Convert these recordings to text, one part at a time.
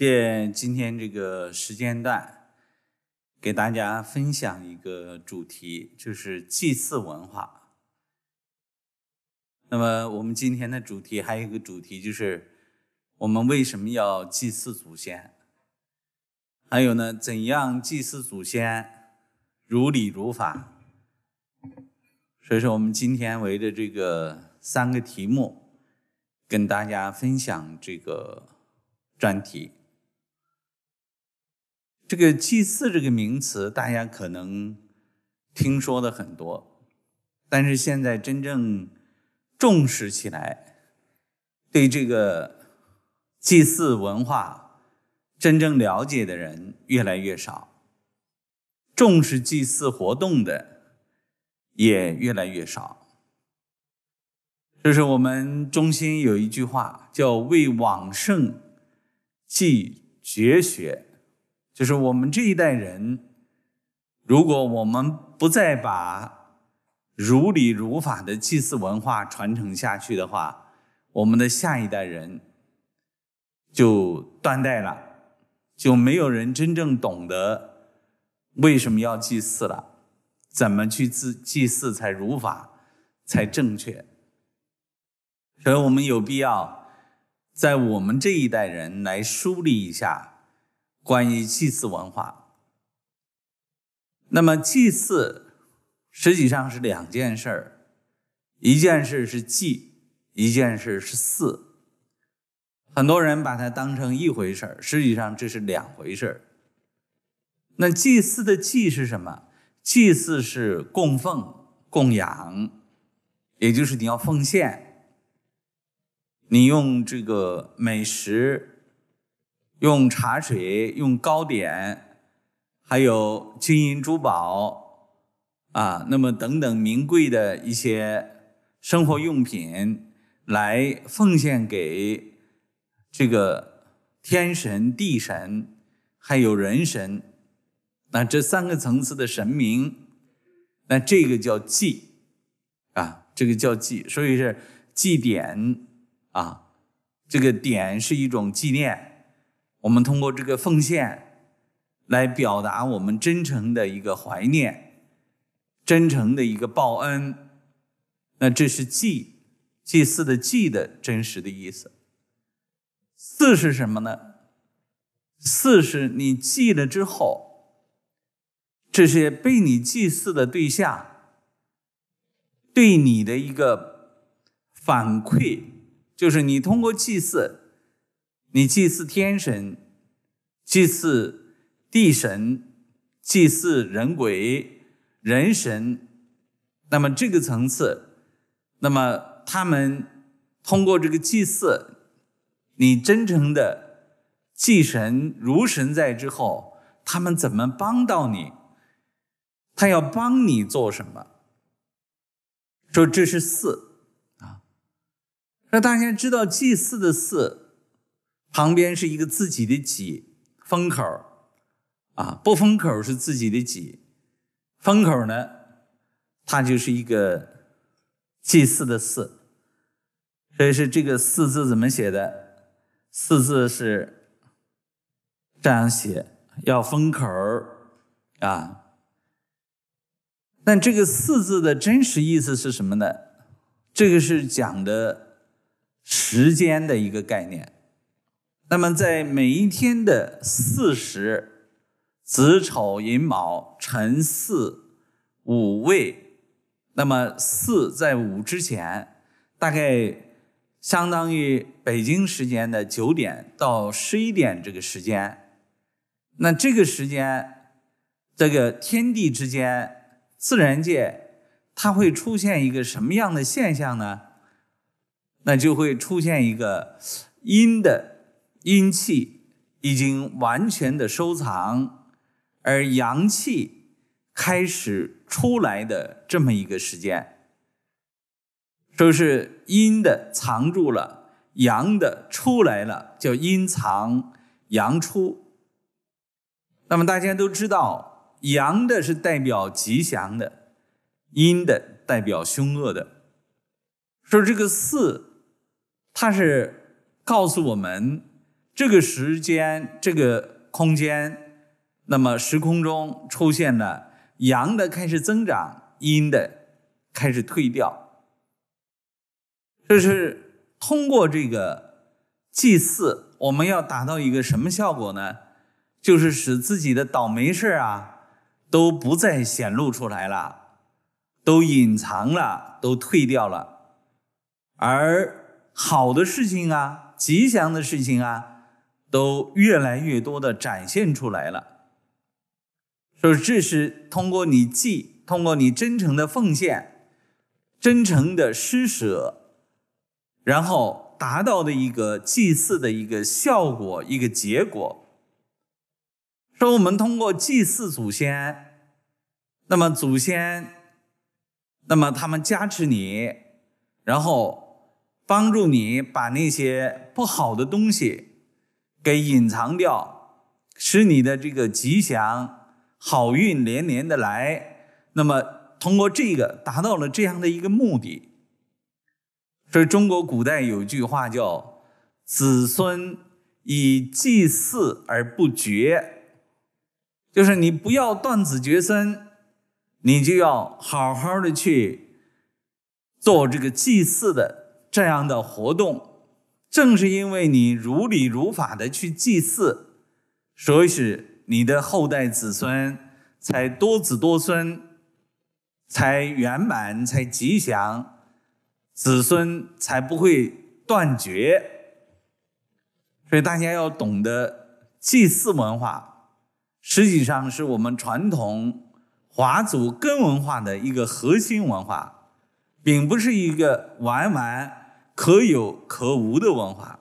借今天这个时间段，给大家分享一个主题，就是祭祀文化。那么我们今天的主题还有一个主题，就是我们为什么要祭祀祖先？还有呢，怎样祭祀祖先，如理如法？所以说，我们今天围着这个三个题目，跟大家分享这个专题。这个祭祀这个名词，大家可能听说的很多，但是现在真正重视起来，对这个祭祀文化真正了解的人越来越少，重视祭祀活动的也越来越少。这是我们中心有一句话，叫“为往圣继绝学”。就是我们这一代人，如果我们不再把如理如法的祭祀文化传承下去的话，我们的下一代人就断代了，就没有人真正懂得为什么要祭祀了，怎么去祭祭祀才如法，才正确。所以，我们有必要在我们这一代人来梳理一下。关于祭祀文化，那么祭祀实际上是两件事儿，一件事是祭，一件事是祀。很多人把它当成一回事儿，实际上这是两回事儿。那祭祀的祭是什么？祭祀是供奉、供养，也就是你要奉献，你用这个美食。用茶水、用糕点，还有金银珠宝啊，那么等等名贵的一些生活用品来奉献给这个天神、地神，还有人神，那这三个层次的神明，那这个叫祭啊，这个叫祭，所以是祭典啊，这个典是一种纪念。我们通过这个奉献，来表达我们真诚的一个怀念，真诚的一个报恩。那这是“祭”祭祀的“祭”的真实的意思。“祀”是什么呢？“祀”是你祭了之后，这些被你祭祀的对象对你的一个反馈，就是你通过祭祀。你祭祀天神，祭祀地神，祭祀人鬼、人神，那么这个层次，那么他们通过这个祭祀，你真诚的祭神如神在之后，他们怎么帮到你？他要帮你做什么？说这是祀啊，那大家知道祭祀的祀。旁边是一个自己的己，封口啊，不封口是自己的己，封口呢，它就是一个祭祀的祀，所以是这个四字怎么写的？四字是这样写，要封口啊。但这个四字的真实意思是什么呢？这个是讲的时间的一个概念。那么，在每一天的巳时，子丑寅卯辰巳午未，那么巳在午之前，大概相当于北京时间的九点到十一点这个时间，那这个时间，这个天地之间，自然界它会出现一个什么样的现象呢？那就会出现一个阴的。阴气已经完全的收藏，而阳气开始出来的这么一个时间，就是阴的藏住了，阳的出来了，叫阴藏阳出。那么大家都知道，阳的是代表吉祥的，阴的代表凶恶的。说这个四，它是告诉我们。这个时间，这个空间，那么时空中出现了阳的开始增长，阴的开始退掉。这是通过这个祭祀，我们要达到一个什么效果呢？就是使自己的倒霉事啊都不再显露出来了，都隐藏了，都退掉了。而好的事情啊，吉祥的事情啊。都越来越多的展现出来了，说这是通过你祭，通过你真诚的奉献、真诚的施舍，然后达到的一个祭祀的一个效果、一个结果。说我们通过祭祀祖先，那么祖先，那么他们加持你，然后帮助你把那些不好的东西。给隐藏掉，使你的这个吉祥、好运连连的来。那么通过这个达到了这样的一个目的。所以中国古代有句话叫“子孙以祭祀而不绝”，就是你不要断子绝孙，你就要好好的去做这个祭祀的这样的活动。正是因为你如理如法的去祭祀，所以使你的后代子孙才多子多孙，才圆满，才吉祥，子孙才不会断绝。所以大家要懂得祭祀文化，实际上是我们传统华族根文化的一个核心文化，并不是一个玩玩。可有可无的文化，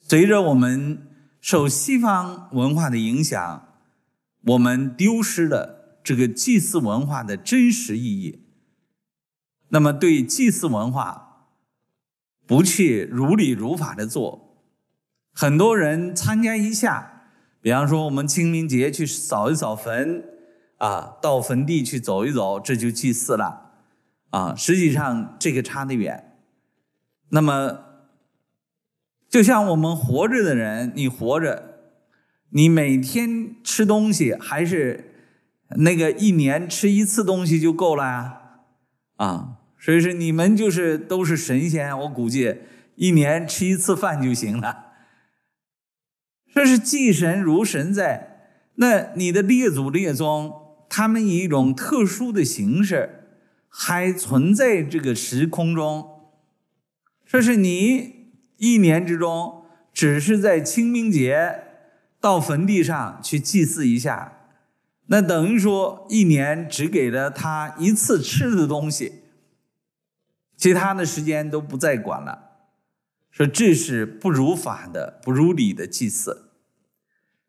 随着我们受西方文化的影响，我们丢失了这个祭祀文化的真实意义。那么，对祭祀文化不去如理如法的做，很多人参加一下，比方说我们清明节去扫一扫坟，啊，到坟地去走一走，这就祭祀了，啊，实际上这个差得远。那么，就像我们活着的人，你活着，你每天吃东西，还是那个一年吃一次东西就够了呀？啊，所以说你们就是都是神仙，我估计一年吃一次饭就行了。这是祭神如神在，那你的列祖列宗，他们以一种特殊的形式还存在这个时空中。说是你一年之中，只是在清明节到坟地上去祭祀一下，那等于说一年只给了他一次吃的东西，其他的时间都不再管了。说这是不如法的、不如礼的祭祀。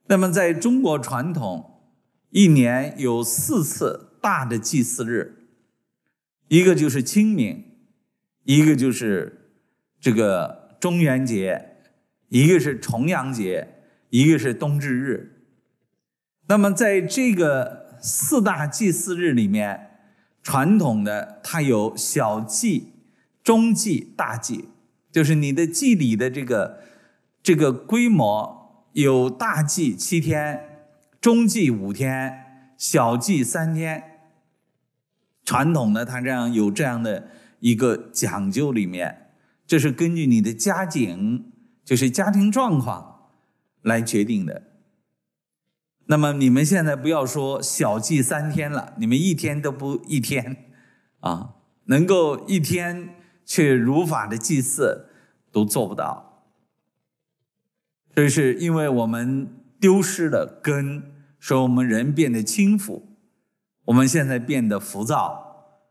那么在中国传统，一年有四次大的祭祀日，一个就是清明，一个就是。这个中元节，一个是重阳节，一个是冬至日。那么在这个四大祭祀日里面，传统的它有小祭、中祭、大祭，就是你的祭礼的这个这个规模有大祭七天、中祭五天、小祭三天。传统的它这样有这样的一个讲究里面。这是根据你的家境，就是家庭状况来决定的。那么你们现在不要说小祭三天了，你们一天都不一天啊，能够一天去如法的祭祀都做不到。这是因为我们丢失了根，所以我们人变得轻浮，我们现在变得浮躁，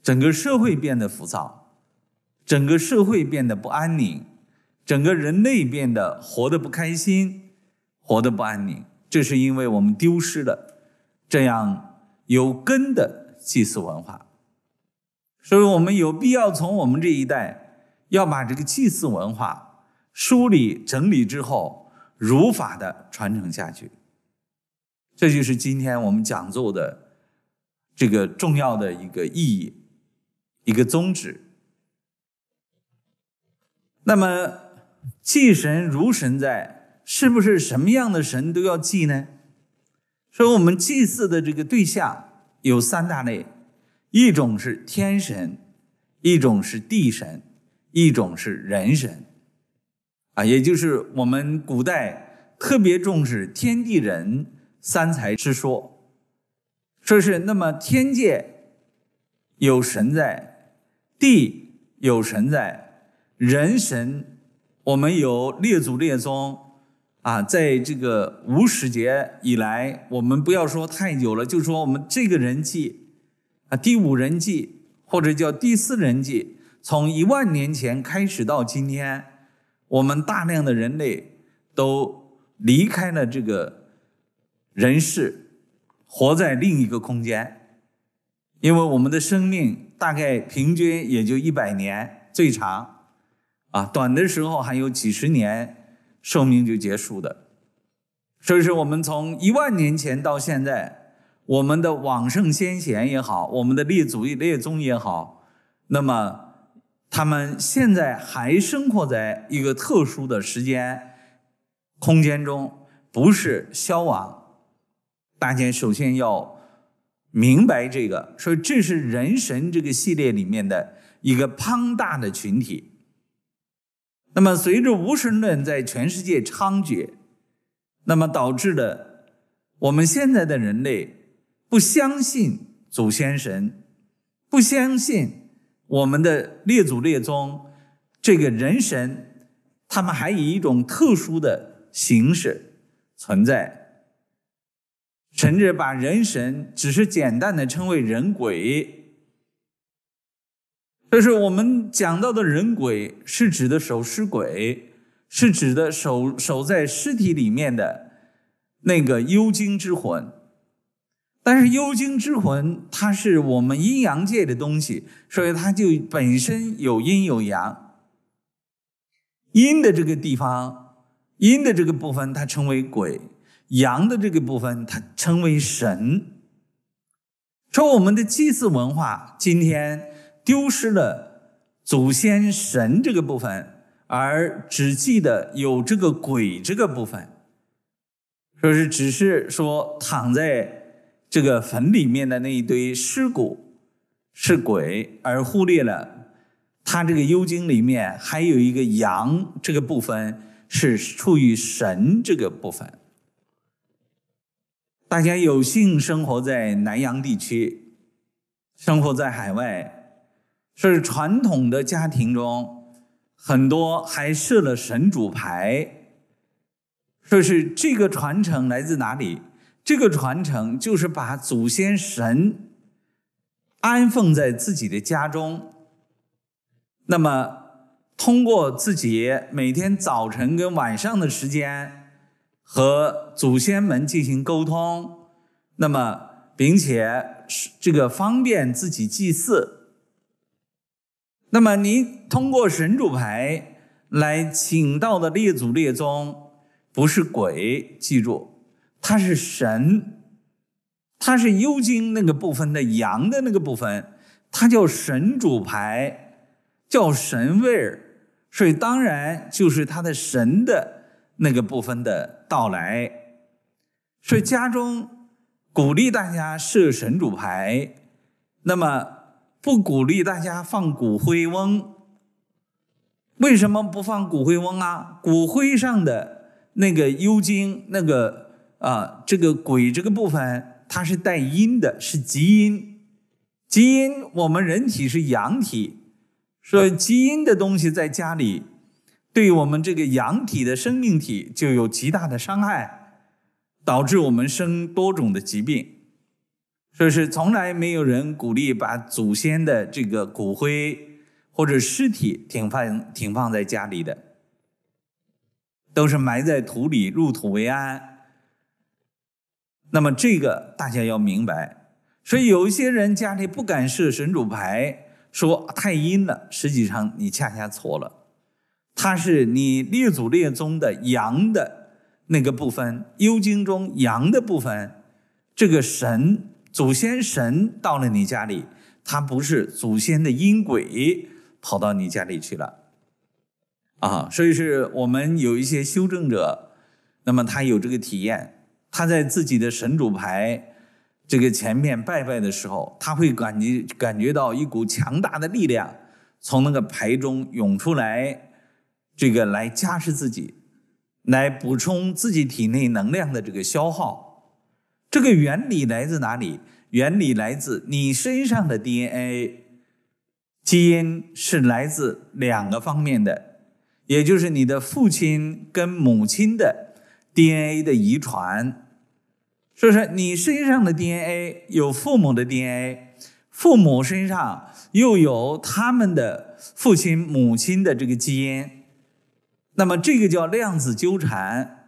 整个社会变得浮躁。整个社会变得不安宁，整个人类变得活得不开心，活得不安宁，这是因为我们丢失了这样有根的祭祀文化。所以我们有必要从我们这一代要把这个祭祀文化梳理整理之后，如法的传承下去。这就是今天我们讲座的这个重要的一个意义，一个宗旨。那么，祭神如神在，是不是什么样的神都要祭呢？说我们祭祀的这个对象有三大类，一种是天神，一种是地神，一种是人神。啊，也就是我们古代特别重视天地人三才之说，说是那么天界有神在，地有神在。人神，我们有列祖列宗啊，在这个无始劫以来，我们不要说太久了，就说我们这个人际啊，第五人际或者叫第四人际，从一万年前开始到今天，我们大量的人类都离开了这个人世，活在另一个空间，因为我们的生命大概平均也就一百年，最长。啊，短的时候还有几十年寿命就结束的，所以说我们从一万年前到现在，我们的往圣先贤也好，我们的列祖列宗也好，那么他们现在还生活在一个特殊的时间空间中，不是消亡。大家首先要明白这个，说这是人神这个系列里面的一个庞大的群体。那么，随着无神论在全世界猖獗，那么导致的我们现在的人类不相信祖先神，不相信我们的列祖列宗，这个人神，他们还以一种特殊的形式存在，甚至把人神只是简单的称为人鬼。就是我们讲到的人鬼，是指的守尸鬼，是指的守守在尸体里面的那个幽精之魂。但是幽精之魂，它是我们阴阳界的东西，所以它就本身有阴有阳。阴的这个地方，阴的这个部分，它称为鬼；阳的这个部分，它称为神。说我们的祭祀文化，今天。丢失了祖先神这个部分，而只记得有这个鬼这个部分，说是只是说躺在这个坟里面的那一堆尸骨是鬼，而忽略了他这个幽精里面还有一个阳这个部分是处于神这个部分。大家有幸生活在南洋地区，生活在海外。是传统的家庭中，很多还设了神主牌。就是这个传承来自哪里？这个传承就是把祖先神安放在自己的家中。那么，通过自己每天早晨跟晚上的时间和祖先们进行沟通，那么并且这个方便自己祭祀。那么，您通过神主牌来请到的列祖列宗，不是鬼，记住，他是神，他是幽精那个部分的阳的那个部分，他叫神主牌，叫神位儿，所以当然就是他的神的那个部分的到来。所以，家中鼓励大家设神主牌，那么。不鼓励大家放骨灰翁。为什么不放骨灰翁啊？骨灰上的那个幽精，那个啊，这个鬼这个部分，它是带阴的，是极阴。极阴，我们人体是阳体，所以极阴的东西在家里，对我们这个阳体的生命体就有极大的伤害，导致我们生多种的疾病。说是从来没有人鼓励把祖先的这个骨灰或者尸体停放停放在家里的，都是埋在土里，入土为安。那么这个大家要明白，所以有一些人家里不敢设神主牌，说太阴了。实际上你恰恰错了，它是你列祖列宗的阳的那个部分，幽经中阳的部分，这个神。祖先神到了你家里，他不是祖先的阴鬼跑到你家里去了，啊，所以是我们有一些修正者，那么他有这个体验，他在自己的神主牌这个前面拜拜的时候，他会感觉感觉到一股强大的力量从那个牌中涌出来，这个来加持自己，来补充自己体内能量的这个消耗。这个原理来自哪里？原理来自你身上的 DNA，基因是来自两个方面的，也就是你的父亲跟母亲的 DNA 的遗传。所以说，你身上的 DNA 有父母的 DNA，父母身上又有他们的父亲母亲的这个基因，那么这个叫量子纠缠。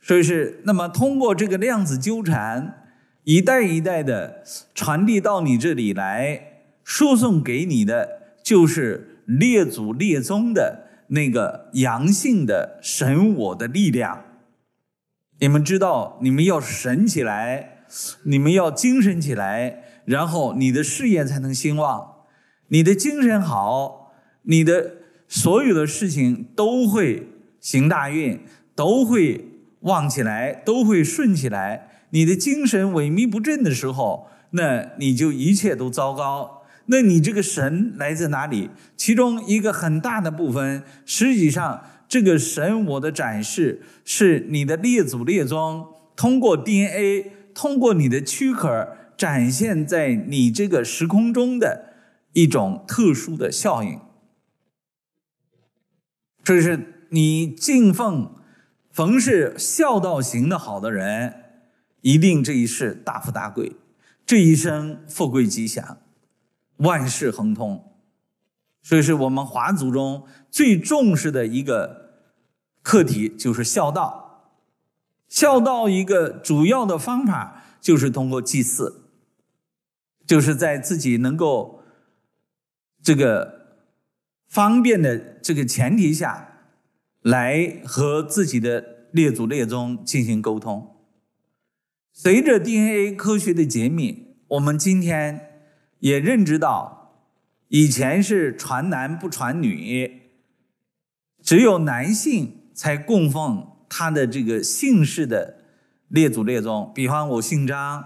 所以是那么通过这个量子纠缠，一代一代的传递到你这里来，输送给你的就是列祖列宗的那个阳性的神我的力量。你们知道，你们要神起来，你们要精神起来，然后你的事业才能兴旺。你的精神好，你的所有的事情都会行大运，都会。旺起来都会顺起来。你的精神萎靡不振的时候，那你就一切都糟糕。那你这个神来自哪里？其中一个很大的部分，实际上这个神我的展示，是你的列祖列宗通过 DNA，通过你的躯壳展现在你这个时空中的一种特殊的效应。这是你敬奉。逢是孝道行的好的人，一定这一世大富大贵，这一生富贵吉祥，万事亨通。所以，是我们华族中最重视的一个课题，就是孝道。孝道一个主要的方法，就是通过祭祀，就是在自己能够这个方便的这个前提下。来和自己的列祖列宗进行沟通。随着 DNA 科学的解密，我们今天也认知到，以前是传男不传女，只有男性才供奉他的这个姓氏的列祖列宗。比方我姓张，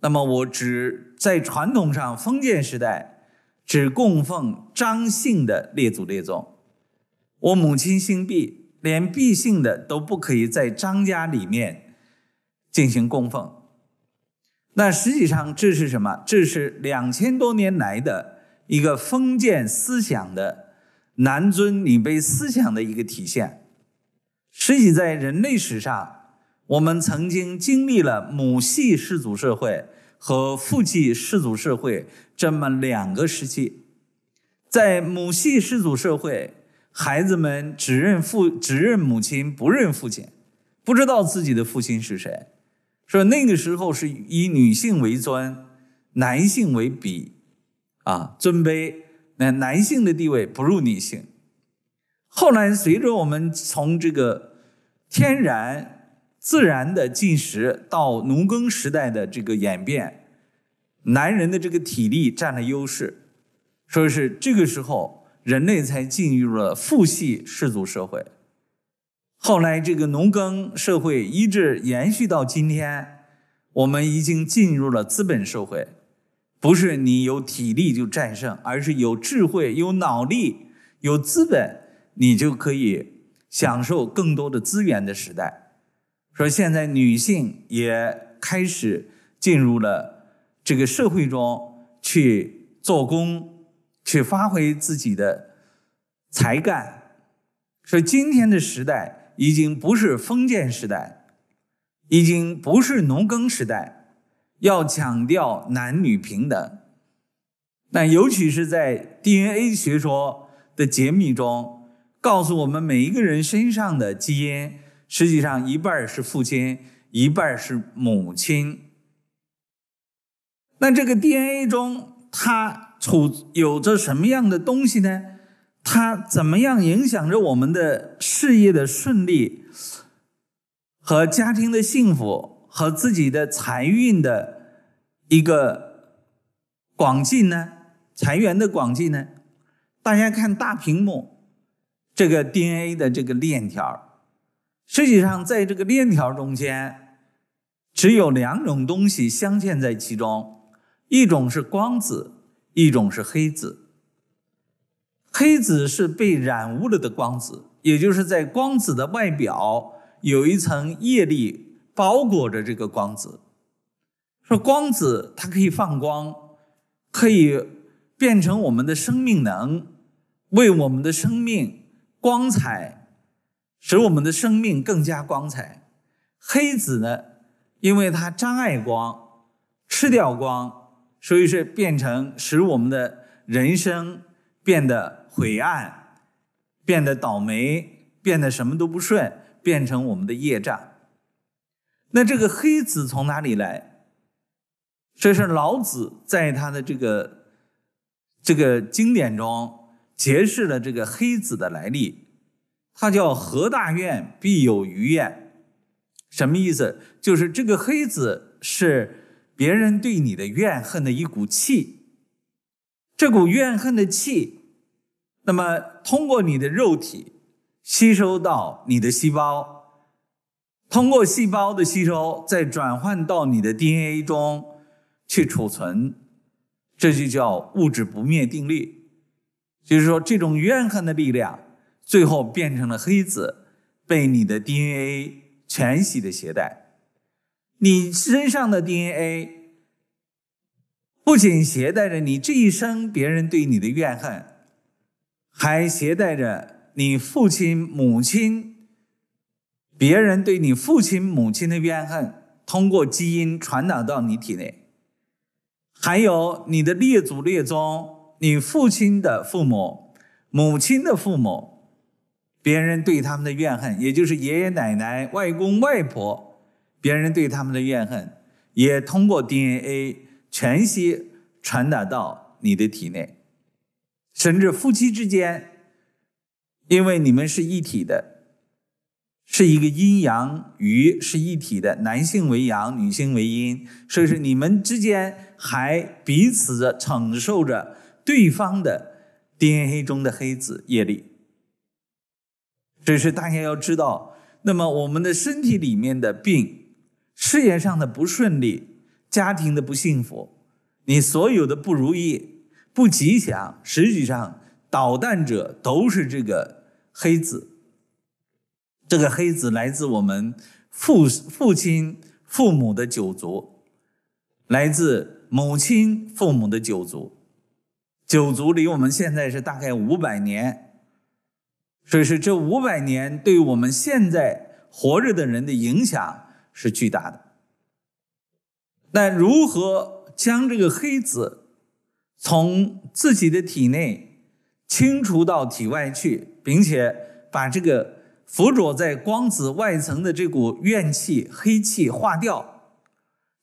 那么我只在传统上封建时代只供奉张姓的列祖列宗。我母亲姓毕，连毕姓的都不可以在张家里面进行供奉。那实际上这是什么？这是两千多年来的一个封建思想的男尊女卑思想的一个体现。实际在人类史上，我们曾经经历了母系氏族社会和父系氏族社会这么两个时期，在母系氏族社会。孩子们只认父，只认母亲，不认父亲，不知道自己的父亲是谁。说那个时候是以女性为尊，男性为鄙，啊，尊卑，那男性的地位不如女性。后来随着我们从这个天然自然的进食到农耕时代的这个演变，男人的这个体力占了优势，说是这个时候。人类才进入了父系氏族社会，后来这个农耕社会一直延续到今天。我们已经进入了资本社会，不是你有体力就战胜，而是有智慧、有脑力、有资本，你就可以享受更多的资源的时代。说现在女性也开始进入了这个社会中去做工。去发挥自己的才干，所以今天的时代已经不是封建时代，已经不是农耕时代，要强调男女平等。那尤其是在 DNA 学说的解密中，告诉我们每一个人身上的基因，实际上一半是父亲，一半是母亲。那这个 DNA 中，它储有着什么样的东西呢？它怎么样影响着我们的事业的顺利和家庭的幸福和自己的财运的一个广进呢？财源的广进呢？大家看大屏幕，这个 DNA 的这个链条，实际上在这个链条中间，只有两种东西镶嵌在其中，一种是光子。一种是黑子，黑子是被染污了的光子，也就是在光子的外表有一层液力包裹着这个光子。说光子它可以放光，可以变成我们的生命能，为我们的生命光彩，使我们的生命更加光彩。黑子呢，因为它障碍光，吃掉光。所以是变成使我们的人生变得晦暗，变得倒霉，变得什么都不顺，变成我们的业障。那这个黑子从哪里来？这是老子在他的这个这个经典中揭示了这个黑子的来历。他叫“何大愿必有余愿”，什么意思？就是这个黑子是。别人对你的怨恨的一股气，这股怨恨的气，那么通过你的肉体吸收到你的细胞，通过细胞的吸收，再转换到你的 DNA 中去储存，这就叫物质不灭定律。就是说，这种怨恨的力量最后变成了黑子，被你的 DNA 全息的携带。你身上的 DNA 不仅携带着你这一生别人对你的怨恨，还携带着你父亲、母亲、别人对你父亲、母亲的怨恨，通过基因传导到你体内。还有你的列祖列宗，你父亲的父母、母亲的父母，别人对他们的怨恨，也就是爷爷奶奶、外公外婆。别人对他们的怨恨，也通过 DNA 全息传达到你的体内，甚至夫妻之间，因为你们是一体的，是一个阴阳鱼是一体的，男性为阳，女性为阴，所以说你们之间还彼此承受着对方的 DNA 中的黑子业力。这是大家要知道，那么我们的身体里面的病。事业上的不顺利，家庭的不幸福，你所有的不如意、不吉祥，实际上捣蛋者都是这个黑子。这个黑子来自我们父父亲、父母的九族，来自母亲父母的九族。九族离我们现在是大概五百年，所以是这五百年对我们现在活着的人的影响。是巨大的。那如何将这个黑子从自己的体内清除到体外去，并且把这个附着在光子外层的这股怨气、黑气化掉？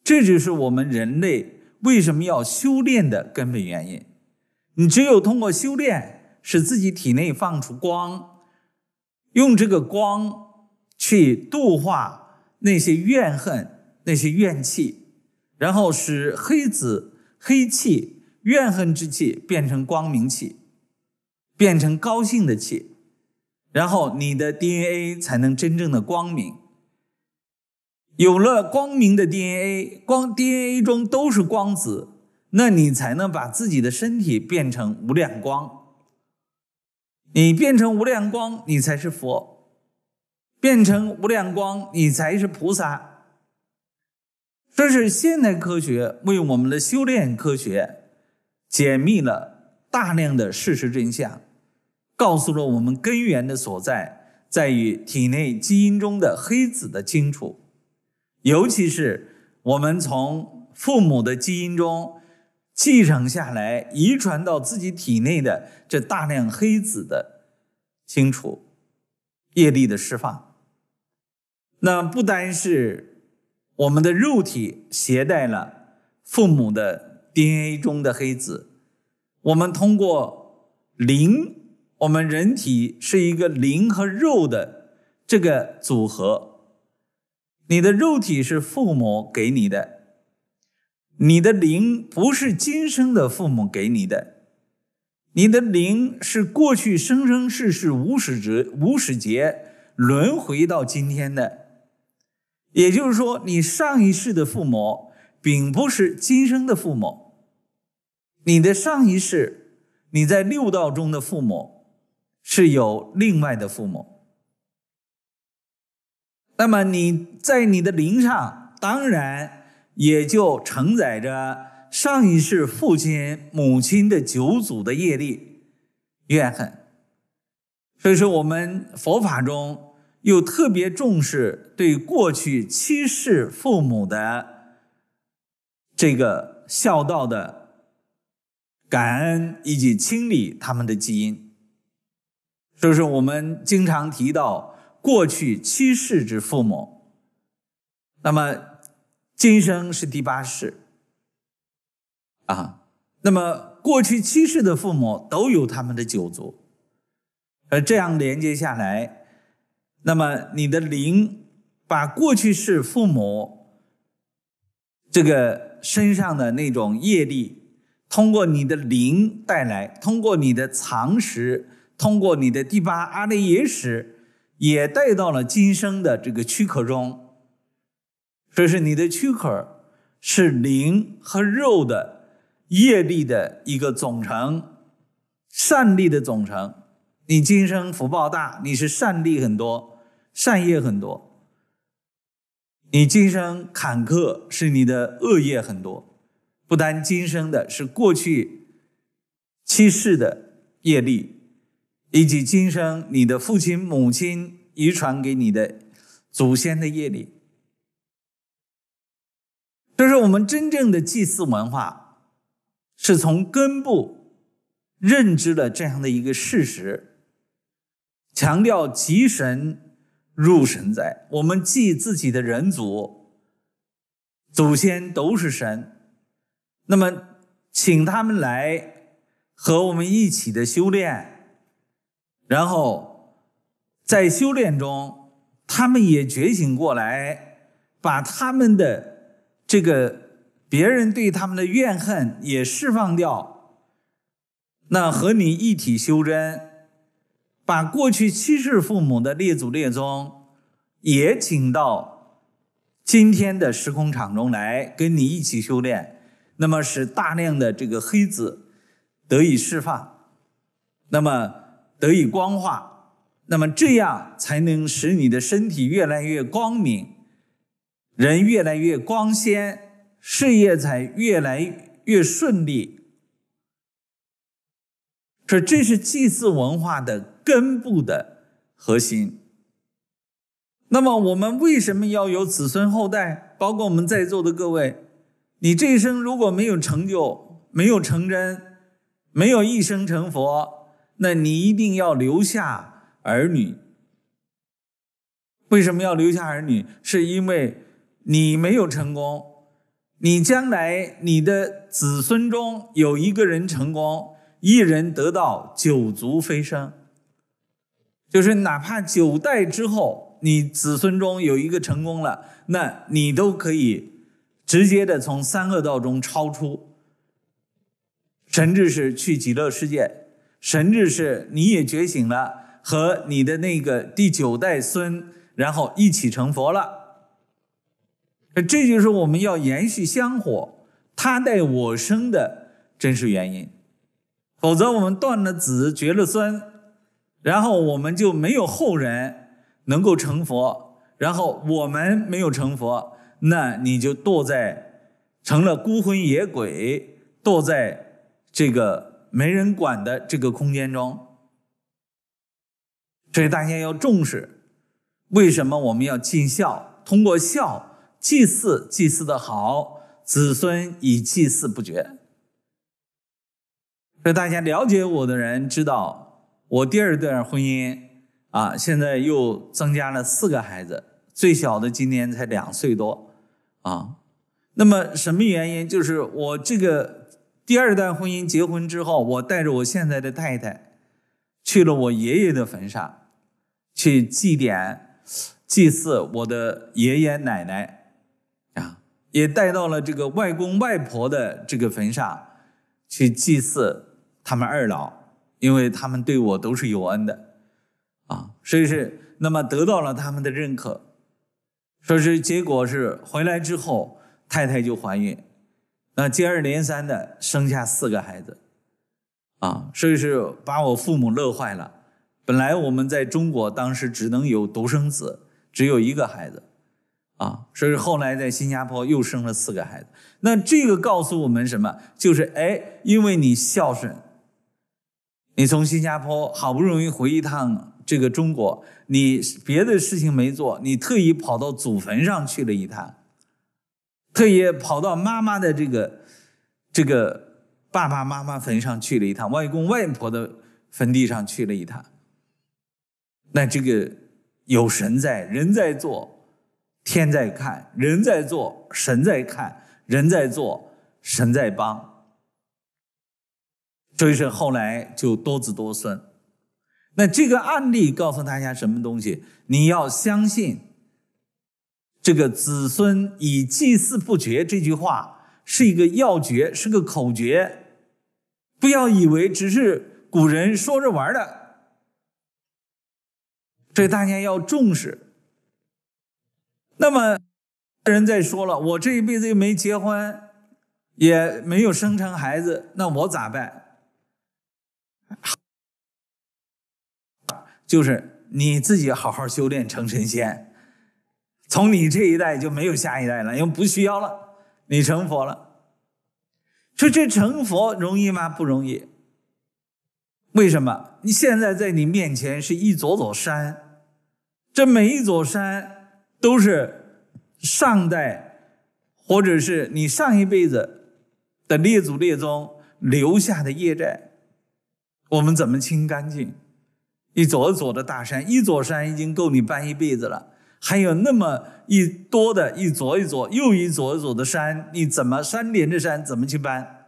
这就是我们人类为什么要修炼的根本原因。你只有通过修炼，使自己体内放出光，用这个光去度化。那些怨恨、那些怨气，然后使黑子、黑气、怨恨之气变成光明气，变成高兴的气，然后你的 DNA 才能真正的光明。有了光明的 DNA，光 DNA 中都是光子，那你才能把自己的身体变成无量光。你变成无量光，你才是佛。变成无量光，你才是菩萨。这是现代科学为我们的修炼科学解密了大量的事实真相，告诉了我们根源的所在，在于体内基因中的黑子的清除，尤其是我们从父母的基因中继承下来、遗传到自己体内的这大量黑子的清除、业力的释放。那不单是我们的肉体携带了父母的 DNA 中的黑子，我们通过灵，我们人体是一个灵和肉的这个组合。你的肉体是父母给你的，你的灵不是今生的父母给你的，你的灵是过去生生世世无始之无始劫轮回到今天的。也就是说，你上一世的父母并不是今生的父母，你的上一世，你在六道中的父母是有另外的父母。那么你在你的灵上，当然也就承载着上一世父亲、母亲的九祖的业力怨恨。所以说，我们佛法中。又特别重视对过去七世父母的这个孝道的感恩以及清理他们的基因，就是我们经常提到过去七世之父母，那么今生是第八世啊，那么过去七世的父母都有他们的九族，而这样连接下来。那么你的灵把过去式父母这个身上的那种业力，通过你的灵带来，通过你的藏识，通过你的第八阿赖耶识，也带到了今生的这个躯壳中。这是你的躯壳是灵和肉的业力的一个总成，善力的总成。你今生福报大，你是善力很多。善业很多，你今生坎坷是你的恶业很多，不单今生的是过去、七世的业力，以及今生你的父亲、母亲遗传给你的祖先的业力。这是我们真正的祭祀文化，是从根部认知了这样的一个事实，强调吉神。入神哉！我们祭自己的人祖祖先都是神，那么请他们来和我们一起的修炼，然后在修炼中，他们也觉醒过来，把他们的这个别人对他们的怨恨也释放掉，那和你一体修真。把过去七世父母的列祖列宗也请到今天的时空场中来，跟你一起修炼，那么使大量的这个黑子得以释放，那么得以光化，那么这样才能使你的身体越来越光明，人越来越光鲜，事业才越来越顺利。说这是祭祀文化的根部的核心。那么，我们为什么要有子孙后代？包括我们在座的各位，你这一生如果没有成就、没有成真、没有一生成佛，那你一定要留下儿女。为什么要留下儿女？是因为你没有成功，你将来你的子孙中有一个人成功。一人得道，九族飞升。就是哪怕九代之后，你子孙中有一个成功了，那你都可以直接的从三恶道中超出，甚至是去极乐世界，甚至是你也觉醒了，和你的那个第九代孙，然后一起成佛了。这就是我们要延续香火，他代我生的真实原因。否则，我们断了子，绝了孙，然后我们就没有后人能够成佛，然后我们没有成佛，那你就堕在成了孤魂野鬼，堕在这个没人管的这个空间中。所以大家要重视，为什么我们要尽孝？通过孝祭祀，祭祀的好，子孙以祭祀不绝。所大家了解我的人知道，我第二段婚姻啊，现在又增加了四个孩子，最小的今年才两岁多啊。那么什么原因？就是我这个第二段婚姻结婚之后，我带着我现在的太太，去了我爷爷的坟上，去祭奠、祭祀我的爷爷奶奶啊，也带到了这个外公外婆的这个坟上去祭祀。他们二老，因为他们对我都是有恩的，啊，所以是那么得到了他们的认可，说是结果是回来之后，太太就怀孕，那接二连三的生下四个孩子，啊，所以是把我父母乐坏了。本来我们在中国当时只能有独生子，只有一个孩子，啊，所以后来在新加坡又生了四个孩子。那这个告诉我们什么？就是哎，因为你孝顺。你从新加坡好不容易回一趟这个中国，你别的事情没做，你特意跑到祖坟上去了一趟，特意跑到妈妈的这个这个爸爸妈妈坟上去了一趟，外公外婆的坟地上去了一趟。那这个有神在，人在做，天在看；人在做，神在看；人在做，神在帮。所以说，后来就多子多孙。那这个案例告诉大家什么东西？你要相信这个“子孙以祭祀不绝”这句话是一个要诀，是个口诀，不要以为只是古人说着玩的。这大家要重视。那么，人在说了：“我这一辈子又没结婚，也没有生成孩子，那我咋办？”就是你自己好好修炼成神仙，从你这一代就没有下一代了，因为不需要了。你成佛了，说这成佛容易吗？不容易。为什么？你现在在你面前是一座座山，这每一座山都是上代或者是你上一辈子的列祖列宗留下的业债，我们怎么清干净？一座座的大山，一座山已经够你搬一辈子了，还有那么一多的一座一座又一座一座的山，你怎么山连着山怎么去搬？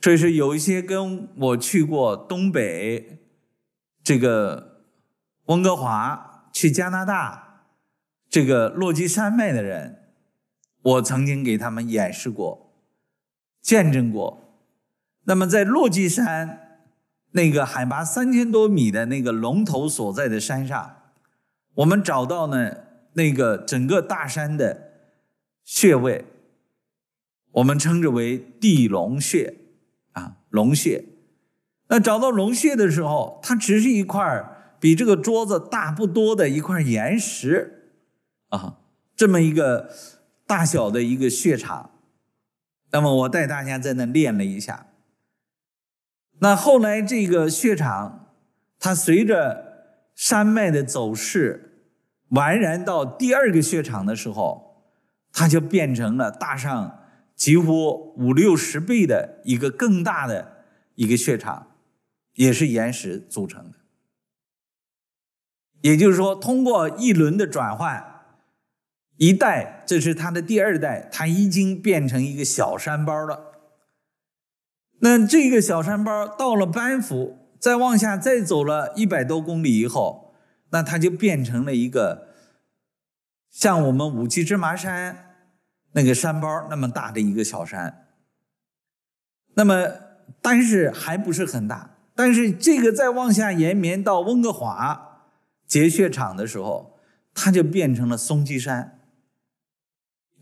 所以说，有一些跟我去过东北、这个温哥华、去加拿大、这个落基山脉的人，我曾经给他们演示过、见证过。那么在落基山。那个海拔三千多米的那个龙头所在的山上，我们找到呢那个整个大山的穴位，我们称之为地龙穴啊龙穴。那找到龙穴的时候，它只是一块比这个桌子大不多的一块岩石啊，这么一个大小的一个穴场。那么我带大家在那练了一下。那后来这个雪场，它随着山脉的走势，完然到第二个雪场的时候，它就变成了大上几乎五六十倍的一个更大的一个血场，也是岩石组成的。也就是说，通过一轮的转换，一代，这是它的第二代，它已经变成一个小山包了。那这个小山包到了班夫，再往下再走了一百多公里以后，那它就变成了一个像我们五七芝麻山那个山包那么大的一个小山。那么，但是还不是很大。但是这个再往下延绵到温哥华结雪场的时候，它就变成了松鸡山，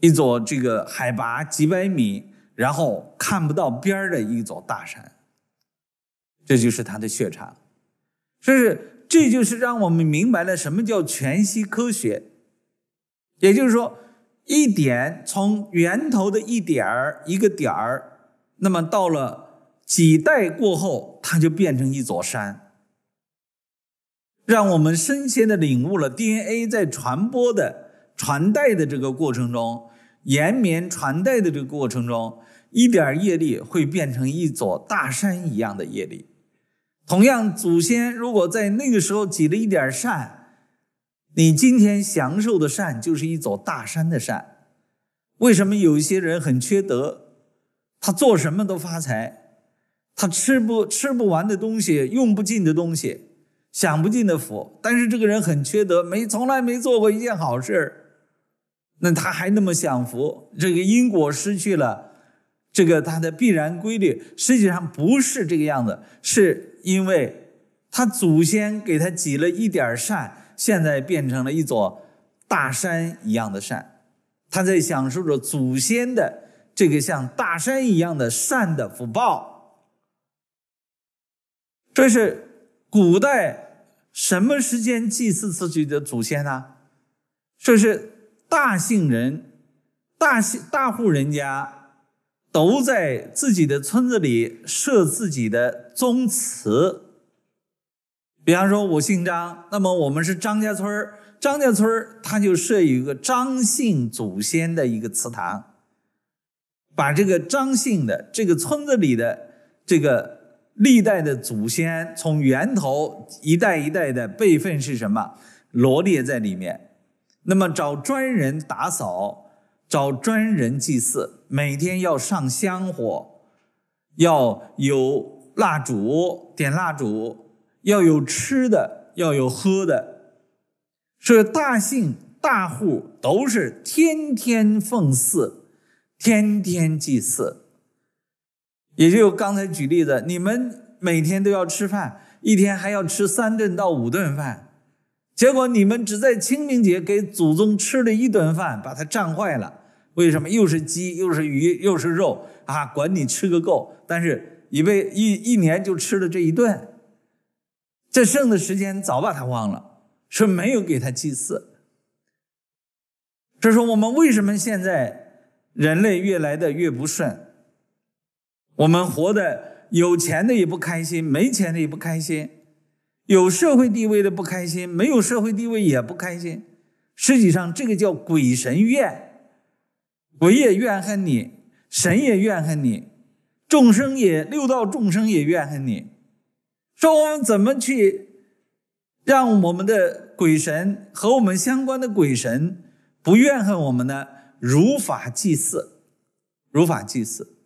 一座这个海拔几百米。然后看不到边的一座大山，这就是他的血场。所以这就是让我们明白了什么叫全息科学。也就是说，一点从源头的一点儿一个点儿，那么到了几代过后，它就变成一座山，让我们深切的领悟了 DNA 在传播的传代的这个过程中，延绵传代的这个过程中。一点业力会变成一座大山一样的业力。同样，祖先如果在那个时候积了一点善，你今天享受的善就是一座大山的善。为什么有些人很缺德，他做什么都发财，他吃不吃不完的东西，用不尽的东西，享不尽的福，但是这个人很缺德，没从来没做过一件好事那他还那么享福，这个因果失去了。这个他的必然规律实际上不是这个样子，是因为他祖先给他积了一点儿善，现在变成了一座大山一样的善，他在享受着祖先的这个像大山一样的善的福报。这是古代什么时间祭祀自己的祖先呢？这是大姓人、大姓大户人家。都在自己的村子里设自己的宗祠。比方说，我姓张，那么我们是张家村张家村他就设有一个张姓祖先的一个祠堂，把这个张姓的这个村子里的这个历代的祖先从源头一代一代的辈分是什么罗列在里面，那么找专人打扫。找专人祭祀，每天要上香火，要有蜡烛点蜡烛，要有吃的，要有喝的。是大姓大户都是天天奉祀，天天祭祀。也就刚才举例子，你们每天都要吃饭，一天还要吃三顿到五顿饭，结果你们只在清明节给祖宗吃了一顿饭，把它胀坏了。为什么又是鸡又是鱼又是肉啊？管你吃个够，但是以为一一年就吃了这一顿，这剩的时间早把他忘了，是没有给他祭祀。这是我们为什么现在人类越来的越不顺，我们活的有钱的也不开心，没钱的也不开心，有社会地位的不开心，没有社会地位也不开心。实际上这个叫鬼神怨。鬼也怨恨你，神也怨恨你，众生也六道众生也怨恨你。说我们怎么去让我们的鬼神和我们相关的鬼神不怨恨我们呢？如法祭祀，如法祭祀。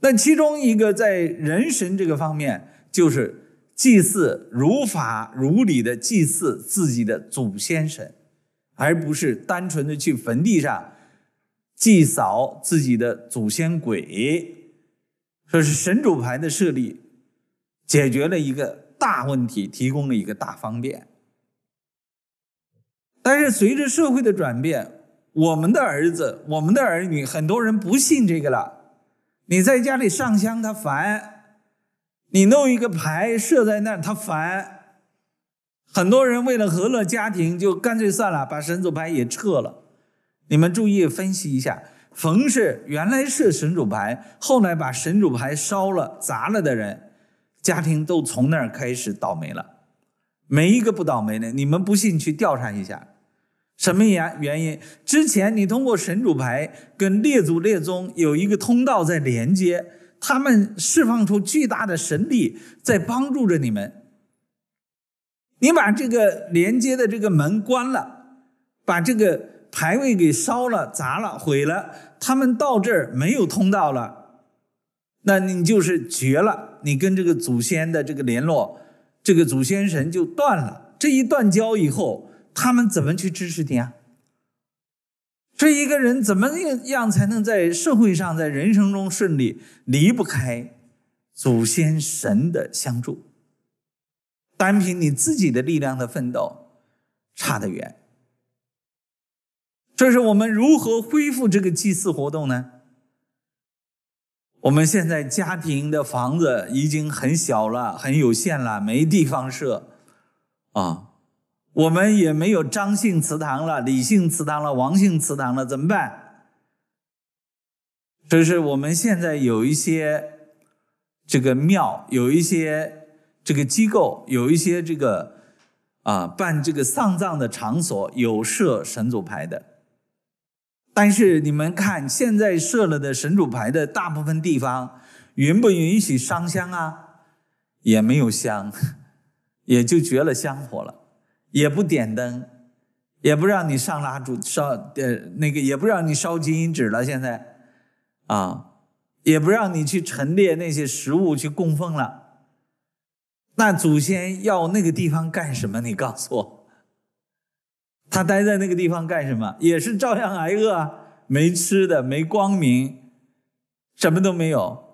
那其中一个在人神这个方面，就是祭祀如法如理的祭祀自己的祖先神，而不是单纯的去坟地上。祭扫自己的祖先鬼，说是神主牌的设立，解决了一个大问题，提供了一个大方便。但是随着社会的转变，我们的儿子、我们的儿女，很多人不信这个了。你在家里上香他烦，你弄一个牌设在那儿他烦。很多人为了和乐家庭，就干脆算了，把神主牌也撤了。你们注意分析一下，冯是原来是神主牌，后来把神主牌烧了、砸了的人，家庭都从那儿开始倒霉了，没一个不倒霉的。你们不信去调查一下，什么原原因？之前你通过神主牌跟列祖列宗有一个通道在连接，他们释放出巨大的神力在帮助着你们。你把这个连接的这个门关了，把这个。牌位给烧了、砸了、毁了，他们到这儿没有通道了，那你就是绝了。你跟这个祖先的这个联络，这个祖先神就断了。这一断交以后，他们怎么去支持你啊？这一个人怎么样才能在社会上、在人生中顺利，离不开祖先神的相助。单凭你自己的力量的奋斗，差得远。这是我们如何恢复这个祭祀活动呢？我们现在家庭的房子已经很小了，很有限了，没地方设啊。我们也没有张姓祠堂了、李姓祠堂了、王姓祠堂了，怎么办？就是我们现在有一些这个庙，有一些这个机构，有一些这个啊办这个丧葬的场所，有设神主牌的。但是你们看，现在设了的神主牌的大部分地方，允不允许烧香啊？也没有香，也就绝了香火了，也不点灯，也不让你上蜡烛烧，呃，那个也不让你烧金银纸了。现在，啊，也不让你去陈列那些食物去供奉了。那祖先要那个地方干什么？你告诉我。他待在那个地方干什么？也是照样挨饿，没吃的，没光明，什么都没有。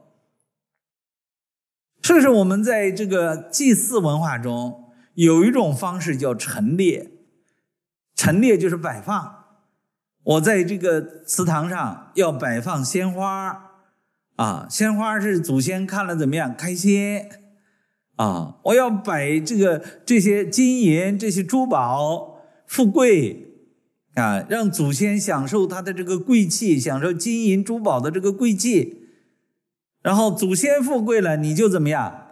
这是我们在这个祭祀文化中，有一种方式叫陈列。陈列就是摆放。我在这个祠堂上要摆放鲜花，啊，鲜花是祖先看了怎么样，开心。啊，我要摆这个这些金银，这些珠宝。富贵，啊，让祖先享受他的这个贵气，享受金银珠宝的这个贵气，然后祖先富贵了，你就怎么样？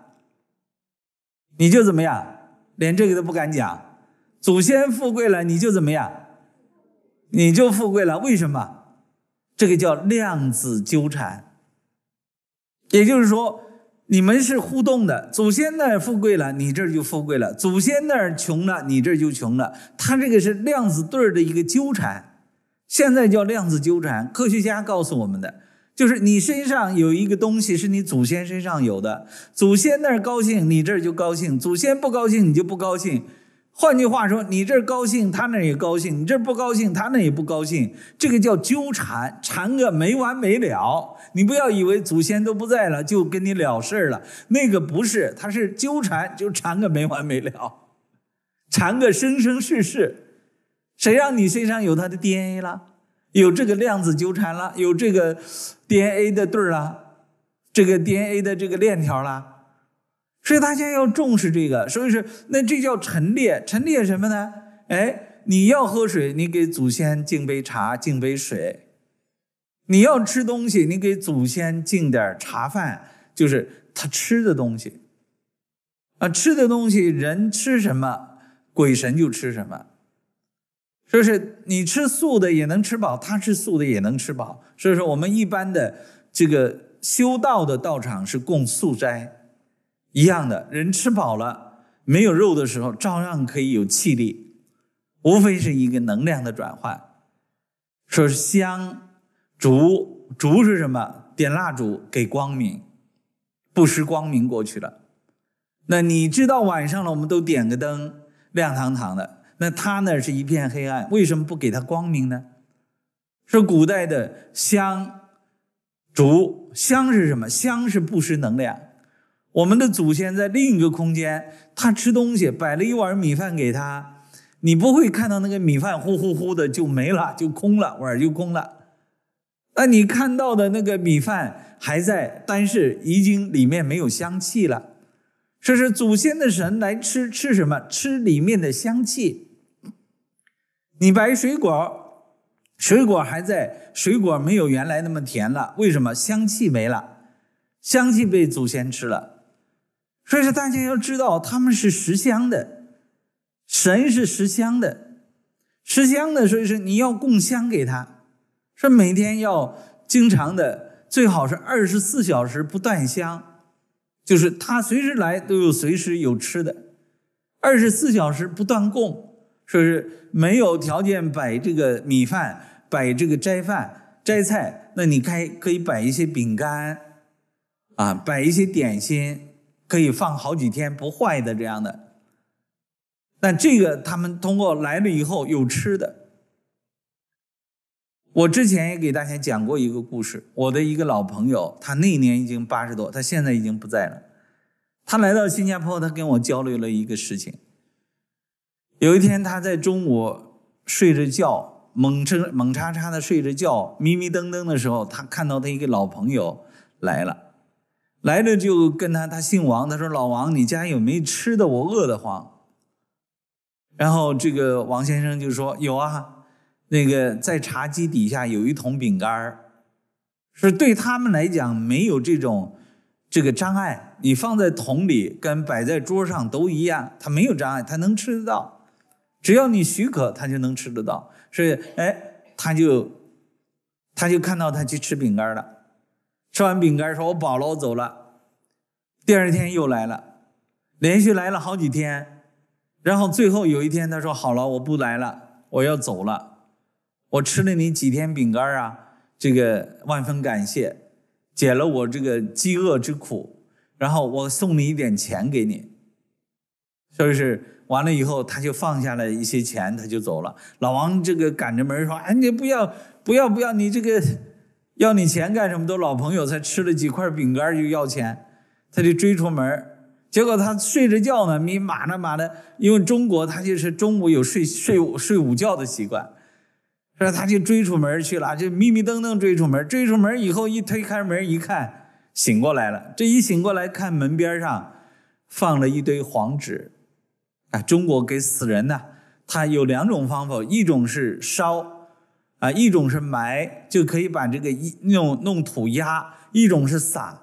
你就怎么样？连这个都不敢讲。祖先富贵了，你就怎么样？你就富贵了？为什么？这个叫量子纠缠。也就是说。你们是互动的，祖先那儿富贵了，你这儿就富贵了；祖先那儿穷了，你这儿就穷了。他这个是量子对儿的一个纠缠，现在叫量子纠缠。科学家告诉我们的，就是你身上有一个东西是你祖先身上有的，祖先那儿高兴，你这儿就高兴；祖先不高兴，你就不高兴。换句话说，你这高兴，他那也高兴；你这不高兴，他那也不高兴。这个叫纠缠，缠个没完没了。你不要以为祖先都不在了，就跟你了事了。那个不是，他是纠缠，就缠个没完没了，缠个生生世世。谁让你身上有他的 DNA 了，有这个量子纠缠了，有这个 DNA 的对儿了，这个 DNA 的这个链条了。所以大家要重视这个，所以说，那这叫陈列，陈列什么呢？哎，你要喝水，你给祖先敬杯茶，敬杯水；你要吃东西，你给祖先敬点茶饭，就是他吃的东西。啊，吃的东西，人吃什么，鬼神就吃什么。说是你吃素的也能吃饱，他吃素的也能吃饱。所以说，我们一般的这个修道的道场是供素斋。一样的人吃饱了没有肉的时候，照样可以有气力，无非是一个能量的转换。说香、烛、烛是什么？点蜡烛给光明，不失光明过去了。那你知道晚上了，我们都点个灯，亮堂堂的。那他呢是一片黑暗，为什么不给他光明呢？说古代的香、烛，香是什么？香是不失能量。我们的祖先在另一个空间，他吃东西，摆了一碗米饭给他，你不会看到那个米饭呼呼呼的就没了，就空了，碗就空了。那你看到的那个米饭还在，但是已经里面没有香气了。这是祖先的神来吃吃什么？吃里面的香气。你摆水果，水果还在，水果没有原来那么甜了，为什么？香气没了，香气被祖先吃了。所以说，大家要知道，他们是食香的，神是食香的，食香的。所以说，你要供香给他，说每天要经常的，最好是二十四小时不断香，就是他随时来都有，随时有吃的。二十四小时不断供，说是没有条件摆这个米饭，摆这个斋饭、斋菜，那你开可以摆一些饼干，啊，摆一些点心。可以放好几天不坏的这样的，那这个他们通过来了以后有吃的。我之前也给大家讲过一个故事，我的一个老朋友，他那年已经八十多，他现在已经不在了。他来到新加坡，他跟我交流了一个事情。有一天他在中午睡着觉，猛睁猛叉叉的睡着觉，迷迷瞪瞪的时候，他看到他一个老朋友来了。来了就跟他，他姓王。他说：“老王，你家有没吃的？我饿得慌。”然后这个王先生就说：“有啊，那个在茶几底下有一桶饼干儿，是对他们来讲没有这种这个障碍。你放在桶里跟摆在桌上都一样，他没有障碍，他能吃得到。只要你许可，他就能吃得到。所以，哎，他就他就看到他去吃饼干了。”吃完饼干，说我饱了，我走了。第二天又来了，连续来了好几天，然后最后有一天，他说：“好了，我不来了，我要走了。我吃了你几天饼干啊？这个万分感谢，解了我这个饥饿之苦。然后我送你一点钱给你，是不是完了以后，他就放下了一些钱，他就走了。老王这个赶着门说：‘哎，你不要，不要，不要，你这个。’要你钱干什么？都老朋友，才吃了几块饼干就要钱，他就追出门结果他睡着觉呢，你马那马的，因为中国他就是中午有睡睡午睡午觉的习惯，说他就追出门去了，就迷迷瞪瞪追出门，追出门以后一推开门一看，醒过来了。这一醒过来看门边上放了一堆黄纸，啊，中国给死人呢。他有两种方法，一种是烧。啊，一种是埋，就可以把这个一用弄土压；一种是撒。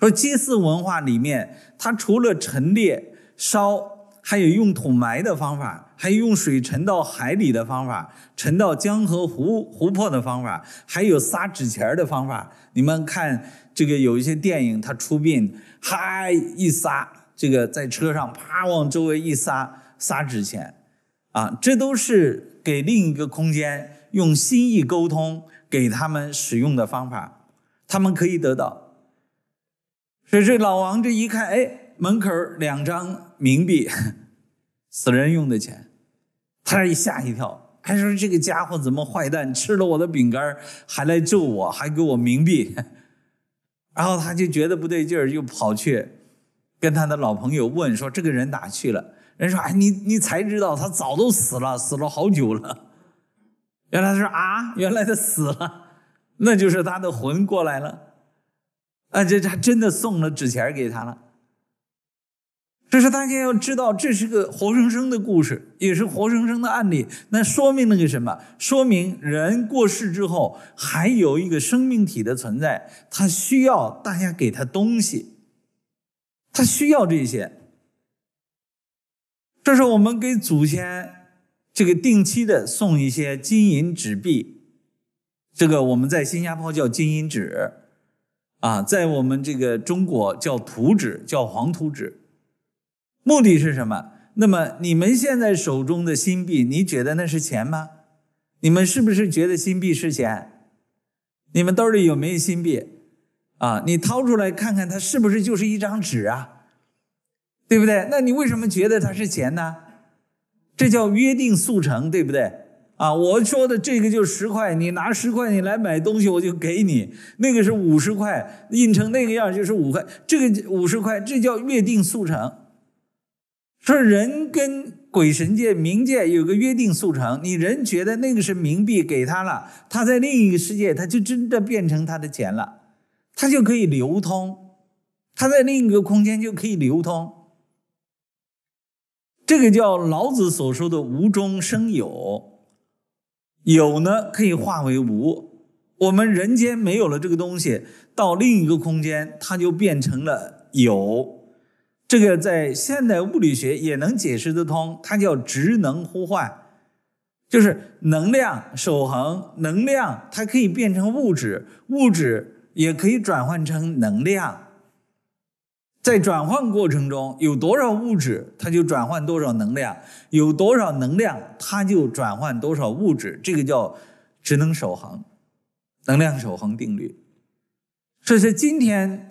说祭祀文化里面，它除了陈列烧，还有用土埋的方法，还有用水沉到海里的方法，沉到江河湖湖泊的方法，还有撒纸钱的方法。你们看，这个有一些电影，他出殡，嗨一撒，这个在车上啪往周围一撒，撒纸钱，啊，这都是。给另一个空间用心意沟通，给他们使用的方法，他们可以得到。所以这老王这一看，哎，门口两张冥币，死人用的钱，他一吓一跳，还说：“这个家伙怎么坏蛋，吃了我的饼干，还来咒我，还给我冥币。”然后他就觉得不对劲儿，又跑去跟他的老朋友问说：“这个人哪去了？”人说：“哎，你你才知道，他早都死了，死了好久了。原来他说啊，原来他死了，那就是他的魂过来了。啊，这这真的送了纸钱给他了。这是大家要知道，这是个活生生的故事，也是活生生的案例。那说明了个什么？说明人过世之后，还有一个生命体的存在，他需要大家给他东西，他需要这些。”这是我们给祖先这个定期的送一些金银纸币，这个我们在新加坡叫金银纸，啊，在我们这个中国叫图纸，叫黄图纸。目的是什么？那么你们现在手中的新币，你觉得那是钱吗？你们是不是觉得新币是钱？你们兜里有没有新币？啊，你掏出来看看，它是不是就是一张纸啊？对不对？那你为什么觉得它是钱呢？这叫约定速成，对不对？啊，我说的这个就十块，你拿十块你来买东西，我就给你。那个是五十块，印成那个样就是五块。这个五十块，这叫约定速成。说人跟鬼神界、冥界有个约定速成，你人觉得那个是冥币给他了，他在另一个世界，他就真的变成他的钱了，他就可以流通，他在另一个空间就可以流通。这个叫老子所说的“无中生有”，有呢可以化为无。我们人间没有了这个东西，到另一个空间，它就变成了有。这个在现代物理学也能解释得通，它叫“职能互换”，就是能量守恒，能量它可以变成物质，物质也可以转换成能量。在转换过程中，有多少物质，它就转换多少能量；有多少能量，它就转换多少物质。这个叫职能守恒、能量守恒定律。这是今天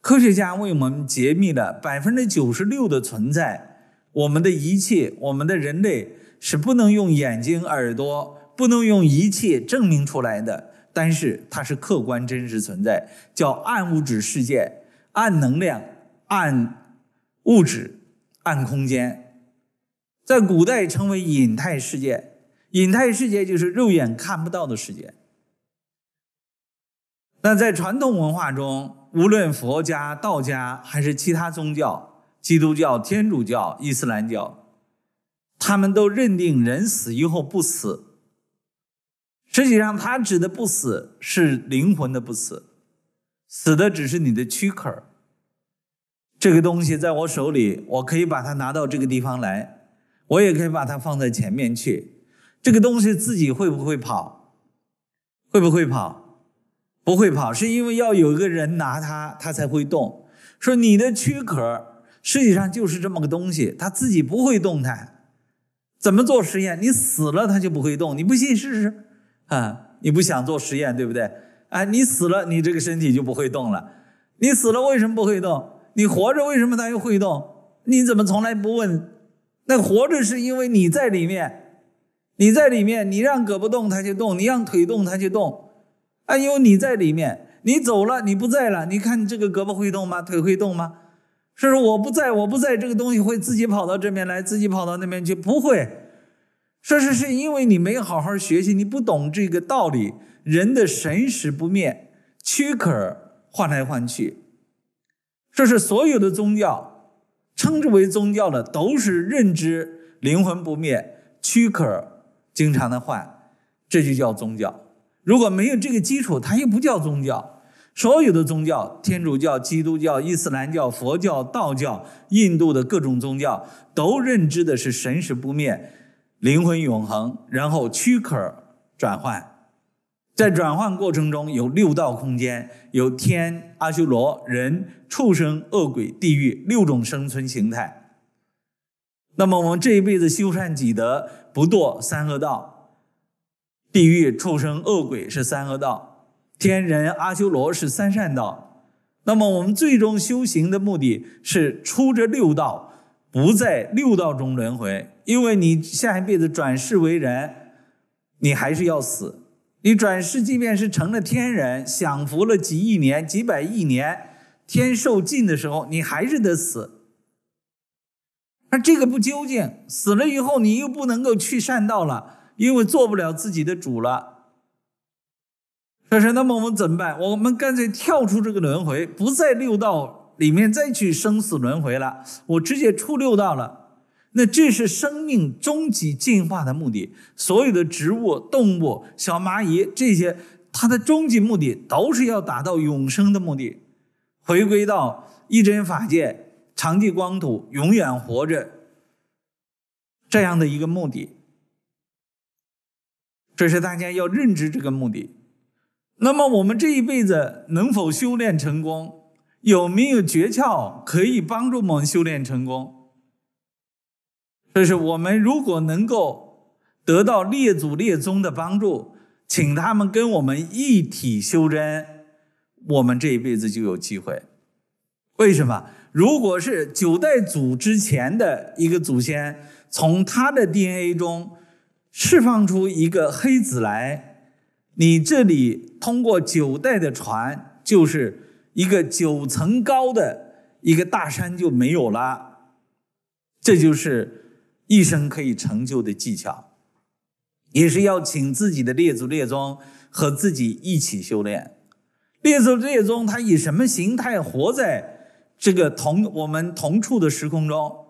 科学家为我们揭秘的百分之九十六的存在。我们的一切，我们的人类是不能用眼睛、耳朵，不能用仪器证明出来的。但是它是客观真实存在，叫暗物质世界、暗能量。暗物质、暗空间，在古代称为隐态世界。隐态世界就是肉眼看不到的世界。那在传统文化中，无论佛家、道家还是其他宗教（基督教、天主教、伊斯兰教），他们都认定人死以后不死。实际上，他指的不死是灵魂的不死，死的只是你的躯壳这个东西在我手里，我可以把它拿到这个地方来，我也可以把它放在前面去。这个东西自己会不会跑？会不会跑？不会跑，是因为要有一个人拿它，它才会动。说你的躯壳实际上就是这么个东西，它自己不会动弹。怎么做实验？你死了它就不会动。你不信试试啊？你不想做实验对不对？啊，你死了，你这个身体就不会动了。你死了为什么不会动？你活着为什么它又会动？你怎么从来不问？那活着是因为你在里面，你在里面，你让胳膊动它就动，你让腿动它就动，哎，因为你在里面。你走了，你不在了，你看这个胳膊会动吗？腿会动吗？是说我不在，我不在，这个东西会自己跑到这边来，自己跑到那边去？不会。说是是因为你没好好学习，你不懂这个道理。人的神识不灭，躯壳换来换去。这是所有的宗教，称之为宗教的，都是认知灵魂不灭，躯壳经常的换，这就叫宗教。如果没有这个基础，它又不叫宗教。所有的宗教，天主教、基督教、伊斯兰教、佛教、道教、印度的各种宗教，都认知的是神识不灭，灵魂永恒，然后躯壳转换。在转换过程中，有六道空间，有天、阿修罗、人、畜生、恶鬼、地狱六种生存形态。那么，我们这一辈子修善积德，不堕三恶道。地狱、畜生、恶鬼是三恶道，天人、阿修罗是三善道。那么，我们最终修行的目的是出这六道，不在六道中轮回。因为你下一辈子转世为人，你还是要死。你转世，即便是成了天人，享福了几亿年、几百亿年，天受尽的时候，你还是得死。而这个不究竟，死了以后，你又不能够去善道了，因为做不了自己的主了。可是，那么我们怎么办？我们干脆跳出这个轮回，不在六道里面再去生死轮回了，我直接出六道了。那这是生命终极进化的目的，所有的植物、动物、小蚂蚁这些，它的终极目的都是要达到永生的目的，回归到一真法界、常寂光土，永远活着这样的一个目的。这是大家要认知这个目的。那么我们这一辈子能否修炼成功，有没有诀窍可以帮助我们修炼成功？就是我们如果能够得到列祖列宗的帮助，请他们跟我们一体修真，我们这一辈子就有机会。为什么？如果是九代祖之前的一个祖先，从他的 DNA 中释放出一个黑子来，你这里通过九代的传，就是一个九层高的一个大山就没有了。这就是。一生可以成就的技巧，也是要请自己的列祖列宗和自己一起修炼。列祖列宗他以什么形态活在这个同我们同处的时空中？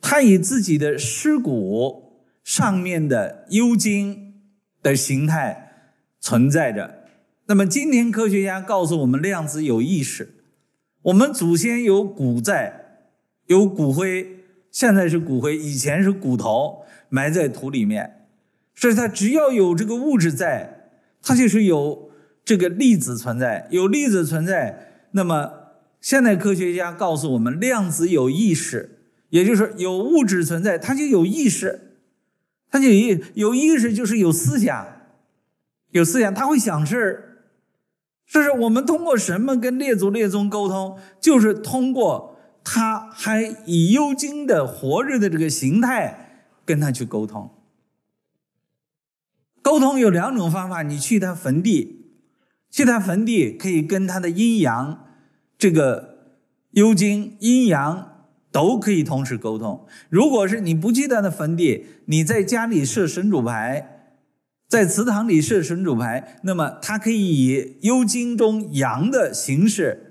他以自己的尸骨上面的幽精的形态存在着。那么今天科学家告诉我们，量子有意识，我们祖先有骨在，有骨灰。现在是骨灰，以前是骨头埋在土里面，所以它只要有这个物质在，它就是有这个粒子存在。有粒子存在，那么现代科学家告诉我们，量子有意识，也就是有物质存在，它就有意识，它就有有意识就是有思想，有思想，它会想事儿。这是我们通过什么跟列祖列宗沟通？就是通过。他还以幽精的活着的这个形态跟他去沟通，沟通有两种方法，你去他坟地，去他坟地可以跟他的阴阳这个幽精阴阳都可以同时沟通。如果是你不去他的坟地，你在家里设神主牌，在祠堂里设神主牌，那么他可以以幽精中阳的形式。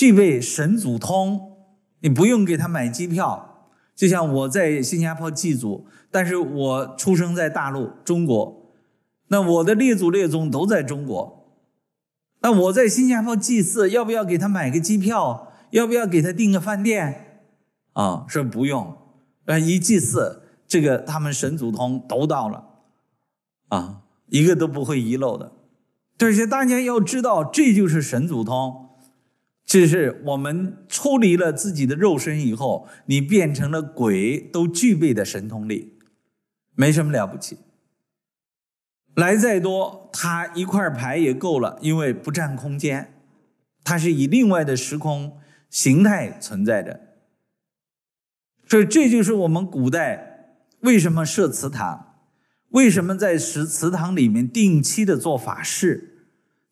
具备神祖通，你不用给他买机票。就像我在新加坡祭祖，但是我出生在大陆中国，那我的列祖列宗都在中国。那我在新加坡祭祀，要不要给他买个机票？要不要给他订个饭店？啊，说不用。呃，一祭祀，这个他们神祖通都到了，啊，一个都不会遗漏的。但是大家要知道，这就是神祖通。这是我们脱离了自己的肉身以后，你变成了鬼都具备的神通力，没什么了不起。来再多，他一块牌也够了，因为不占空间，它是以另外的时空形态存在的。所以，这就是我们古代为什么设祠堂，为什么在祠祠堂里面定期的做法事，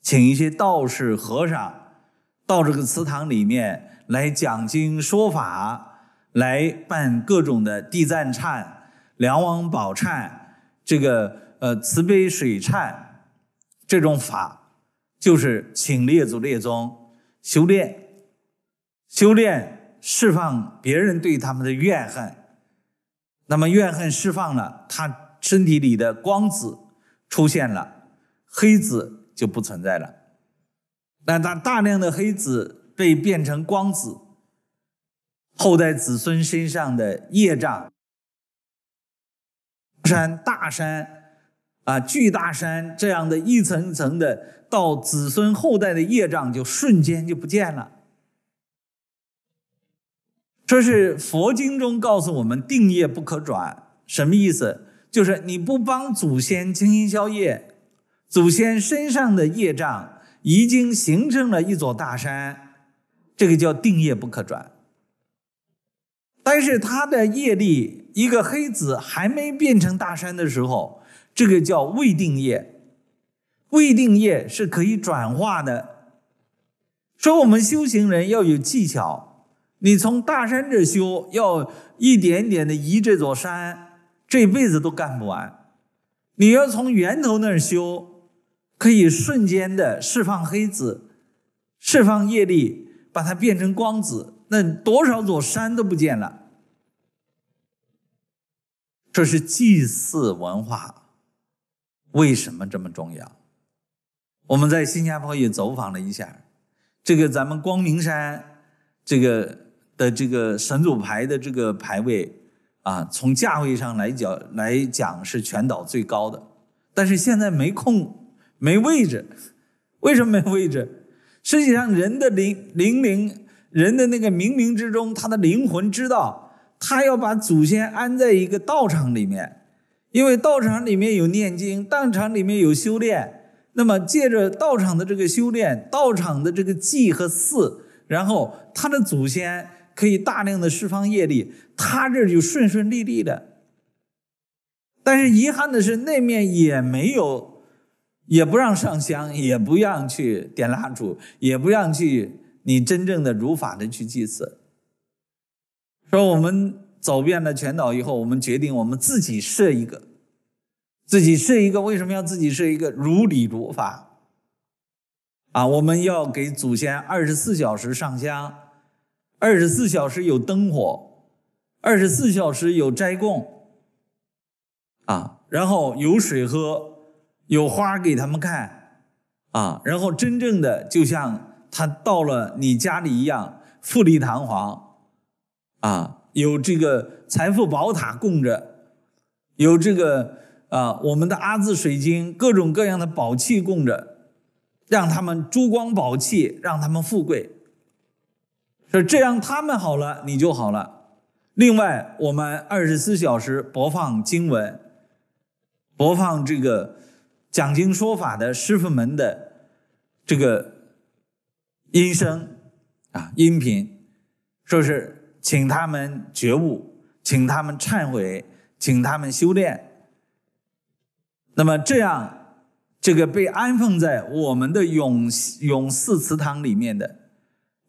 请一些道士和尚。到这个祠堂里面来讲经说法，来办各种的地藏忏、梁王宝忏，这个呃慈悲水忏，这种法就是请列祖列宗修炼，修炼释放别人对他们的怨恨，那么怨恨释放了，他身体里的光子出现了，黑子就不存在了。那它大量的黑子被变成光子，后代子孙身上的业障，山大山啊，巨大山这样的一层一层的，到子孙后代的业障就瞬间就不见了。这是佛经中告诉我们，定业不可转，什么意思？就是你不帮祖先清心消业，祖先身上的业障。已经形成了一座大山，这个叫定业不可转。但是它的业力，一个黑子还没变成大山的时候，这个叫未定业。未定业是可以转化的。说我们修行人要有技巧。你从大山这修，要一点点的移这座山，这辈子都干不完。你要从源头那儿修。可以瞬间的释放黑子，释放业力，把它变成光子。那多少座山都不见了。这是祭祀文化为什么这么重要？我们在新加坡也走访了一下，这个咱们光明山这个的这个神主牌的这个牌位啊，从价位上来讲来讲是全岛最高的，但是现在没空。没位置，为什么没位置？实际上，人的灵灵灵，人的那个冥冥之中，他的灵魂知道，他要把祖先安在一个道场里面，因为道场里面有念经，道场里面有修炼，那么借着道场的这个修炼，道场的这个祭和祀，然后他的祖先可以大量的释放业力，他这就顺顺利利的。但是遗憾的是，那面也没有。也不让上香，也不让去点蜡烛，也不让去你真正的如法的去祭祀。说我们走遍了全岛以后，我们决定我们自己设一个，自己设一个。为什么要自己设一个如理如法？啊，我们要给祖先二十四小时上香，二十四小时有灯火，二十四小时有斋供，啊，然后有水喝。有花给他们看，啊，然后真正的就像他到了你家里一样富丽堂皇，啊，有这个财富宝塔供着，有这个啊我们的阿字水晶各种各样的宝器供着，让他们珠光宝气，让他们富贵，说这样他们好了，你就好了。另外我们二十四小时播放经文，播放这个。讲经说法的师傅们的这个音声啊，音频，说是请他们觉悟，请他们忏悔，请他们修炼。那么这样，这个被安放在我们的永永寺祠堂里面的，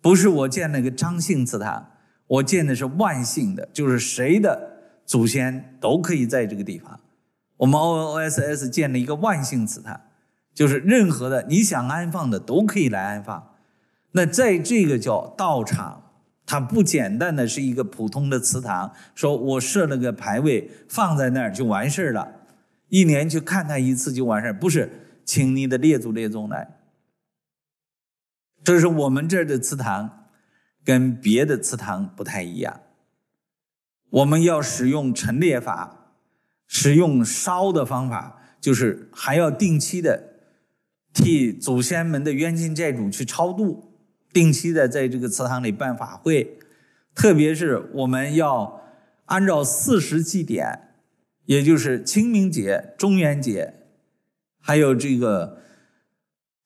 不是我建那个张姓祠堂，我建的是万姓的，就是谁的祖先都可以在这个地方。我们 O O S S 建了一个万姓祠堂，就是任何的你想安放的都可以来安放。那在这个叫道场，它不简单的是一个普通的祠堂。说我设了个牌位放在那儿就完事儿了，一年去看他一次就完事儿，不是请你的列祖列宗来。这是我们这儿的祠堂跟别的祠堂不太一样，我们要使用陈列法。使用烧的方法，就是还要定期的替祖先们的冤亲债主去超度，定期的在这个祠堂里办法会，特别是我们要按照四时祭典，也就是清明节、中元节，还有这个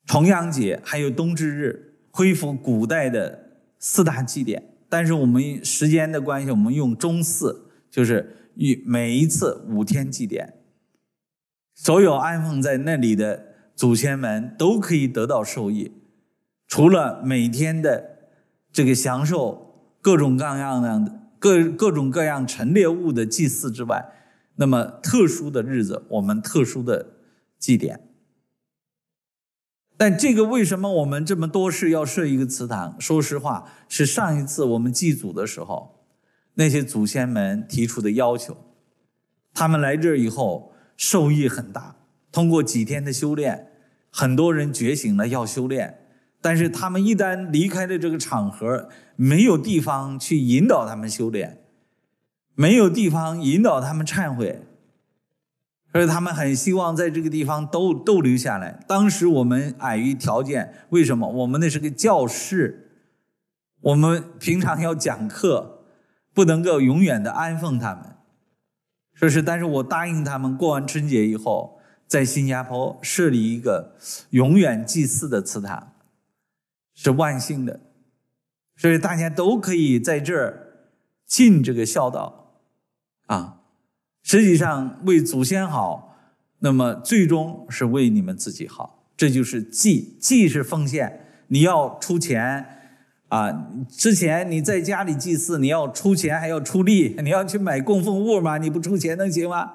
重阳节，还有冬至日，恢复古代的四大祭典。但是我们时间的关系，我们用中四，就是。与每一次五天祭典，所有安放在那里的祖先们都可以得到受益。除了每天的这个享受各种各样的各各种各样陈列物的祭祀之外，那么特殊的日子我们特殊的祭奠。但这个为什么我们这么多事要设一个祠堂？说实话，是上一次我们祭祖的时候。那些祖先们提出的要求，他们来这儿以后受益很大。通过几天的修炼，很多人觉醒了要修炼，但是他们一旦离开了这个场合，没有地方去引导他们修炼，没有地方引导他们忏悔，所以他们很希望在这个地方逗逗留下来。当时我们碍于条件，为什么？我们那是个教室，我们平常要讲课。不能够永远的安奉他们，说是，但是我答应他们，过完春节以后，在新加坡设立一个永远祭祀的祠堂，是万幸的，所以大家都可以在这儿尽这个孝道，啊，实际上为祖先好，那么最终是为你们自己好，这就是祭，祭是奉献，你要出钱。啊，之前你在家里祭祀，你要出钱还要出力，你要去买供奉物嘛，你不出钱能行吗？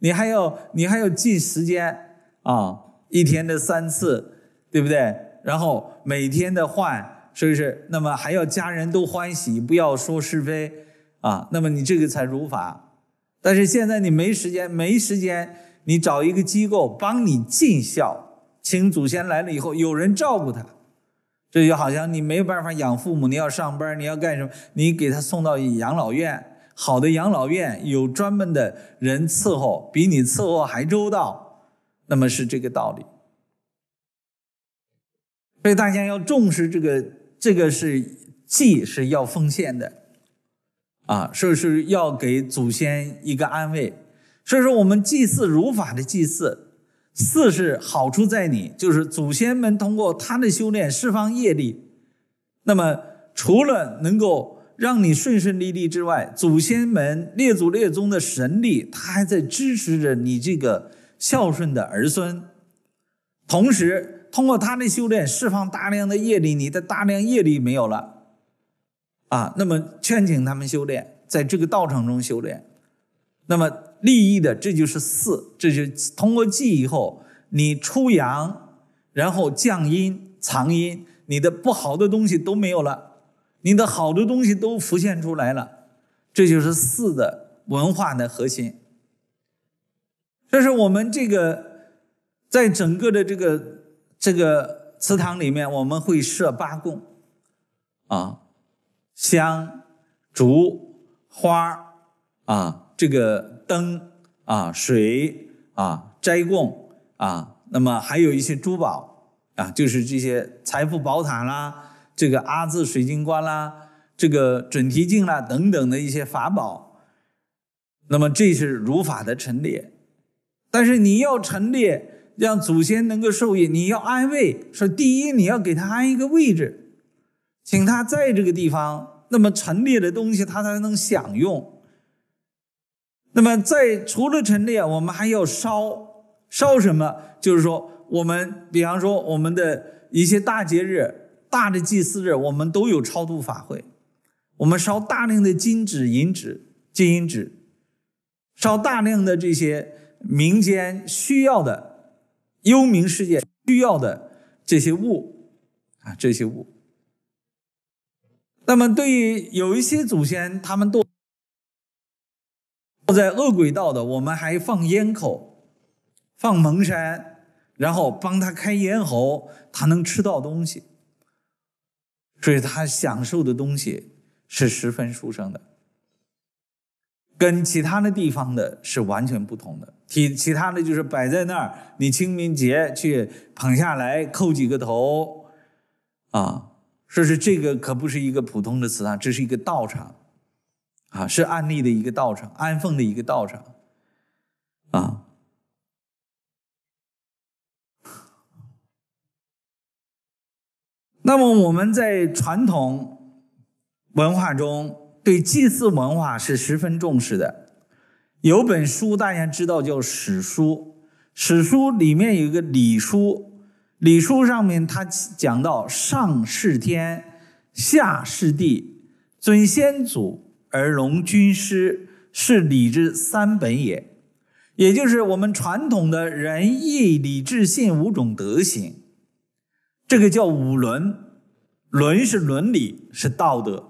你还要你还要记时间啊，一天的三次，对不对？然后每天的换，是不是？那么还要家人都欢喜，不要说是非啊。那么你这个才如法。但是现在你没时间，没时间，你找一个机构帮你尽孝，请祖先来了以后，有人照顾他。这就好像你没有办法养父母，你要上班，你要干什么？你给他送到养老院，好的养老院有专门的人伺候，比你伺候还周到。那么是这个道理，所以大家要重视这个，这个是祭是要奉献的，啊，所以是要给祖先一个安慰。所以说我们祭祀儒法的祭祀。四是好处在你，就是祖先们通过他的修炼释放业力，那么除了能够让你顺顺利利之外，祖先们列祖列宗的神力，他还在支持着你这个孝顺的儿孙，同时通过他的修炼释放大量的业力，你的大量业力没有了，啊，那么劝请他们修炼，在这个道场中修炼，那么。利益的，这就是四，这是通过祭以后，你出阳，然后降阴藏阴，你的不好的东西都没有了，你的好的东西都浮现出来了，这就是四的文化的核心。这是我们这个，在整个的这个这个祠堂里面，我们会设八供，啊，香、烛、花啊，这个。灯啊，水啊，斋供啊，那么还有一些珠宝啊，就是这些财富宝塔啦，这个阿字水晶棺啦，这个准提镜啦等等的一些法宝。那么这是如法的陈列，但是你要陈列让祖先能够受益，你要安慰说：第一，你要给他安一个位置，请他在这个地方，那么陈列的东西他才能享用。那么，在除了陈列，我们还要烧烧什么？就是说，我们比方说，我们的一些大节日、大的祭祀日，我们都有超度法会，我们烧大量的金纸、银纸、金银纸，烧大量的这些民间需要的、幽冥世界需要的这些物啊，这些物。那么，对于有一些祖先，他们都。在恶鬼道的，我们还放烟口，放蒙山，然后帮他开咽喉，他能吃到东西，所以他享受的东西是十分殊胜的，跟其他的地方的是完全不同的。其其他的就是摆在那儿，你清明节去捧下来叩几个头，啊，说是这个可不是一个普通的祠堂，这是一个道场。啊，是安利的一个道场，安奉的一个道场，啊。那么我们在传统文化中对祭祀文化是十分重视的。有本书大家知道叫《史书》，《史书》里面有一个《礼书》，《礼书》上面它讲到上是天，下是地，尊先祖。而容军师是礼之三本也，也就是我们传统的仁义礼智信五种德行，这个叫五伦，伦是伦理，是道德。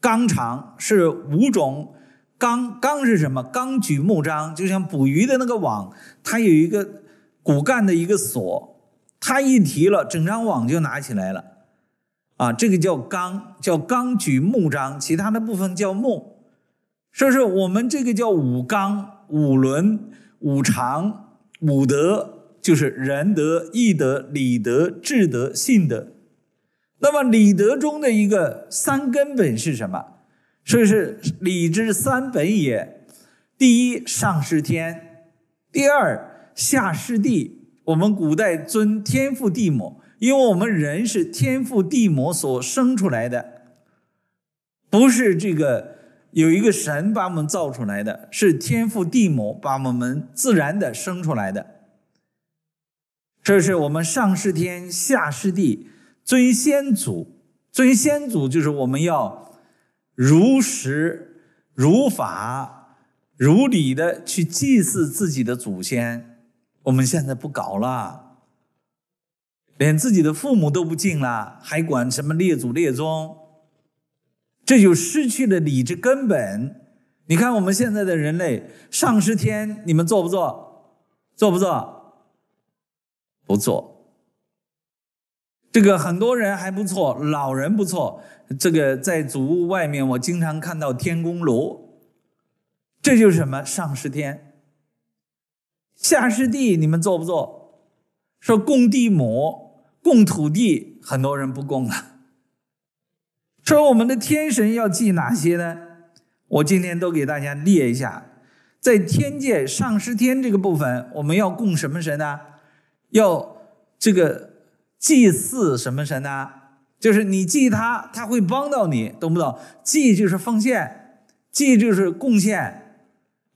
纲常是五种纲，纲是什么？纲举目张，就像捕鱼的那个网，它有一个骨干的一个锁，它一提了，整张网就拿起来了。啊，这个叫纲，叫纲举目张，其他的部分叫目。所以说，我们这个叫五纲、五伦、五常、五德，就是仁德、义德、礼德、智德、信德。那么，礼德中的一个三根本是什么？说是礼之三本也。第一，上是天；第二，下是地。我们古代尊天父地母。因为我们人是天父地母所生出来的，不是这个有一个神把我们造出来的，是天父地母把我们自然的生出来的。这是我们上是天，下是地，尊先祖，尊先祖就是我们要如实、如法、如理的去祭祀自己的祖先。我们现在不搞了。连自己的父母都不敬了，还管什么列祖列宗？这就失去了礼之根本。你看我们现在的人类上十天，你们做不做？做不做？不做。这个很多人还不错，老人不错。这个在祖屋外面，我经常看到天公炉，这就是什么上十天。下十地，你们做不做？说供地母。供土地，很多人不供了。说我们的天神要祭哪些呢？我今天都给大家列一下。在天界上师天这个部分，我们要供什么神呢？要这个祭祀什么神呢？就是你祭他，他会帮到你，懂不懂？祭就是奉献，祭就是贡献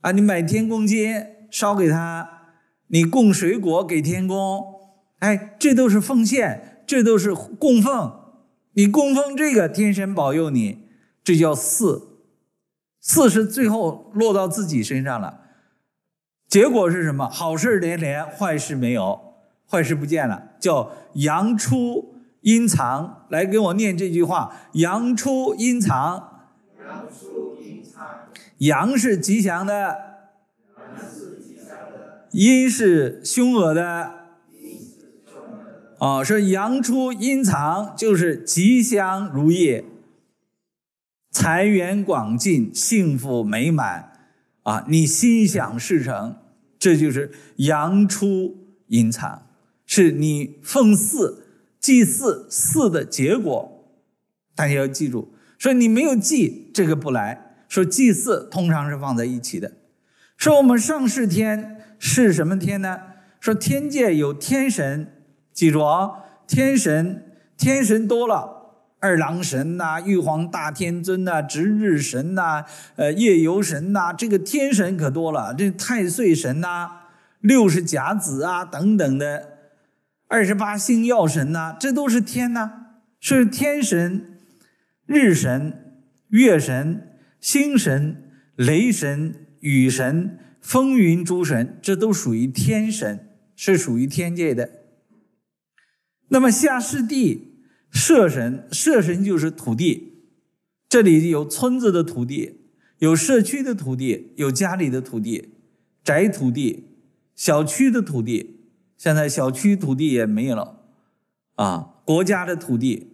啊！你买天公金烧给他，你供水果给天公，哎，这都是奉献，这都是供奉。你供奉这个天神保佑你，这叫四。四是最后落到自己身上了。结果是什么？好事连连，坏事没有，坏事不见了，叫阳出阴藏。来，跟我念这句话：阳出阴藏。阳出阴藏。阳是吉祥的，阴是凶恶的。啊，说阳出阴藏就是吉祥如意，财源广进，幸福美满，啊，你心想事成，这就是阳出阴藏，是你奉祀祭祀祀的结果。大家要记住，说你没有祭这个不来，说祭祀通常是放在一起的。说我们上世天是什么天呢？说天界有天神。记住啊，天神天神多了，二郎神呐，玉皇大天尊呐，值日神呐，呃，夜游神呐，这个天神可多了。这太岁神呐，六十甲子啊等等的，二十八星耀神呐，这都是天呐，是天神，日神、月神、星神、雷神、雨神、风云诸神，这都属于天神，是属于天界的。那么，下士地社神，社神就是土地，这里有村子的土地，有社区的土地，有家里的土地，宅土地，小区的土地，现在小区土地也没了，啊，国家的土地，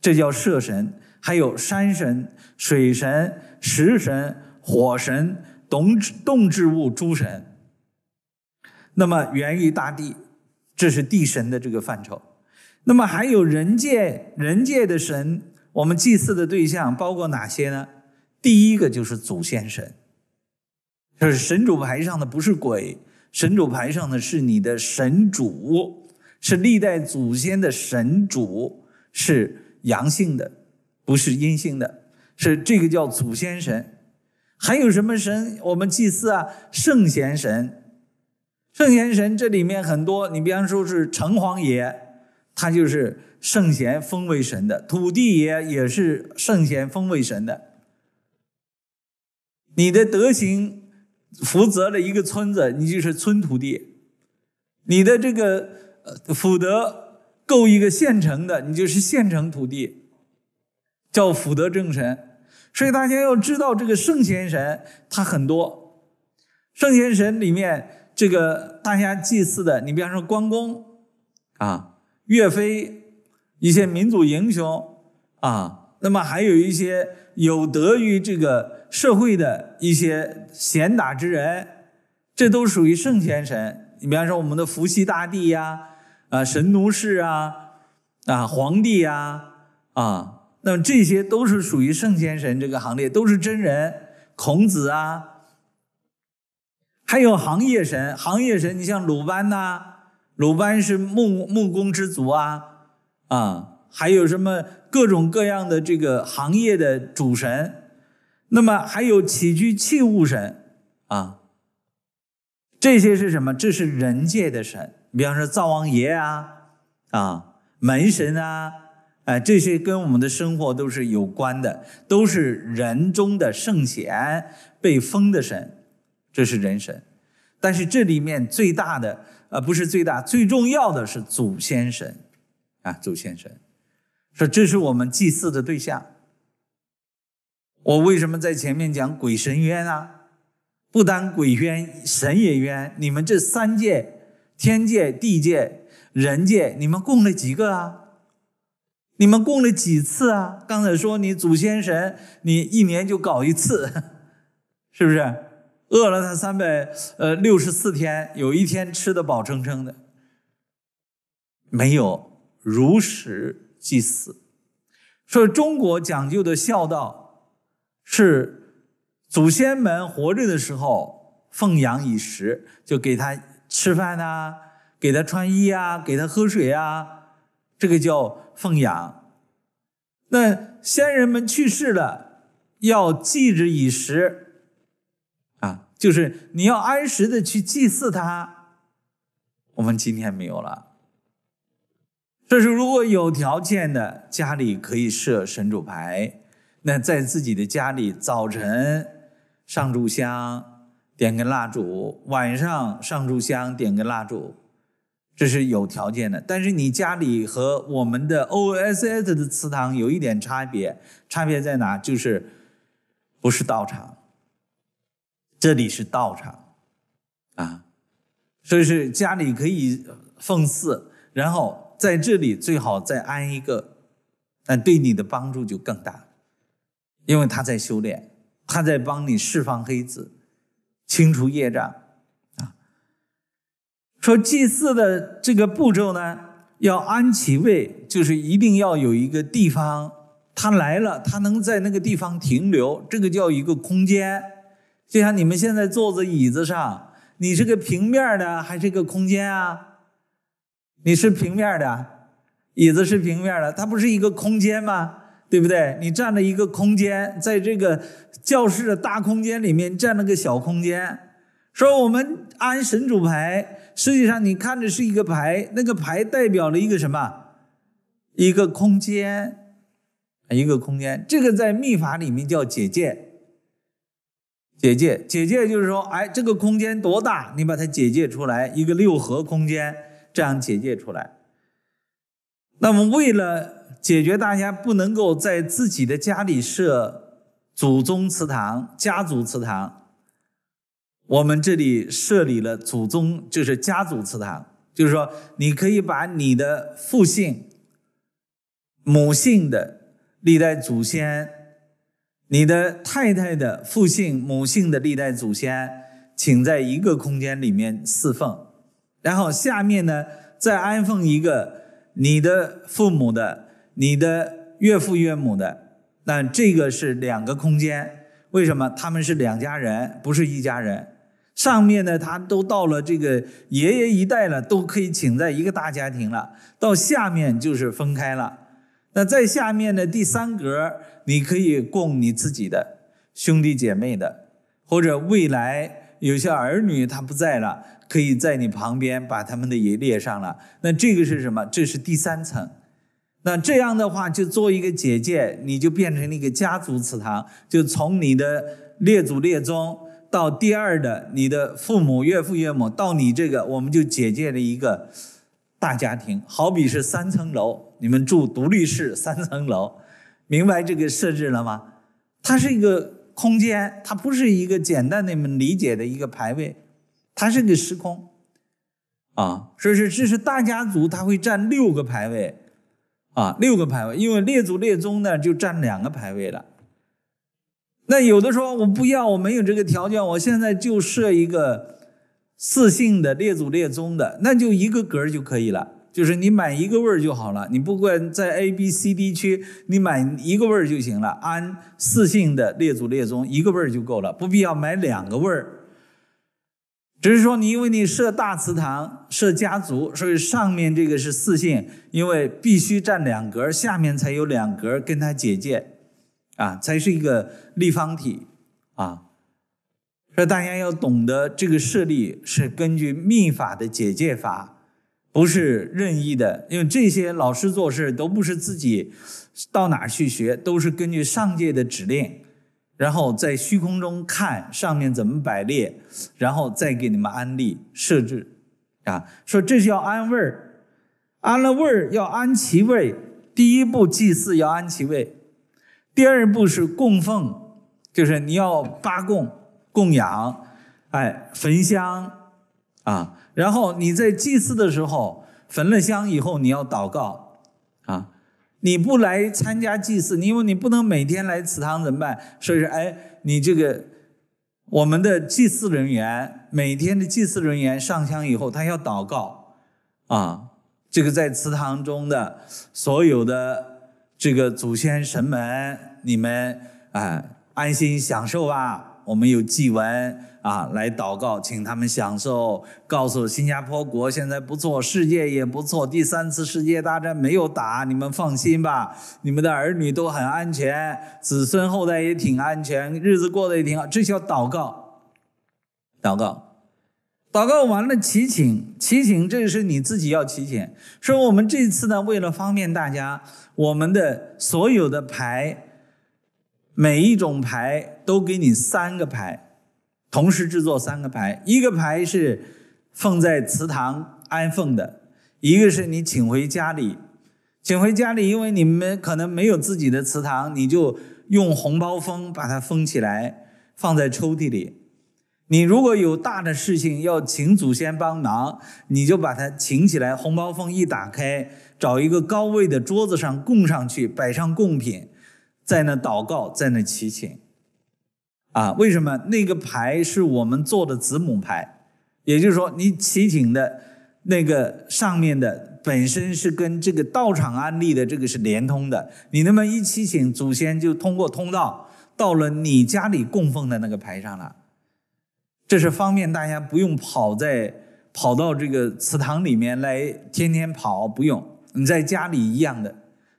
这叫社神，还有山神、水神、石神、火神、动动植物诸神，那么源于大地。这是地神的这个范畴，那么还有人界人界的神，我们祭祀的对象包括哪些呢？第一个就是祖先神，就是神主牌上的不是鬼，神主牌上的是你的神主，是历代祖先的神主，是阳性的，不是阴性的，是这个叫祖先神。还有什么神？我们祭祀啊，圣贤神。圣贤神这里面很多，你比方说是城隍爷，他就是圣贤封为神的；土地爷也是圣贤封为神的。你的德行，福泽了一个村子，你就是村土地；你的这个福德够一个县城的，你就是县城土地，叫福德正神。所以大家要知道，这个圣贤神他很多，圣贤神里面。这个大家祭祀的，你比方说关公啊、岳飞一些民族英雄啊，那么还有一些有德于这个社会的一些贤达之人，这都属于圣贤神。你比方说我们的伏羲大帝呀、啊神农氏啊、啊皇帝呀啊，那么这些都是属于圣贤神这个行列，都是真人，孔子啊。还有行业神，行业神，你像鲁班呐，鲁班是木木工之祖啊，啊，还有什么各种各样的这个行业的主神，那么还有起居器物神啊，这些是什么？这是人界的神，比方说灶王爷啊，啊，门神啊，哎，这些跟我们的生活都是有关的，都是人中的圣贤被封的神。这是人神，但是这里面最大的啊不是最大，最重要的是祖先神，啊祖先神，说这是我们祭祀的对象。我为什么在前面讲鬼神冤啊？不单鬼冤，神也冤。你们这三界，天界、地界、人界，你们供了几个啊？你们供了几次啊？刚才说你祖先神，你一年就搞一次，是不是？饿了他三百呃六十四天，有一天吃得饱撑撑的，没有如实祭祀。说中国讲究的孝道是祖先们活着的时候奉养以食，就给他吃饭呐，给他穿衣啊，给他喝水啊，这个叫奉养。那先人们去世了，要祭之以食。就是你要按时的去祭祀他，我们今天没有了。这是如果有条件的家里可以设神主牌，那在自己的家里早晨上柱香点根蜡烛，晚上上柱香点根蜡烛，这是有条件的。但是你家里和我们的 o s a 的祠堂有一点差别，差别在哪？就是不是道场。这里是道场，啊，所以是家里可以奉祀，然后在这里最好再安一个，那对你的帮助就更大，因为他在修炼，他在帮你释放黑子，清除业障，啊，说祭祀的这个步骤呢，要安其位，就是一定要有一个地方，他来了，他能在那个地方停留，这个叫一个空间。就像你们现在坐在椅子上，你是个平面的还是个空间啊？你是平面的，椅子是平面的，它不是一个空间吗？对不对？你占了一个空间，在这个教室的大空间里面占了个小空间。说我们安神主牌，实际上你看着是一个牌，那个牌代表了一个什么？一个空间，一个空间。这个在秘法里面叫解戒。解界，解界就是说，哎，这个空间多大？你把它解界出来，一个六合空间，这样解界出来。那么为了解决大家不能够在自己的家里设祖宗祠堂、家族祠堂，我们这里设立了祖宗，就是家族祠堂，就是说，你可以把你的父姓、母姓的历代祖先。你的太太的父姓母姓的历代祖先，请在一个空间里面侍奉，然后下面呢再安奉一个你的父母的、你的岳父岳母的，那这个是两个空间。为什么？他们是两家人，不是一家人。上面呢，他都到了这个爷爷一代了，都可以请在一个大家庭了。到下面就是分开了。那在下面的第三格。你可以供你自己的兄弟姐妹的，或者未来有些儿女他不在了，可以在你旁边把他们的也列上了。那这个是什么？这是第三层。那这样的话，就做一个姐姐，你就变成了一个家族祠堂。就从你的列祖列宗到第二的你的父母岳父岳母到你这个，我们就姐姐的一个大家庭。好比是三层楼，你们住独立式三层楼。明白这个设置了吗？它是一个空间，它不是一个简单的、们理解的一个排位，它是个时空，啊，所以说这是大家族，它会占六个排位，啊，六个排位，因为列祖列宗呢就占两个排位了。那有的说我不要，我没有这个条件，我现在就设一个四姓的列祖列宗的，那就一个格就可以了。就是你买一个味儿就好了，你不管在 A、B、C、D 区，你买一个味儿就行了。安四性的列祖列宗一个味儿就够了，不必要买两个味儿。只是说，你因为你设大祠堂、设家族，所以上面这个是四姓，因为必须占两格，下面才有两格跟他解界，啊，才是一个立方体，啊。所以大家要懂得这个设立是根据密法的解界法。不是任意的，因为这些老师做事都不是自己到哪儿去学，都是根据上界的指令，然后在虚空中看上面怎么摆列，然后再给你们安利设置啊，说这是要安位儿，安了位儿要安其位，第一步祭祀要安其位，第二步是供奉，就是你要发供供养，哎，焚香啊。然后你在祭祀的时候焚了香以后，你要祷告啊！你不来参加祭祀，因为你不能每天来祠堂，怎么办？所以说，哎，你这个我们的祭祀人员，每天的祭祀人员上香以后，他要祷告啊。这个在祠堂中的所有的这个祖先神们，你们哎，安心享受吧。我们有祭文。啊，来祷告，请他们享受。告诉新加坡国，现在不错，世界也不错。第三次世界大战没有打，你们放心吧，你们的儿女都很安全，子孙后代也挺安全，日子过得也挺好。这叫祷告，祷告，祷告完了祈请，祈请，这是你自己要祈请。说我们这次呢，为了方便大家，我们的所有的牌，每一种牌都给你三个牌。同时制作三个牌，一个牌是放在祠堂安奉的，一个是你请回家里，请回家里，因为你们可能没有自己的祠堂，你就用红包封把它封起来，放在抽屉里。你如果有大的事情要请祖先帮忙，你就把它请起来，红包封一打开，找一个高位的桌子上供上去，摆上供品，在那祷告，在那祈请。啊，为什么那个牌是我们做的子母牌？也就是说，你祈请的那个上面的本身是跟这个道场安利的这个是连通的。你那么一祈请，祖先就通过通道到了你家里供奉的那个牌上了。这是方便大家不用跑在跑到这个祠堂里面来天天跑，不用你在家里一样的。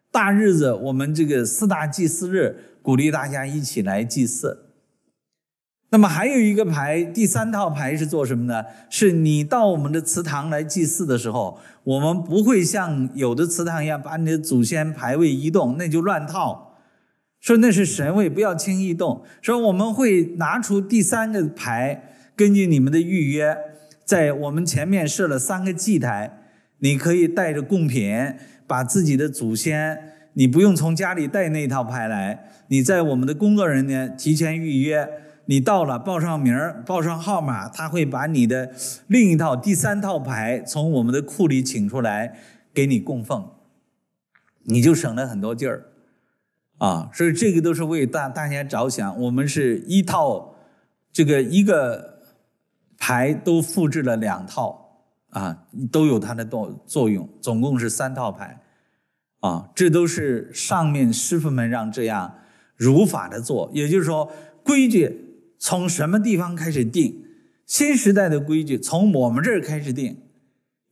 大日子，我们这个四大祭祀日，鼓励大家一起来祭祀。那么还有一个牌，第三套牌是做什么呢？是你到我们的祠堂来祭祀的时候，我们不会像有的祠堂一样把你的祖先牌位移动，那就乱套。说那是神位，不要轻易动。说我们会拿出第三个牌，根据你们的预约，在我们前面设了三个祭台，你可以带着贡品，把自己的祖先，你不用从家里带那套牌来，你在我们的工作人员提前预约。你到了，报上名儿，报上号码，他会把你的另一套、第三套牌从我们的库里请出来给你供奉，你就省了很多劲儿，啊，所以这个都是为大大家着想。我们是一套，这个一个牌都复制了两套，啊，都有它的作作用。总共是三套牌，啊，这都是上面师傅们让这样如法的做，也就是说规矩。从什么地方开始定新时代的规矩？从我们这儿开始定，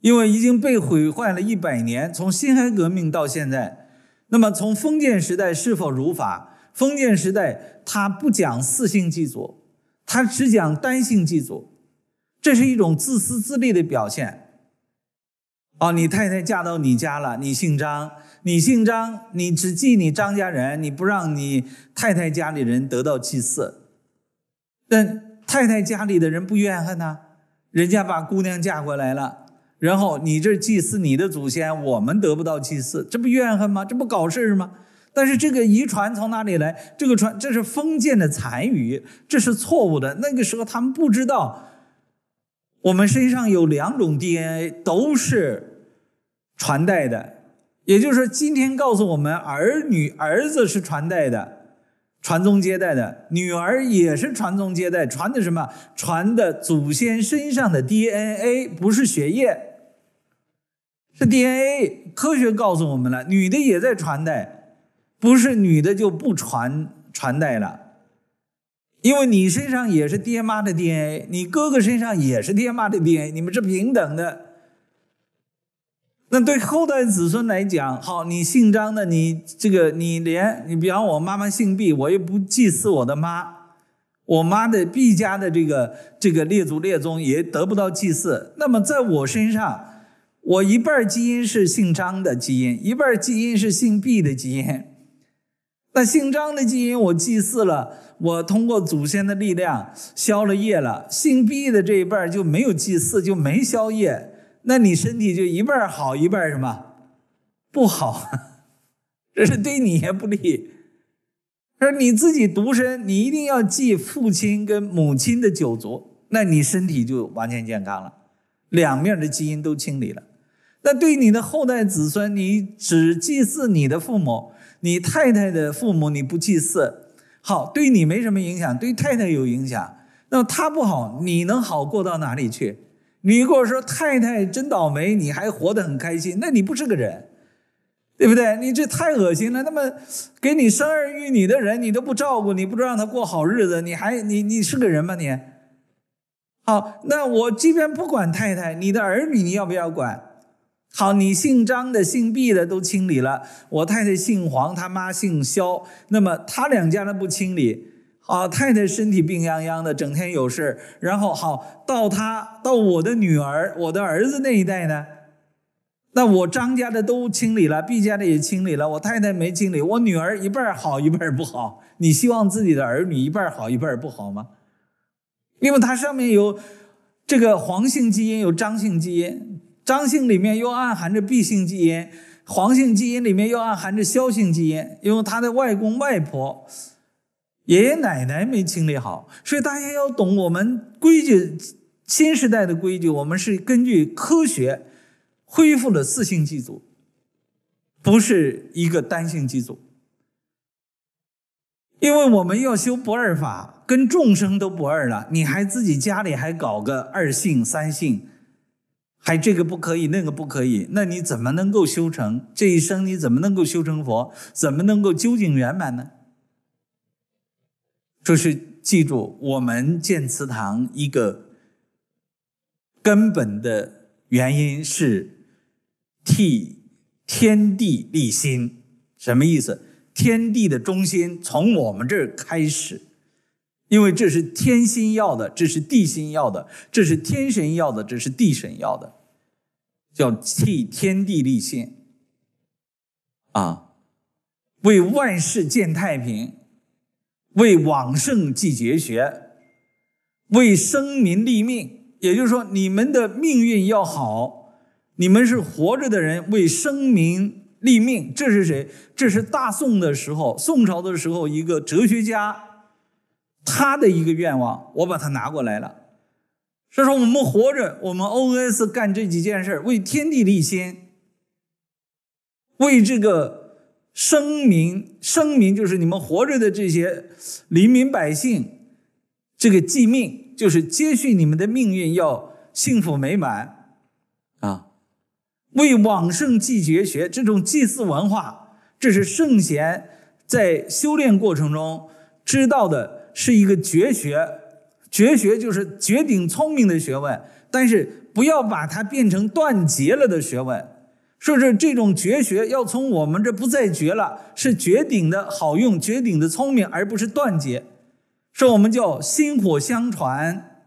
因为已经被毁坏了一百年，从辛亥革命到现在。那么，从封建时代是否如法？封建时代他不讲四姓祭祖，他只讲单姓祭祖，这是一种自私自利的表现。哦，你太太嫁到你家了，你姓张，你姓张，你只祭你张家人，你不让你太太家里人得到祭祀。但太太家里的人不怨恨呐，人家把姑娘嫁过来了，然后你这祭祀你的祖先，我们得不到祭祀，这不怨恨吗？这不搞事儿吗？但是这个遗传从哪里来？这个传这是封建的残余，这是错误的。那个时候他们不知道，我们身上有两种 DNA 都是传代的，也就是说，今天告诉我们儿女儿子是传代的。传宗接代的女儿也是传宗接代，传的什么？传的祖先身上的 DNA，不是血液，是 DNA。科学告诉我们了，女的也在传代，不是女的就不传传代了，因为你身上也是爹妈的 DNA，你哥哥身上也是爹妈的 DNA，你们是平等的。那对后代子孙来讲，好，你姓张的，你这个你连你，比方我妈妈姓毕，我又不祭祀我的妈，我妈的毕家的这个这个列祖列宗也得不到祭祀。那么在我身上，我一半基因是姓张的基因，一半基因是姓毕的基因。那姓张的基因我祭祀了，我通过祖先的力量消了业了，姓毕的这一半就没有祭祀，就没消业。那你身体就一半好一半什么不好，这是对你也不利。说你自己独身，你一定要祭父亲跟母亲的九族，那你身体就完全健康了，两面的基因都清理了。那对你的后代子孙，你只祭祀你的父母，你太太的父母你不祭祀，好，对你没什么影响，对太太有影响。那他不好，你能好过到哪里去？你跟我说太太真倒霉，你还活得很开心，那你不是个人，对不对？你这太恶心了。那么，给你生儿育女的人你都不照顾，你不知让他过好日子，你还你你是个人吗？你，好，那我即便不管太太，你的儿女你要不要管？好，你姓张的、姓毕的都清理了，我太太姓黄，他妈姓肖，那么他两家的不清理。啊，太太身体病殃殃的，整天有事。然后好到他到我的女儿、我的儿子那一代呢，那我张家的都清理了毕家的也清理了，我太太没清理，我女儿一半好一半不好。你希望自己的儿女一半好一半不好吗？因为它上面有这个黄性基因，有张性基因，张性里面又暗含着 B 性基因，黄性基因里面又暗含着萧性基因，因为他的外公外婆。爷爷奶奶没清理好，所以大家要懂我们规矩。新时代的规矩，我们是根据科学恢复了四性祭祖，不是一个单性祭祖，因为我们要修不二法，跟众生都不二了，你还自己家里还搞个二性、三性，还这个不可以，那个不可以，那你怎么能够修成？这一生你怎么能够修成佛？怎么能够究竟圆满呢？就是记住，我们建祠堂一个根本的原因是替天地立心，什么意思？天地的中心从我们这儿开始，因为这是天心要的，这是地心要的，这是天神要的，这是地神要的，叫替天地立心啊，为万世建太平。为往圣继绝学，为生民立命。也就是说，你们的命运要好，你们是活着的人，为生民立命。这是谁？这是大宋的时候，宋朝的时候一个哲学家他的一个愿望。我把它拿过来了。所以说，我们活着，我们 OS 干这几件事为天地立心，为这个。生民，生民就是你们活着的这些黎民百姓，这个祭命就是接续你们的命运，要幸福美满，啊，为往圣继绝学，这种祭祀文化，这是圣贤在修炼过程中知道的是一个绝学，绝学就是绝顶聪明的学问，但是不要把它变成断绝了的学问。说是这种绝学要从我们这不再绝了，是绝顶的好用、绝顶的聪明，而不是断绝。说我们叫薪火相传，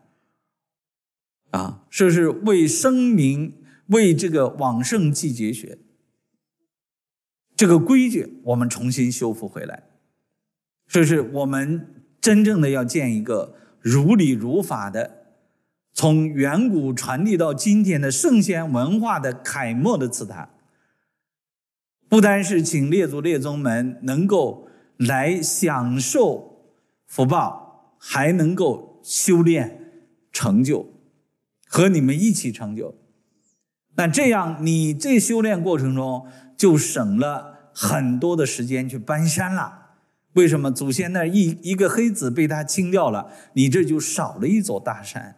啊，说是为生民、为这个往圣继绝学，这个规矩我们重新修复回来。说是我们真正的要建一个如理如法的。从远古传递到今天的圣贤文化的楷模的祠坛，不单是请列祖列宗们能够来享受福报，还能够修炼成就，和你们一起成就。那这样，你这修炼过程中就省了很多的时间去搬山了。为什么？祖先那一一个黑子被他清掉了，你这就少了一座大山。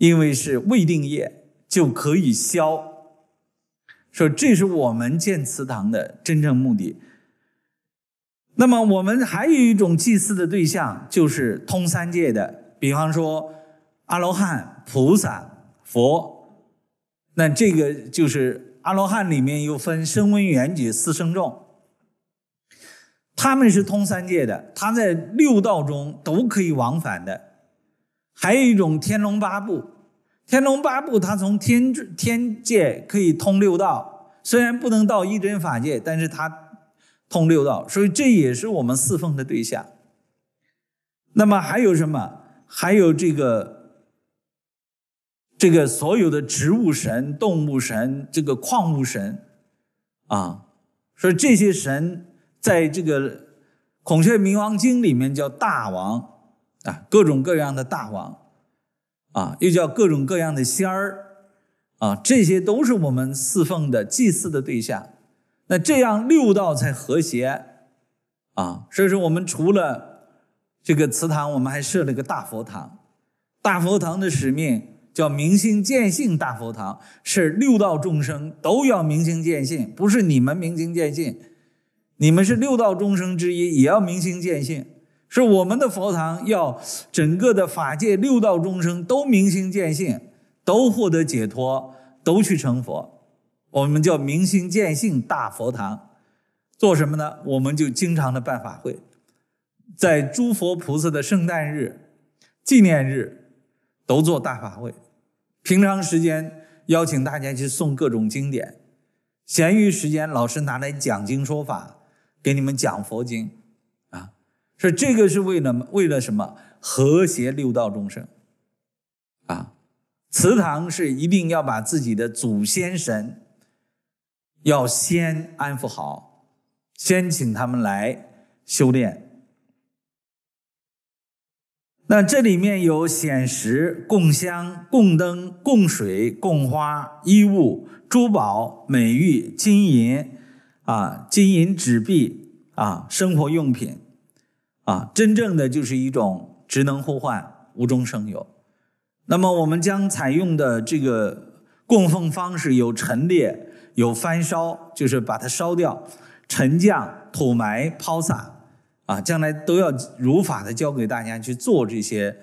因为是未定业，就可以消，说这是我们建祠堂的真正目的。那么，我们还有一种祭祀的对象，就是通三界的，比方说阿罗汉、菩萨、佛。那这个就是阿罗汉里面又分声闻、缘觉四声众，他们是通三界的，他在六道中都可以往返的。还有一种天龙八部，天龙八部它从天天界可以通六道，虽然不能到一真法界，但是它通六道，所以这也是我们侍奉的对象。那么还有什么？还有这个这个所有的植物神、动物神、这个矿物神啊，所以这些神在这个《孔雀明王经》里面叫大王。各种各样的大王，啊，又叫各种各样的仙儿，啊，这些都是我们侍奉的祭祀的对象。那这样六道才和谐，啊，所以说我们除了这个祠堂，我们还设了个大佛堂。大佛堂的使命叫明心见性。大佛堂是六道众生都要明心见性，不是你们明心见性，你们是六道众生之一，也要明心见性。是我们的佛堂要整个的法界六道众生都明心见性，都获得解脱，都去成佛。我们叫明心见性大佛堂，做什么呢？我们就经常的办法会，在诸佛菩萨的圣诞日、纪念日都做大法会。平常时间邀请大家去诵各种经典，闲余时间老师拿来讲经说法，给你们讲佛经。所以这个是为了为了什么和谐六道众生，啊，祠堂是一定要把自己的祖先神，要先安抚好，先请他们来修炼。那这里面有显石、供香、供灯、供水、供花、衣物、珠宝、美玉、金银，啊，金银纸币，啊，生活用品。啊，真正的就是一种职能互换，无中生有。那么我们将采用的这个供奉方式有陈列、有翻烧，就是把它烧掉；沉降、土埋、抛洒，啊，将来都要如法的教给大家去做这些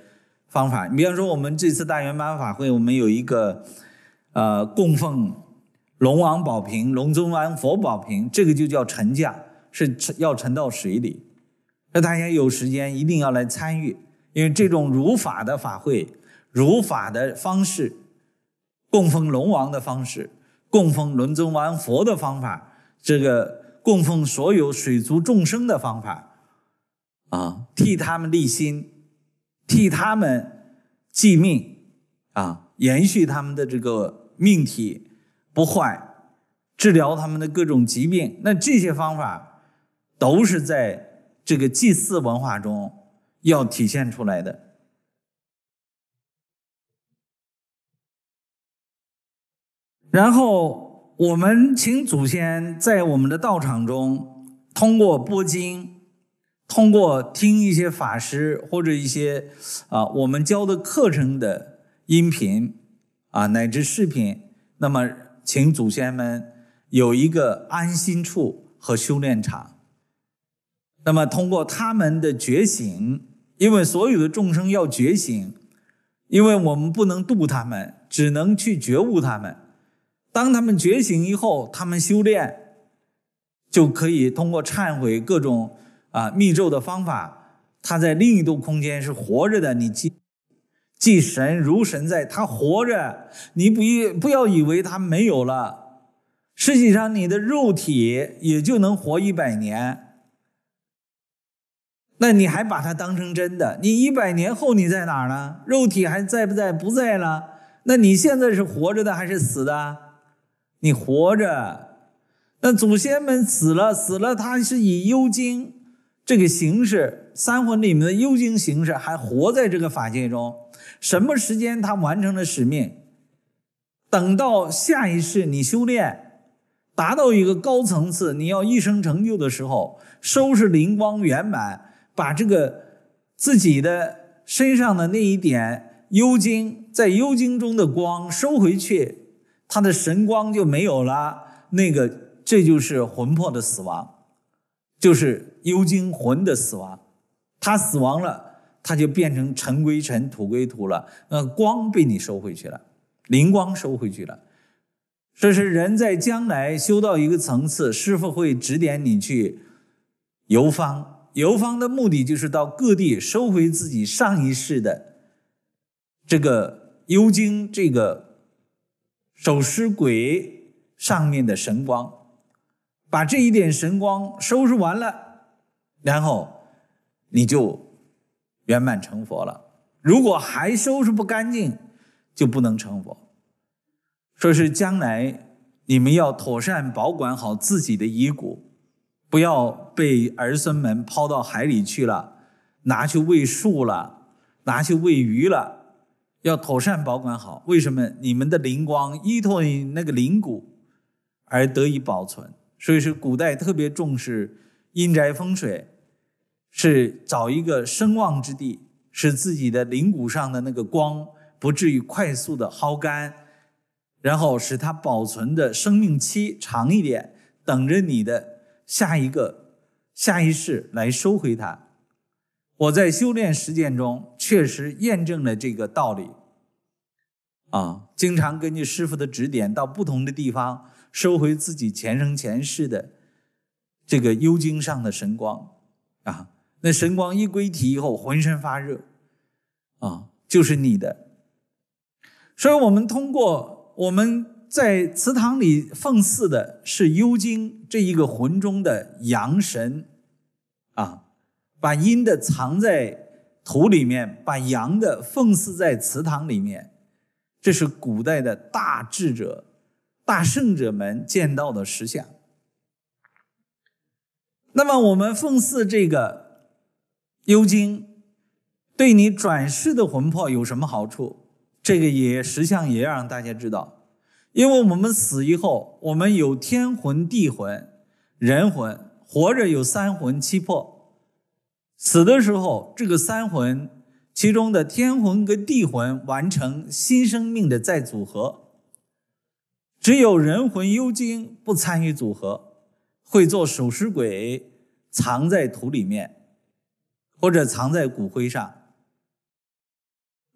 方法。你比方说，我们这次大圆满法会，我们有一个呃供奉龙王宝瓶、龙尊王佛宝瓶，这个就叫沉降，是沉要沉到水里。那大家有时间一定要来参与，因为这种如法的法会、如法的方式，供奉龙王的方式，供奉伦尊王佛的方法，这个供奉所有水族众生的方法，啊，替他们立心，替他们继命，啊，延续他们的这个命体不坏，治疗他们的各种疾病。那这些方法都是在。这个祭祀文化中要体现出来的。然后我们请祖先在我们的道场中，通过播经，通过听一些法师或者一些啊我们教的课程的音频啊乃至视频，那么请祖先们有一个安心处和修炼场。那么，通过他们的觉醒，因为所有的众生要觉醒，因为我们不能渡他们，只能去觉悟他们。当他们觉醒以后，他们修炼就可以通过忏悔各种啊密咒的方法，他在另一度空间是活着的。你记记神如神在，他活着，你不不要以为他没有了，实际上你的肉体也就能活一百年。那你还把它当成真的？你一百年后你在哪儿呢？肉体还在不在？不在了。那你现在是活着的还是死的？你活着，那祖先们死了，死了他是以幽精这个形式，三魂里面的幽精形式还活在这个法界中。什么时间他完成了使命？等到下一世你修炼达到一个高层次，你要一生成就的时候，收拾灵光圆满。把这个自己的身上的那一点幽精，在幽精中的光收回去，他的神光就没有了。那个这就是魂魄的死亡，就是幽精魂的死亡。他死亡了，他就变成尘归尘，土归土了。那光被你收回去了，灵光收回去了。这是人在将来修到一个层次，师傅会指点你去游方。游方的目的就是到各地收回自己上一世的这个幽精、这个守尸鬼上面的神光，把这一点神光收拾完了，然后你就圆满成佛了。如果还收拾不干净，就不能成佛。说是将来你们要妥善保管好自己的遗骨。不要被儿孙们抛到海里去了，拿去喂树了，拿去喂鱼了，要妥善保管好。为什么？你们的灵光依托于那个灵骨而得以保存，所以是古代特别重视阴宅风水，是找一个声望之地，使自己的灵骨上的那个光不至于快速的耗干，然后使它保存的生命期长一点，等着你的。下一个下一世来收回它。我在修炼实践中确实验证了这个道理。啊，经常根据师傅的指点，到不同的地方收回自己前生前世的这个幽精上的神光。啊，那神光一归体以后，浑身发热。啊，就是你的。所以我们通过我们。在祠堂里奉祀的是幽精这一个魂中的阳神，啊，把阴的藏在土里面，把阳的奉祀在祠堂里面，这是古代的大智者、大圣者们见到的实相。那么我们奉祀这个幽精，对你转世的魂魄有什么好处？这个也实相也让大家知道。因为我们死以后，我们有天魂、地魂、人魂；活着有三魂七魄。死的时候，这个三魂其中的天魂跟地魂完成新生命的再组合，只有人魂幽精不参与组合，会做守尸鬼，藏在土里面，或者藏在骨灰上。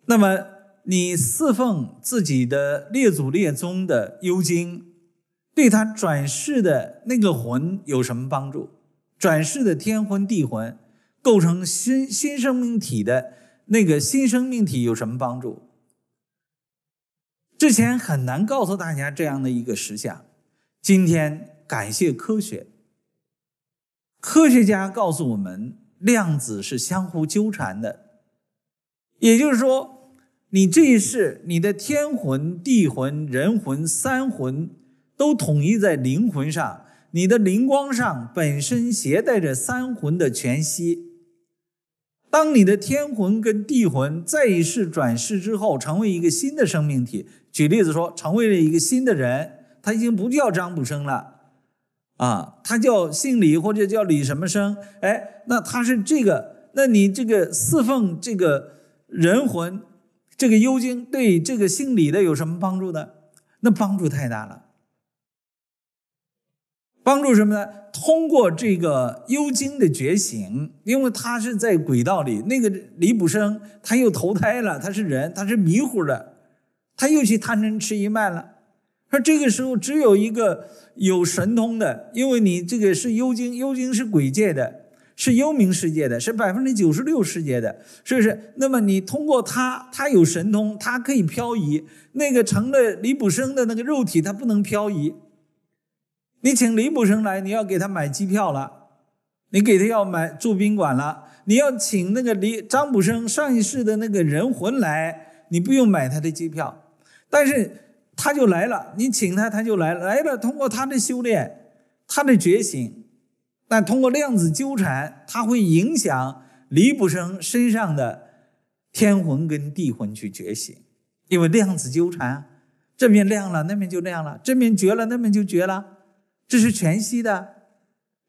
那么。你侍奉自己的列祖列宗的幽精，对他转世的那个魂有什么帮助？转世的天魂地魂构成新新生命体的那个新生命体有什么帮助？之前很难告诉大家这样的一个实相，今天感谢科学，科学家告诉我们，量子是相互纠缠的，也就是说。你这一世，你的天魂、地魂、人魂三魂都统一在灵魂上，你的灵光上本身携带着三魂的全息。当你的天魂跟地魂再一世转世之后，成为一个新的生命体。举例子说，成为了一个新的人，他已经不叫张卜生了，啊，他叫姓李或者叫李什么生，哎，那他是这个，那你这个四凤这个人魂。这个幽精对这个姓李的有什么帮助呢？那帮助太大了。帮助什么呢？通过这个幽精的觉醒，因为他是在轨道里，那个李卜生他又投胎了，他是人，他是迷糊的，他又去贪嗔痴一脉了。说这个时候只有一个有神通的，因为你这个是幽精，幽精是鬼界的。是幽冥世界的，是百分之九十六世界的，是不是？那么你通过他，他有神通，他可以漂移。那个成了李卜生的那个肉体，他不能漂移。你请李卜生来，你要给他买机票了，你给他要买住宾馆了，你要请那个李张卜生上一世的那个人魂来，你不用买他的机票，但是他就来了，你请他他就来，来了通过他的修炼，他的觉醒。但通过量子纠缠，它会影响李卜生身上的天魂跟地魂去觉醒，因为量子纠缠，这面亮了，那面就亮了；这面绝了，那面就绝了。这是全息的，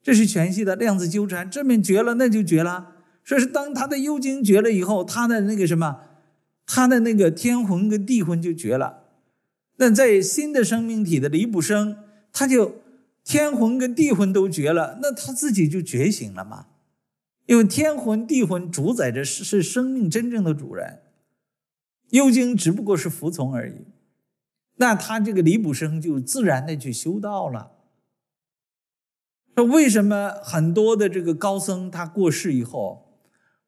这是全息的量子纠缠，这面绝了，那就绝了。所以，当他的幽精绝了以后，他的那个什么，他的那个天魂跟地魂就绝了。那在新的生命体的李卜生，他就。天魂跟地魂都绝了，那他自己就觉醒了吗？因为天魂、地魂主宰着是是生命真正的主人，幽精只不过是服从而已。那他这个离补生就自然的去修道了。那为什么很多的这个高僧他过世以后，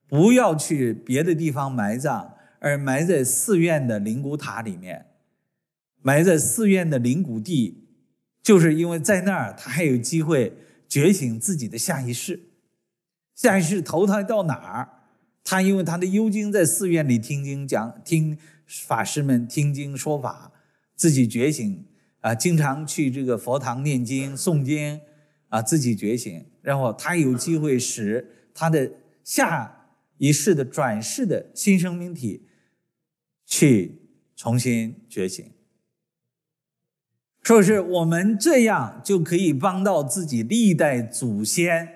不要去别的地方埋葬，而埋在寺院的灵骨塔里面，埋在寺院的灵骨地？就是因为在那儿，他还有机会觉醒自己的下一世，下一世投胎到哪儿？他因为他的幽精在寺院里听经讲，听法师们听经说法，自己觉醒啊，经常去这个佛堂念经诵经啊，自己觉醒，然后他有机会使他的下一世的转世的新生命体去重新觉醒。说是我们这样就可以帮到自己历代祖先，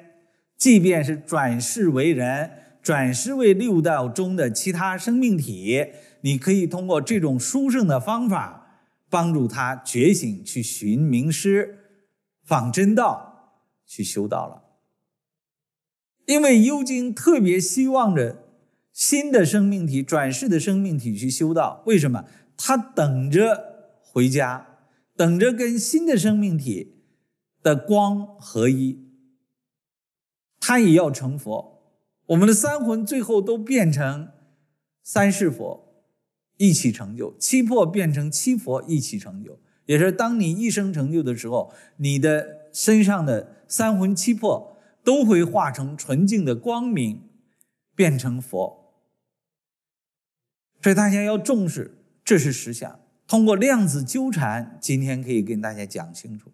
即便是转世为人，转世为六道中的其他生命体，你可以通过这种殊胜的方法帮助他觉醒，去寻名师，仿真道，去修道了。因为幽精特别希望着新的生命体、转世的生命体去修道，为什么？他等着回家。等着跟新的生命体的光合一，他也要成佛。我们的三魂最后都变成三世佛，一起成就；七魄变成七佛，一起成就。也是当你一生成就的时候，你的身上的三魂七魄都会化成纯净的光明，变成佛。所以大家要重视，这是实相。通过量子纠缠，今天可以跟大家讲清楚。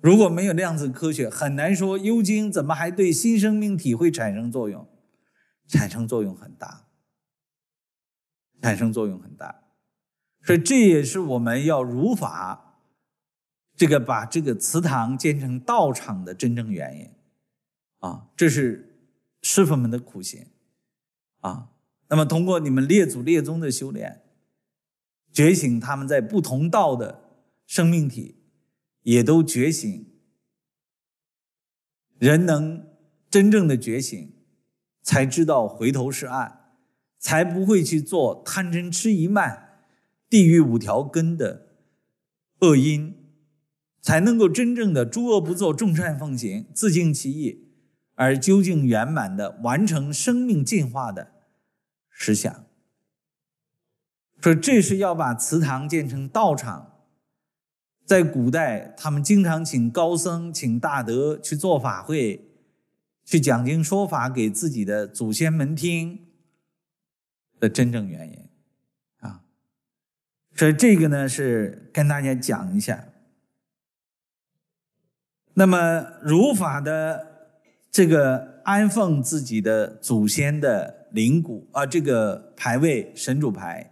如果没有量子科学，很难说幽精怎么还对新生命体会产生作用，产生作用很大，产生作用很大。所以这也是我们要如法，这个把这个祠堂建成道场的真正原因。啊，这是师傅们的苦心。啊，那么通过你们列祖列宗的修炼。觉醒，他们在不同道的生命体也都觉醒。人能真正的觉醒，才知道回头是岸，才不会去做贪嗔痴一慢，地狱五条根的恶因，才能够真正的诸恶不作，众善奉行，自尽其意，而究竟圆满的完成生命进化的实相。说这是要把祠堂建成道场，在古代他们经常请高僧请大德去做法会，去讲经说法给自己的祖先们听的真正原因，啊，所以这个呢是跟大家讲一下。那么儒法的这个安奉自己的祖先的灵骨啊，这个牌位神主牌。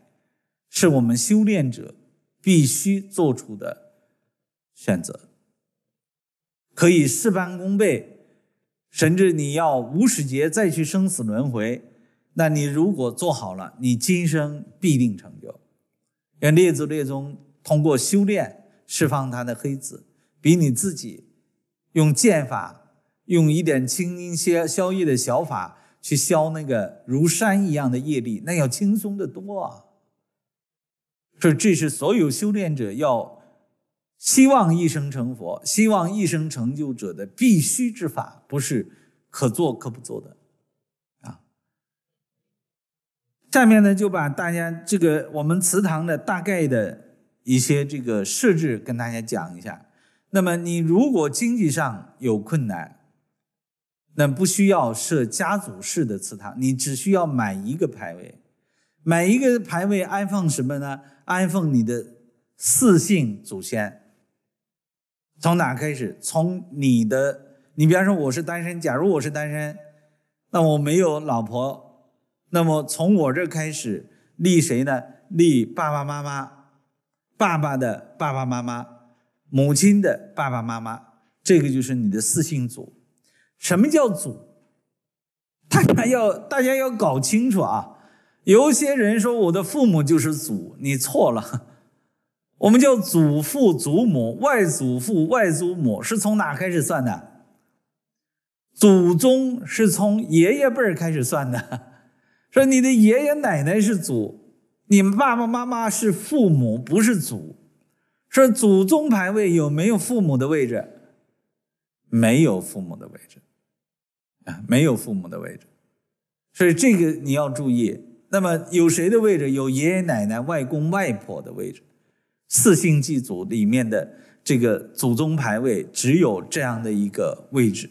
是我们修炼者必须做出的选择，可以事半功倍，甚至你要无始劫再去生死轮回，那你如果做好了，你今生必定成就。让列祖列宗通过修炼释放他的黑子，比你自己用剑法，用一点轻一些消业的小法去消那个如山一样的业力，那要轻松的多啊。说这是所有修炼者要希望一生成佛、希望一生成就者的必须之法，不是可做可不做的啊。下面呢，就把大家这个我们祠堂的大概的一些这个设置跟大家讲一下。那么，你如果经济上有困难，那不需要设家族式的祠堂，你只需要买一个牌位，买一个牌位安放什么呢？安奉你的四姓祖先，从哪开始？从你的，你比方说我是单身，假如我是单身，那我没有老婆，那么从我这开始立谁呢？立爸爸妈妈，爸爸的爸爸妈妈，母亲的爸爸妈妈，这个就是你的四姓祖。什么叫祖？大家要大家要搞清楚啊。有些人说我的父母就是祖，你错了。我们叫祖父、祖母、外祖父、外祖母，是从哪开始算的？祖宗是从爷爷辈儿开始算的。说你的爷爷奶奶是祖，你们爸爸妈妈是父母，不是祖。说祖宗牌位有没有父母的位置？没有父母的位置啊，没有父母的位置。所以这个你要注意。那么有谁的位置？有爷爷奶奶、外公外婆的位置。四姓祭祖里面的这个祖宗牌位只有这样的一个位置。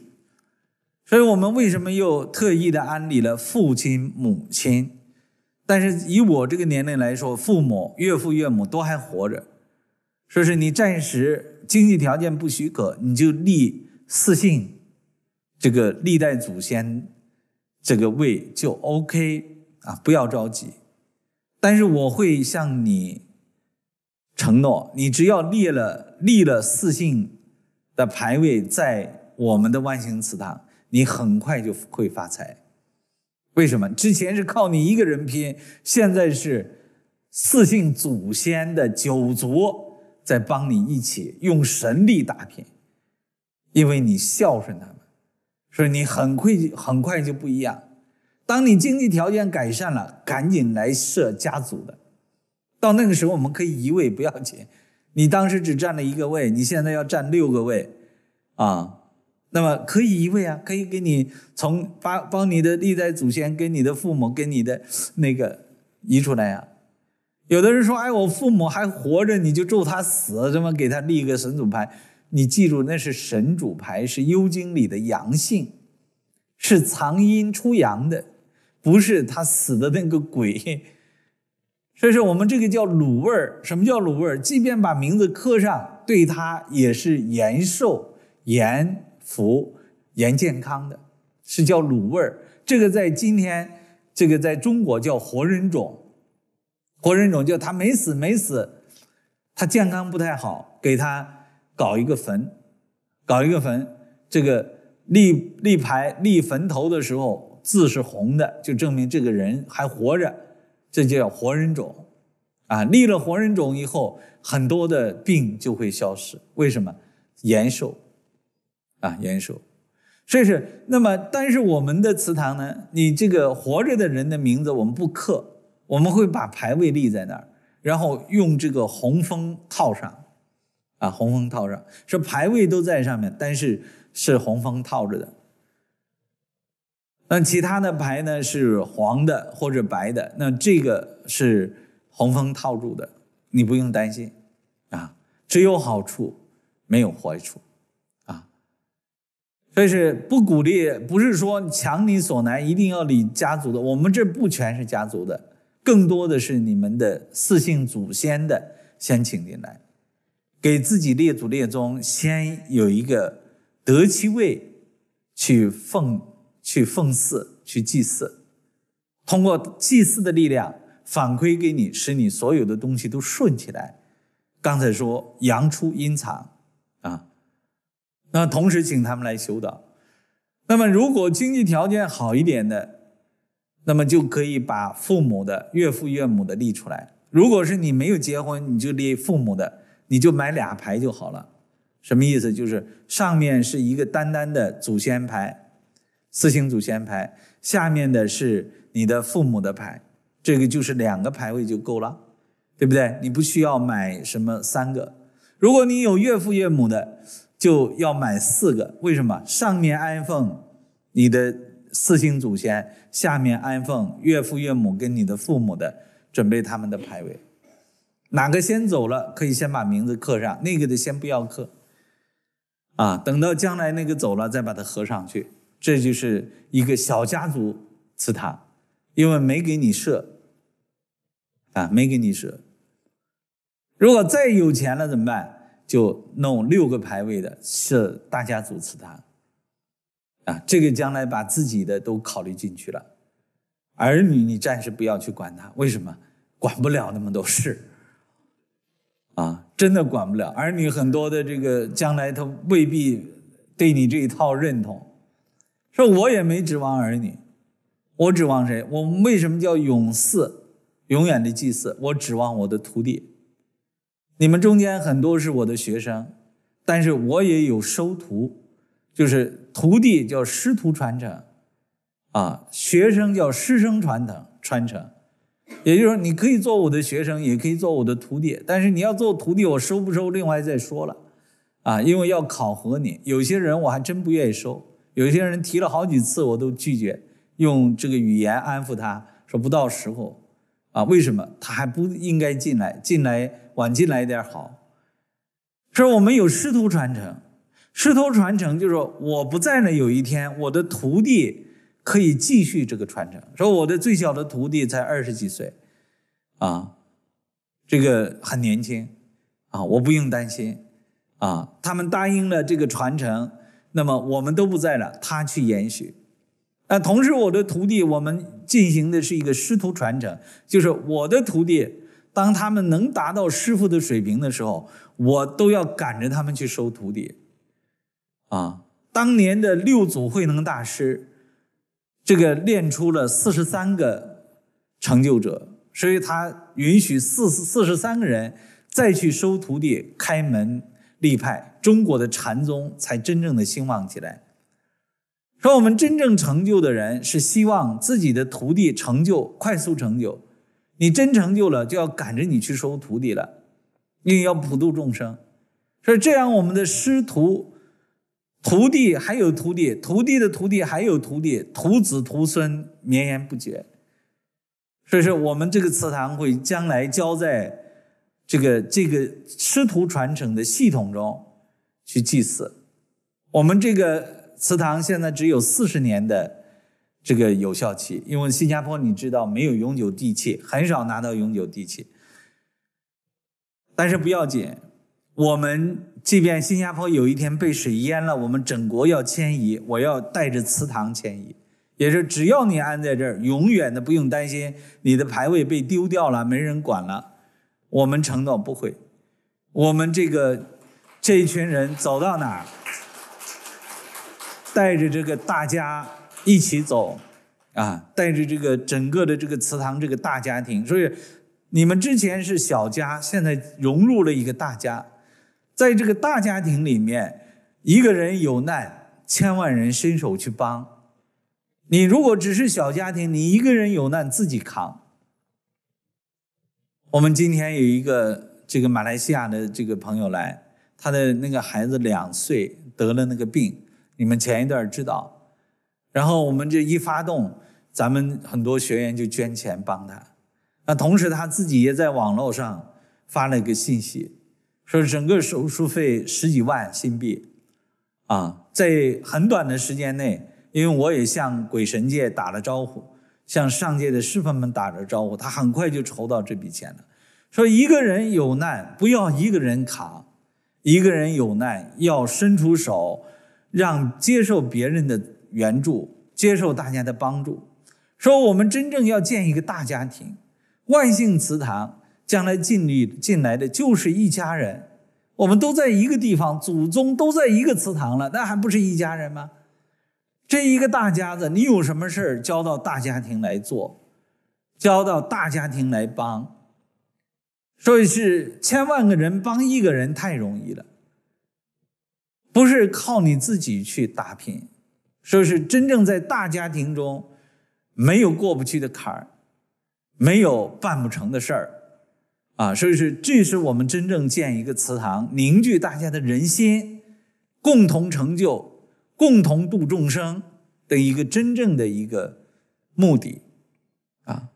所以我们为什么又特意的安理了父亲、母亲？但是以我这个年龄来说，父母、岳父、岳母都还活着。说是你暂时经济条件不许可，你就立四姓这个历代祖先这个位就 OK。啊，不要着急，但是我会向你承诺，你只要立了立了四姓的牌位在我们的万行祠堂，你很快就会发财。为什么？之前是靠你一个人拼，现在是四姓祖先的九族在帮你一起用神力打拼，因为你孝顺他们，所以你很快很快就不一样。当你经济条件改善了，赶紧来设家族的。到那个时候，我们可以移位不要紧。你当时只占了一个位，你现在要占六个位，啊，那么可以移位啊，可以给你从把帮你的历代祖先、跟你的父母、跟你的那个移出来呀。有的人说：“哎，我父母还活着，你就咒他死，这么给他立一个神主牌？”你记住，那是神主牌是幽经里的阳性，是藏阴出阳的。不是他死的那个鬼，所以说我们这个叫卤味儿。什么叫卤味儿？即便把名字刻上，对他也是延寿、延福、延健康的，是叫卤味儿。这个在今天，这个在中国叫活人种。活人种就他没死，没死，他健康不太好，给他搞一个坟，搞一个坟。这个立立牌、立坟头的时候。字是红的，就证明这个人还活着，这就叫活人种，啊，立了活人种以后，很多的病就会消失。为什么？延寿，啊，延寿。所以是那么但是我们的祠堂呢，你这个活着的人的名字我们不刻，我们会把牌位立在那儿，然后用这个红封套上，啊，红封套上，说牌位都在上面，但是是红封套着的。那其他的牌呢是黄的或者白的，那这个是红方套住的，你不用担心，啊，只有好处没有坏处，啊，所以是不鼓励，不是说强你所难，一定要你家族的，我们这不全是家族的，更多的是你们的四姓祖先的先请进来，给自己列祖列宗先有一个得其位去奉。去奉祀，去祭祀，通过祭祀的力量反馈给你，使你所有的东西都顺起来。刚才说阳出阴藏，啊，那同时请他们来修道。那么，如果经济条件好一点的，那么就可以把父母的、岳父岳母的立出来。如果是你没有结婚，你就立父母的，你就买俩牌就好了。什么意思？就是上面是一个单单的祖先牌。四星祖先牌，下面的是你的父母的牌，这个就是两个牌位就够了，对不对？你不需要买什么三个。如果你有岳父岳母的，就要买四个。为什么？上面安奉你的四星祖先，下面安奉岳父岳母跟你的父母的，准备他们的牌位。哪个先走了，可以先把名字刻上，那个的先不要刻，啊，等到将来那个走了再把它合上去。这就是一个小家族祠堂，因为没给你设啊，没给你设。如果再有钱了怎么办？就弄六个牌位的，是大家族祠堂啊。这个将来把自己的都考虑进去了，儿女你暂时不要去管他，为什么？管不了那么多事啊，真的管不了。儿女很多的这个将来他未必对你这一套认同。说我也没指望儿女，我指望谁？我为什么叫永嗣，永远的祭祀？我指望我的徒弟，你们中间很多是我的学生，但是我也有收徒，就是徒弟叫师徒传承，啊，学生叫师生传承传承。也就是说，你可以做我的学生，也可以做我的徒弟，但是你要做徒弟，我收不收，另外再说了，啊，因为要考核你，有些人我还真不愿意收。有些人提了好几次，我都拒绝用这个语言安抚他，说不到时候，啊，为什么他还不应该进来？进来晚进来一点好。说我们有师徒传承，师徒传承就是我不在了，有一天我的徒弟可以继续这个传承。说我的最小的徒弟才二十几岁，啊，这个很年轻，啊，我不用担心，啊，他们答应了这个传承。那么我们都不在了，他去延续。啊，同时我的徒弟，我们进行的是一个师徒传承，就是我的徒弟，当他们能达到师傅的水平的时候，我都要赶着他们去收徒弟。啊，当年的六祖慧能大师，这个练出了四十三个成就者，所以他允许四四十三个人再去收徒弟，开门。立派，中国的禅宗才真正的兴旺起来。说我们真正成就的人，是希望自己的徒弟成就，快速成就。你真成就了，就要赶着你去收徒弟了，因为要普度众生。所以这样，我们的师徒、徒弟还有徒弟，徒弟的徒弟还有徒弟，徒子徒孙绵延不绝。所以说，我们这个祠堂会将来交在。这个这个师徒传承的系统中去祭祀，我们这个祠堂现在只有四十年的这个有效期，因为新加坡你知道没有永久地契，很少拿到永久地契。但是不要紧，我们即便新加坡有一天被水淹了，我们整国要迁移，我要带着祠堂迁移，也是只要你安在这儿，永远的不用担心你的牌位被丢掉了，没人管了。我们承诺不会。我们这个这一群人走到哪儿，带着这个大家一起走啊，带着这个整个的这个祠堂这个大家庭。所以你们之前是小家，现在融入了一个大家。在这个大家庭里面，一个人有难，千万人伸手去帮。你如果只是小家庭，你一个人有难，自己扛。我们今天有一个这个马来西亚的这个朋友来，他的那个孩子两岁得了那个病，你们前一段知道。然后我们这一发动，咱们很多学员就捐钱帮他。那同时他自己也在网络上发了一个信息，说整个手术费十几万新币，啊，在很短的时间内，因为我也向鬼神界打了招呼。向上界的师傅们打着招呼，他很快就筹到这笔钱了。说一个人有难不要一个人扛，一个人有难要伸出手，让接受别人的援助，接受大家的帮助。说我们真正要建一个大家庭，万姓祠堂将来进力进来的就是一家人，我们都在一个地方，祖宗都在一个祠堂了，那还不是一家人吗？这一个大家子，你有什么事儿交到大家庭来做，交到大家庭来帮。所以是千万个人帮一个人太容易了，不是靠你自己去打拼。所以是真正在大家庭中，没有过不去的坎儿，没有办不成的事儿，啊，所以是这是我们真正建一个祠堂，凝聚大家的人心，共同成就。共同度众生的一个真正的一个目的啊，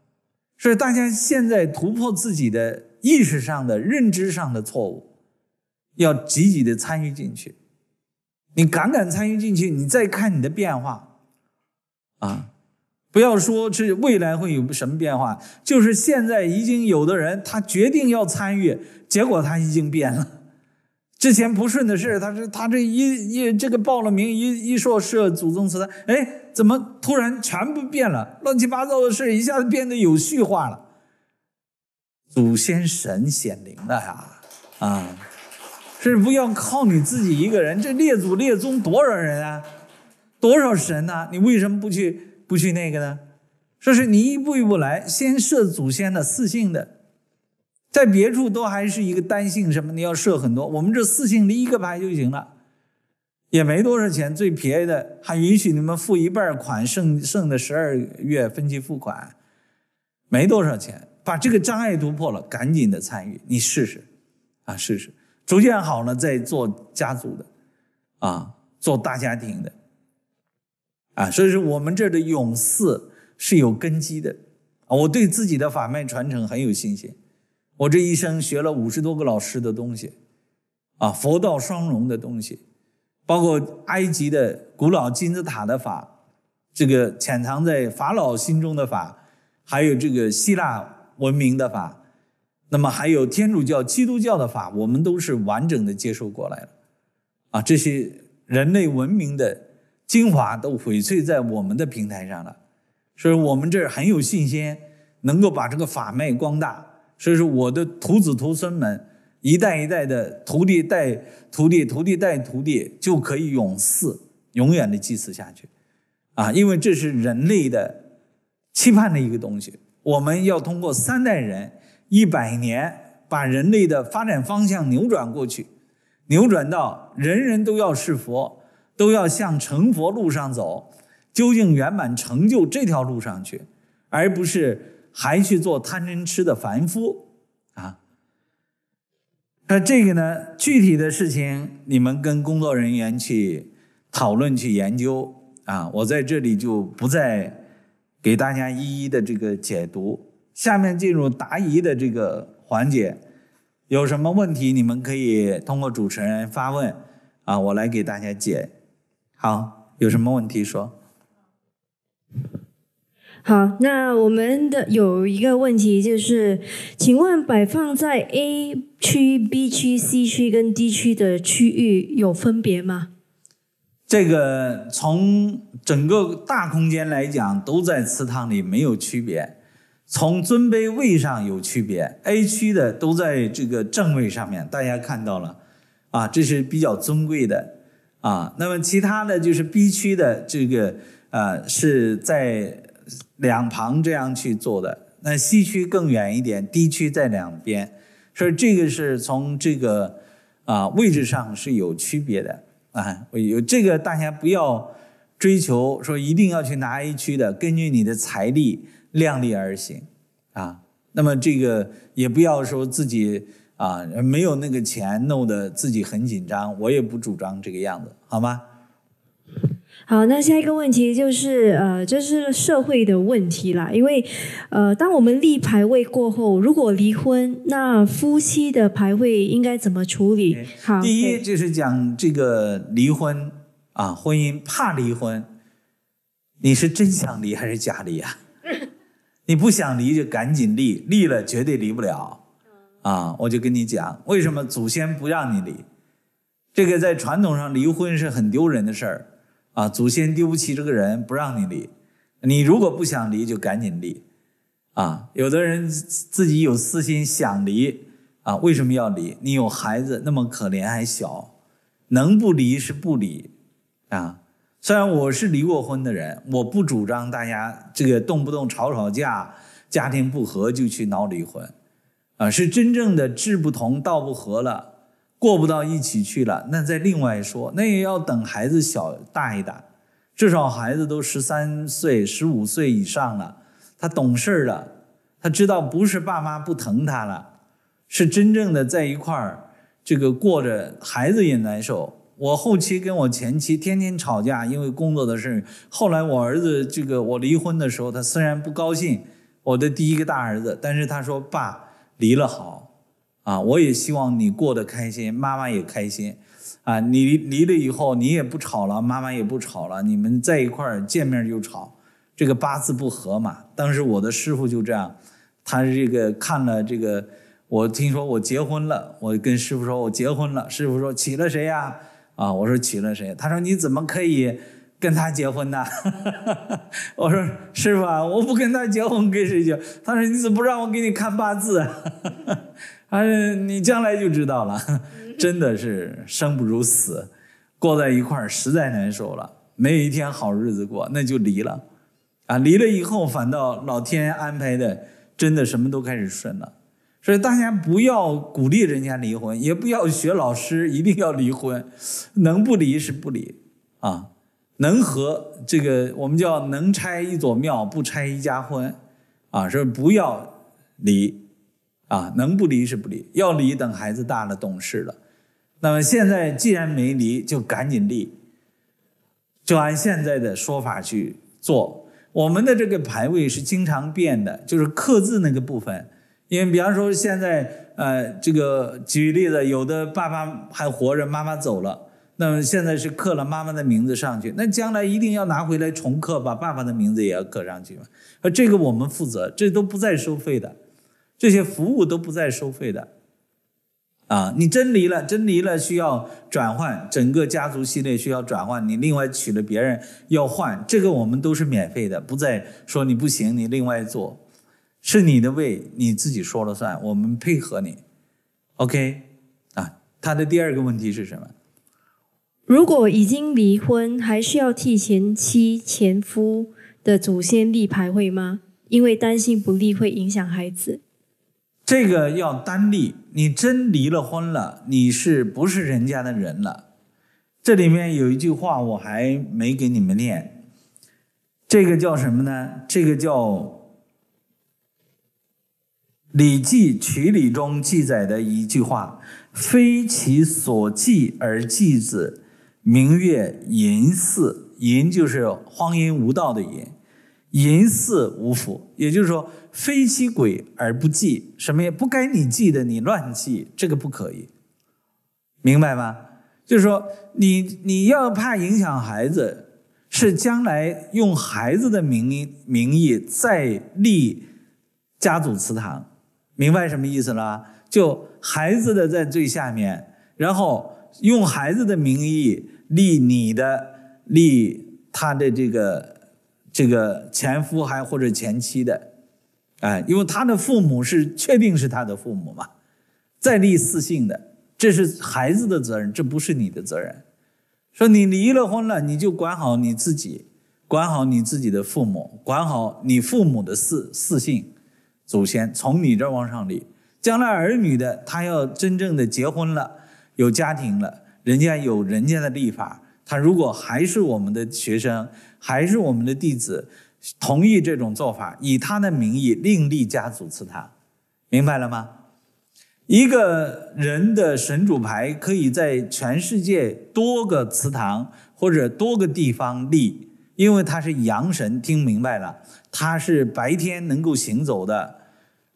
所以大家现在突破自己的意识上的、认知上的错误，要积极的参与进去。你敢敢参与进去，你再看你的变化啊！不要说这未来会有什么变化，就是现在已经有的人他决定要参与，结果他已经变了。之前不顺的事，他说他这一一这个报了名，一一说是祖宗祠的，哎，怎么突然全部变了？乱七八糟的事一下子变得有序化了。祖先神显灵了呀，啊，是不要靠你自己一个人，这列祖列宗多少人啊，多少神呐？你为什么不去不去那个呢？说是你一步一步来，先设祖先的四姓的。在别处都还是一个单性什么，你要设很多，我们这四性立一个牌就行了，也没多少钱，最便宜的还允许你们付一半款，剩剩的十二月分期付款，没多少钱，把这个障碍突破了，赶紧的参与，你试试，啊试试，逐渐好了再做家族的，啊做大家庭的，啊，所以说我们这儿的勇士是有根基的，我对自己的法脉传承很有信心。我这一生学了五十多个老师的东西，啊，佛道双融的东西，包括埃及的古老金字塔的法，这个潜藏在法老心中的法，还有这个希腊文明的法，那么还有天主教、基督教的法，我们都是完整的接收过来了，啊，这些人类文明的精华都荟萃在我们的平台上了，所以我们这很有信心能够把这个法脉光大。所以说，我的徒子徒孙们，一代一代的徒弟带徒弟，徒弟带徒弟，就可以永世、永远的祭祀下去，啊，因为这是人类的期盼的一个东西。我们要通过三代人、一百年，把人类的发展方向扭转过去，扭转到人人都要是佛，都要向成佛路上走，究竟圆满成就这条路上去，而不是。还去做贪嗔痴的凡夫啊！那这个呢，具体的事情你们跟工作人员去讨论、去研究啊。我在这里就不再给大家一一的这个解读。下面进入答疑的这个环节，有什么问题你们可以通过主持人发问啊，我来给大家解。好，有什么问题说？好，那我们的有一个问题就是，请问摆放在 A 区、B 区、C 区跟 D 区的区域有分别吗？这个从整个大空间来讲，都在祠堂里没有区别。从尊卑位上有区别，A 区的都在这个正位上面，大家看到了啊，这是比较尊贵的啊。那么其他的就是 B 区的这个啊是在。两旁这样去做的，那西区更远一点，D 区在两边，所以这个是从这个啊位置上是有区别的啊。有这个大家不要追求说一定要去拿 A 区的，根据你的财力量力而行啊。那么这个也不要说自己啊没有那个钱，弄得自己很紧张，我也不主张这个样子，好吗？好，那下一个问题就是，呃，这是社会的问题啦。因为，呃，当我们立牌位过后，如果离婚，那夫妻的牌位应该怎么处理？好，第一就是讲这个离婚啊，婚姻怕离婚，你是真想离还是假离啊？你不想离就赶紧离，离了绝对离不了。啊，我就跟你讲，为什么祖先不让你离？这个在传统上，离婚是很丢人的事儿。啊，祖先丢不起这个人，不让你离。你如果不想离，就赶紧离。啊，有的人自己有私心想离，啊，为什么要离？你有孩子那么可怜还小，能不离是不离。啊，虽然我是离过婚的人，我不主张大家这个动不动吵吵架、家庭不和就去闹离婚。啊，是真正的志不同道不合了。过不到一起去了，那再另外说，那也要等孩子小大一大，至少孩子都十三岁、十五岁以上了，他懂事了，他知道不是爸妈不疼他了，是真正的在一块儿，这个过着孩子也难受。我后期跟我前妻天天吵架，因为工作的事。后来我儿子这个我离婚的时候，他虽然不高兴，我的第一个大儿子，但是他说爸离了好。啊，我也希望你过得开心，妈妈也开心，啊，你离了以后你也不吵了，妈妈也不吵了，你们在一块儿见面就吵，这个八字不合嘛。当时我的师傅就这样，他这个看了这个，我听说我结婚了，我跟师傅说我结婚了，师傅说娶了谁呀？啊，我说娶了谁？他说你怎么可以跟他结婚呢？我说师傅，我不跟他结婚，跟谁结？他说你怎么不让我给你看八字？啊，你将来就知道了，真的是生不如死，过在一块儿实在难受了，没有一天好日子过，那就离了。啊，离了以后反倒老天安排的，真的什么都开始顺了。所以大家不要鼓励人家离婚，也不要学老师一定要离婚，能不离是不离啊，能和这个我们叫能拆一座庙不拆一家婚，啊，是不要离。啊，能不离是不离，要离等孩子大了懂事了。那么现在既然没离，就赶紧离，就按现在的说法去做。我们的这个排位是经常变的，就是刻字那个部分。因为比方说现在呃，这个举例子，有的爸爸还活着，妈妈走了，那么现在是刻了妈妈的名字上去，那将来一定要拿回来重刻，把爸爸的名字也要刻上去嘛？而这个我们负责，这都不再收费的。这些服务都不再收费的，啊，你真离了，真离了，需要转换整个家族系列需要转换，你另外娶了别人要换，这个我们都是免费的，不再说你不行，你另外做，是你的位，你自己说了算，我们配合你，OK，啊，他的第二个问题是什么？如果已经离婚，还需要替前妻前夫的祖先立牌位吗？因为担心不利会影响孩子。这个要单立，你真离了婚了，你是不是人家的人了？这里面有一句话我还没给你们念，这个叫什么呢？这个叫《礼记·曲礼》中记载的一句话：“非其所记而记子，名曰淫祀。淫就是荒淫无道的淫。”淫肆无福，也就是说，非其鬼而不祭，什么也不该你祭的，你乱祭，这个不可以，明白吗？就是说，你你要怕影响孩子，是将来用孩子的名名义再立家族祠堂，明白什么意思了？就孩子的在最下面，然后用孩子的名义立你的，立他的这个。这个前夫还或者前妻的，哎，因为他的父母是确定是他的父母嘛，再立四姓的，这是孩子的责任，这不是你的责任。说你离了婚了，你就管好你自己，管好你自己的父母，管好你父母的四四姓祖先，从你这往上立。将来儿女的他要真正的结婚了，有家庭了，人家有人家的立法，他如果还是我们的学生。还是我们的弟子同意这种做法，以他的名义另立家族祠堂，明白了吗？一个人的神主牌可以在全世界多个祠堂或者多个地方立，因为他是阳神，听明白了？他是白天能够行走的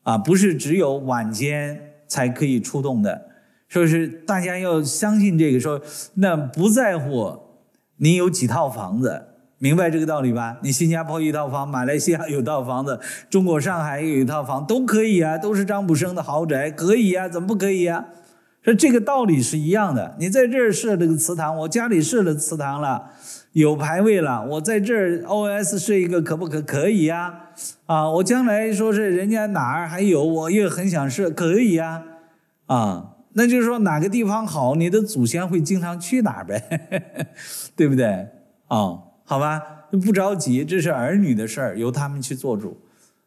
啊，不是只有晚间才可以出动的。说是大家要相信这个说，那不在乎你有几套房子。明白这个道理吧？你新加坡一套房，马来西亚有套房子，中国上海有一套房，都可以啊，都是张补生的豪宅，可以啊，怎么不可以啊？说这个道理是一样的。你在这儿设这个祠堂，我家里设了祠堂了，有牌位了，我在这儿 O S 设一个可不可可以呀？啊，我将来说是人家哪儿还有，我又很想设，可以呀，啊，那就是说哪个地方好，你的祖先会经常去哪儿呗，对不对？啊。好吧，不着急，这是儿女的事儿，由他们去做主，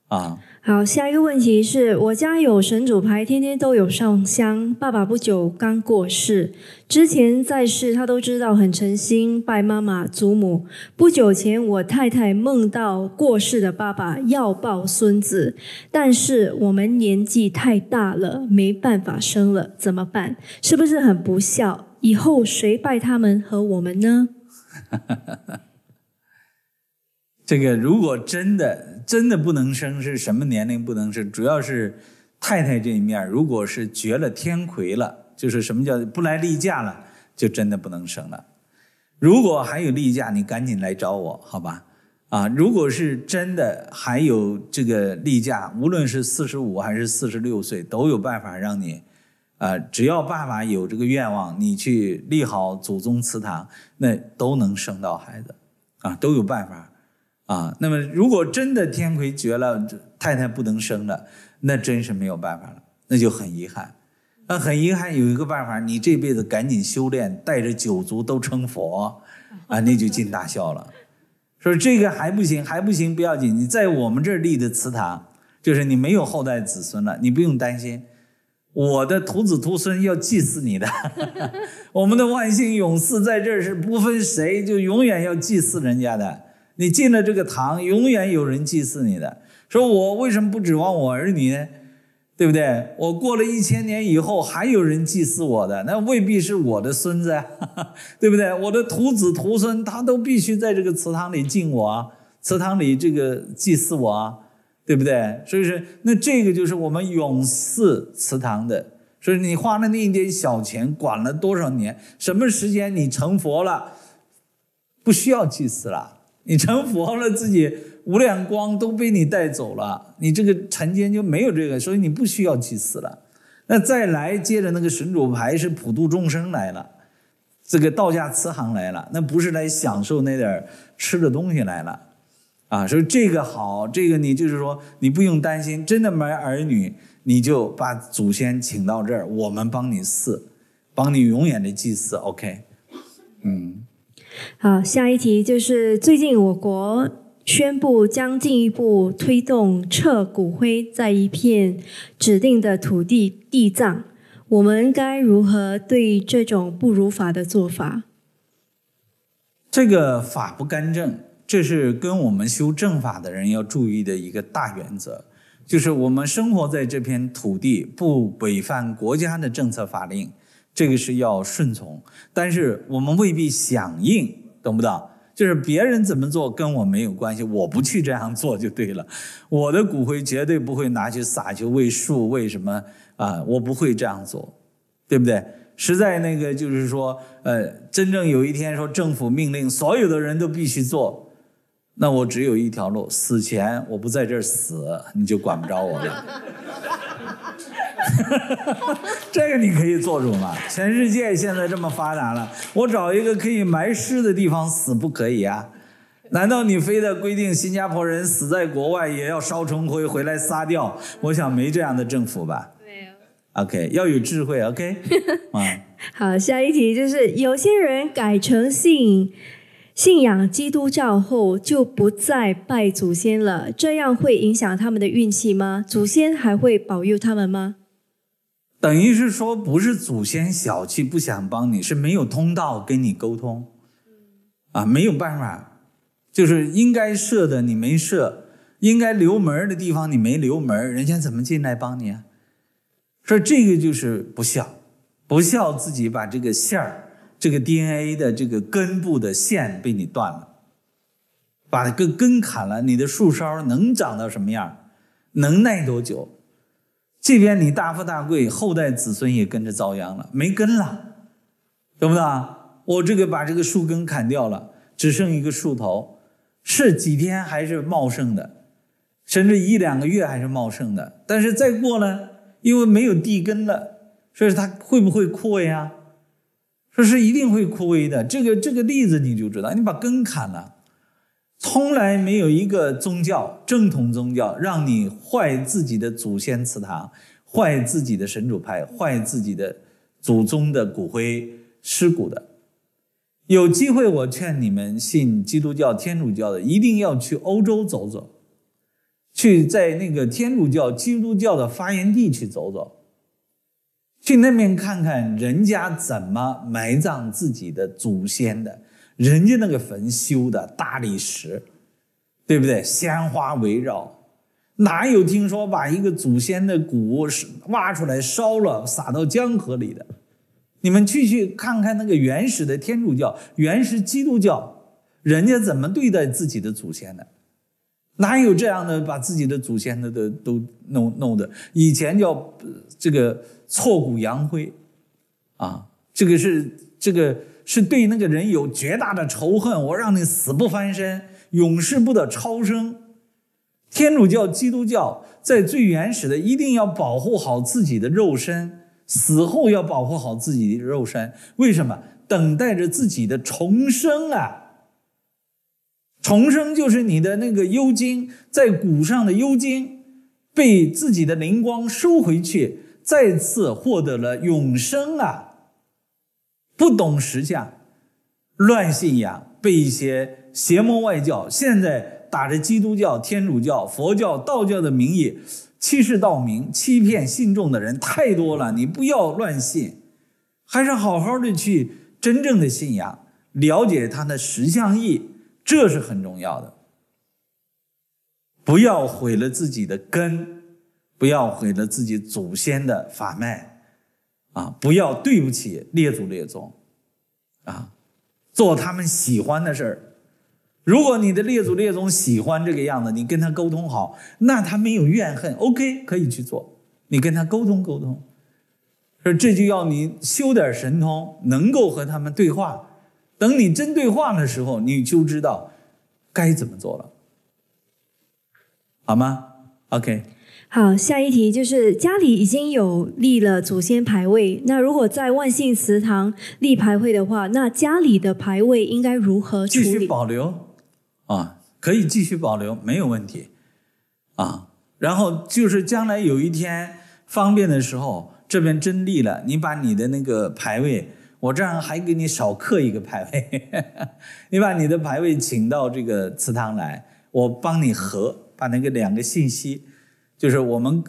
啊。好，下一个问题是我家有神主牌，天天都有上香。爸爸不久刚过世，之前在世他都知道很诚心拜妈妈、祖母。不久前我太太梦到过世的爸爸要抱孙子，但是我们年纪太大了，没办法生了，怎么办？是不是很不孝？以后谁拜他们和我们呢？哈哈哈哈这个如果真的真的不能生是什么年龄不能生？主要是太太这一面如果是绝了天魁了，就是什么叫不来例假了，就真的不能生了。如果还有例假，你赶紧来找我，好吧？啊，如果是真的还有这个例假，无论是四十五还是四十六岁，都有办法让你啊，只要爸爸有这个愿望，你去立好祖宗祠堂，那都能生到孩子啊，都有办法。啊，那么如果真的天魁绝了，太太不能生了，那真是没有办法了，那就很遗憾。啊，很遗憾，有一个办法，你这辈子赶紧修炼，带着九族都成佛，啊，那就尽大孝了。说这个还不行，还不行，不要紧，你在我们这儿立的祠堂，就是你没有后代子孙了，你不用担心，我的徒子徒孙要祭祀你的，我们的万姓永祀在这是不分谁，就永远要祭祀人家的。你进了这个堂，永远有人祭祀你的。说我为什么不指望我儿女呢？对不对？我过了一千年以后还有人祭祀我的，那未必是我的孙子，对不对？我的徒子徒孙他都必须在这个祠堂里敬我，祠堂里这个祭祀我，对不对？所以说，那这个就是我们永祀祠堂的。所以你花了那一点小钱，管了多少年？什么时间你成佛了，不需要祭祀了。你成佛了，自己五两光都被你带走了，你这个尘间就没有这个，所以你不需要祭祀了。那再来接着那个神主牌是普度众生来了，这个道家慈航来了，那不是来享受那点儿吃的东西来了，啊，所以这个好，这个你就是说你不用担心，真的没儿女，你就把祖先请到这儿，我们帮你祀，帮你永远的祭祀，OK，嗯。好，下一题就是最近我国宣布将进一步推动撤骨灰在一片指定的土地地葬，我们该如何对这种不如法的做法？这个法不干政，这是跟我们修正法的人要注意的一个大原则，就是我们生活在这片土地，不违反国家的政策法令。这个是要顺从，但是我们未必响应，懂不懂？就是别人怎么做跟我没有关系，我不去这样做就对了。我的骨灰绝对不会拿去撒去喂树喂什么啊，我不会这样做，对不对？实在那个就是说，呃，真正有一天说政府命令所有的人都必须做，那我只有一条路，死前我不在这儿死，你就管不着我了。这个你可以做主吗？全世界现在这么发达了，我找一个可以埋尸的地方死不可以啊？难道你非得规定新加坡人死在国外也要烧成灰回来撒掉？我想没这样的政府吧？对。OK，要有智慧。OK。好，下一题就是有些人改成信信仰基督教后，就不再拜祖先了，这样会影响他们的运气吗？祖先还会保佑他们吗？等于是说，不是祖先小气不想帮你，是没有通道跟你沟通，啊，没有办法，就是应该设的你没设，应该留门的地方你没留门，人家怎么进来帮你啊？说这个就是不孝，不孝自己把这个线儿，这个 DNA 的这个根部的线被你断了，把根根砍了，你的树梢能长到什么样？能耐多久？这边你大富大贵，后代子孙也跟着遭殃了，没根了，懂不懂？我这个把这个树根砍掉了，只剩一个树头，是几天还是茂盛的？甚至一两个月还是茂盛的，但是再过呢，因为没有地根了，所以它会不会枯萎啊？说是一定会枯萎的。这个这个例子你就知道，你把根砍了。从来没有一个宗教，正统宗教，让你坏自己的祖先祠堂，坏自己的神主牌，坏自己的祖宗的骨灰、尸骨的。有机会，我劝你们信基督教、天主教的，一定要去欧洲走走，去在那个天主教、基督教的发源地去走走，去那边看看人家怎么埋葬自己的祖先的。人家那个坟修的大理石，对不对？鲜花围绕，哪有听说把一个祖先的骨是挖出来烧了，撒到江河里的？你们去去看看那个原始的天主教、原始基督教，人家怎么对待自己的祖先的？哪有这样的把自己的祖先的的都弄弄的？以前叫这个挫骨扬灰，啊，这个是这个。是对那个人有绝大的仇恨，我让你死不翻身，永世不得超生。天主教、基督教在最原始的，一定要保护好自己的肉身，死后要保护好自己的肉身。为什么？等待着自己的重生啊！重生就是你的那个幽精，在骨上的幽精，被自己的灵光收回去，再次获得了永生啊！不懂实相，乱信仰，被一些邪魔外教现在打着基督教、天主教、佛教、道教的名义，欺世盗名、欺骗信众的人太多了。你不要乱信，还是好好的去真正的信仰，了解他的实相意，这是很重要的。不要毁了自己的根，不要毁了自己祖先的法脉。啊，不要对不起列祖列宗，啊，做他们喜欢的事儿。如果你的列祖列宗喜欢这个样子，你跟他沟通好，那他没有怨恨。OK，可以去做。你跟他沟通沟通，说这就要你修点神通，能够和他们对话。等你真对话的时候，你就知道该怎么做了，好吗？OK。好，下一题就是家里已经有立了祖先牌位，那如果在万姓祠堂立牌位的话，那家里的牌位应该如何继续保留啊，可以继续保留，没有问题啊。然后就是将来有一天方便的时候，这边真立了，你把你的那个牌位，我这样还给你少刻一个牌位，你把你的牌位请到这个祠堂来，我帮你合，把那个两个信息。就是我们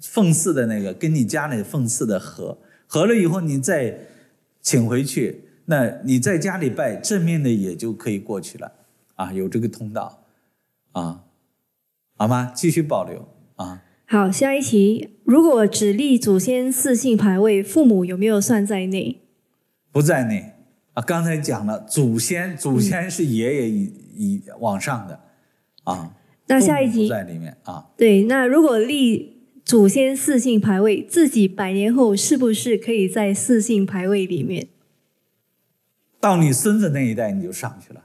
奉祀的那个，跟你家里奉祀的合合了以后，你再请回去，那你在家里拜正面的也就可以过去了，啊，有这个通道，啊，好吗？继续保留啊。好，下一题，如果只立祖先四姓牌位，父母有没有算在内？不在内啊，刚才讲了，祖先祖先是爷爷以以往上的，啊。那下一集在里面啊。对，那如果立祖先四姓牌位，自己百年后是不是可以在四姓牌位里面？到你孙子那一代你就上去了，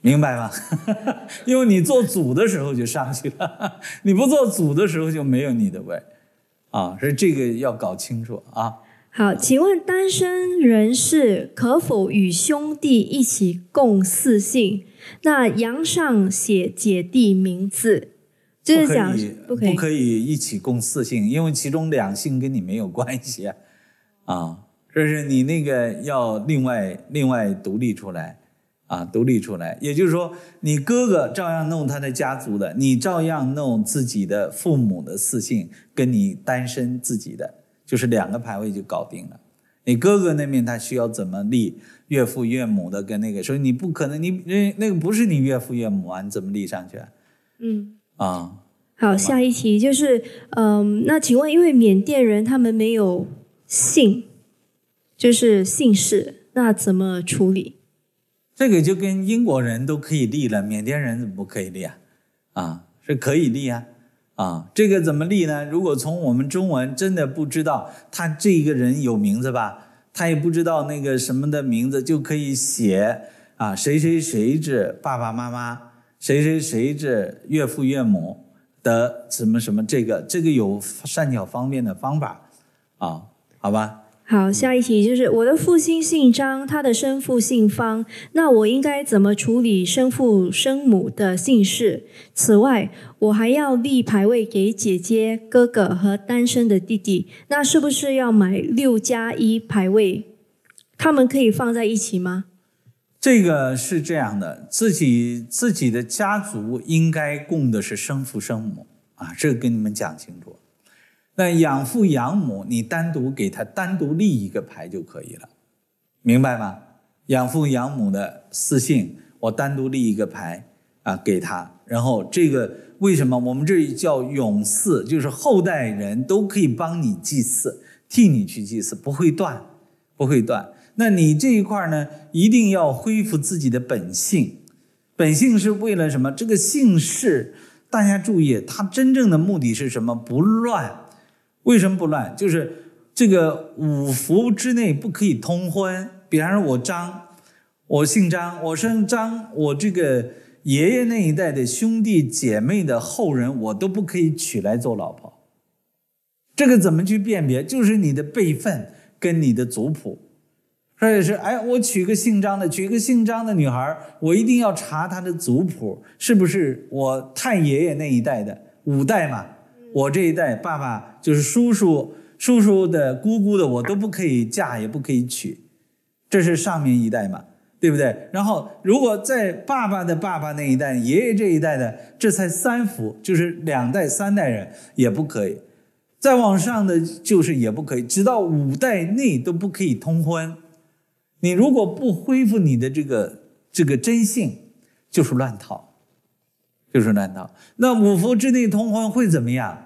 明白吗？因为你做祖的时候就上去了，你不做祖的时候就没有你的位啊，所以这个要搞清楚啊。好，请问单身人士可否与兄弟一起共四姓？那阳上写姐弟名字，就是讲不可以，不可以一起共四姓，因为其中两姓跟你没有关系啊，就是你那个要另外另外独立出来啊，独立出来，也就是说，你哥哥照样弄他的家族的，你照样弄自己的父母的四姓，跟你单身自己的，就是两个排位就搞定了。你哥哥那面他需要怎么立？岳父岳母的跟那个，所以你不可能，你那那个不是你岳父岳母，啊，你怎么立上去？嗯，啊，好，下一题就是，嗯，那请问，因为缅甸人他们没有姓，就是姓氏，那怎么处理？这个就跟英国人都可以立了，缅甸人怎么不可以立啊？啊，是可以立啊，啊，这个怎么立呢？如果从我们中文真的不知道他这一个人有名字吧？他也不知道那个什么的名字，就可以写啊，谁谁谁是爸爸妈妈，谁谁谁是岳父岳母的什么什么这个，这个有善巧方便的方法，啊，好吧。好，下一题就是我的父亲姓张，他的生父姓方，那我应该怎么处理生父生母的姓氏？此外，我还要立牌位给姐姐、哥哥和单身的弟弟，那是不是要买六加一牌位？他们可以放在一起吗？这个是这样的，自己自己的家族应该供的是生父生母啊，这个跟你们讲清楚。那养父养母，你单独给他单独立一个牌就可以了，明白吗？养父养母的私信，我单独立一个牌啊，给他。然后这个为什么我们这叫永嗣，就是后代人都可以帮你祭祀，替你去祭祀，不会断，不会断。那你这一块呢，一定要恢复自己的本性，本性是为了什么？这个姓氏，大家注意，它真正的目的是什么？不乱。为什么不乱？就是这个五福之内不可以通婚。比方说，我张，我姓张，我姓张，我这个爷爷那一代的兄弟姐妹的后人，我都不可以娶来做老婆。这个怎么去辨别？就是你的辈分跟你的族谱。或者是，哎，我娶个姓张的，娶一个姓张的女孩，我一定要查她的族谱是不是我太爷爷那一代的五代嘛。我这一代，爸爸就是叔叔、叔叔的姑姑的，我都不可以嫁，也不可以娶，这是上面一代嘛，对不对？然后，如果在爸爸的爸爸那一代，爷爷这一代的，这才三福，就是两代、三代人也不可以。再往上的就是也不可以，直到五代内都不可以通婚。你如果不恢复你的这个这个真性，就是乱套，就是乱套。那五福之内通婚会怎么样？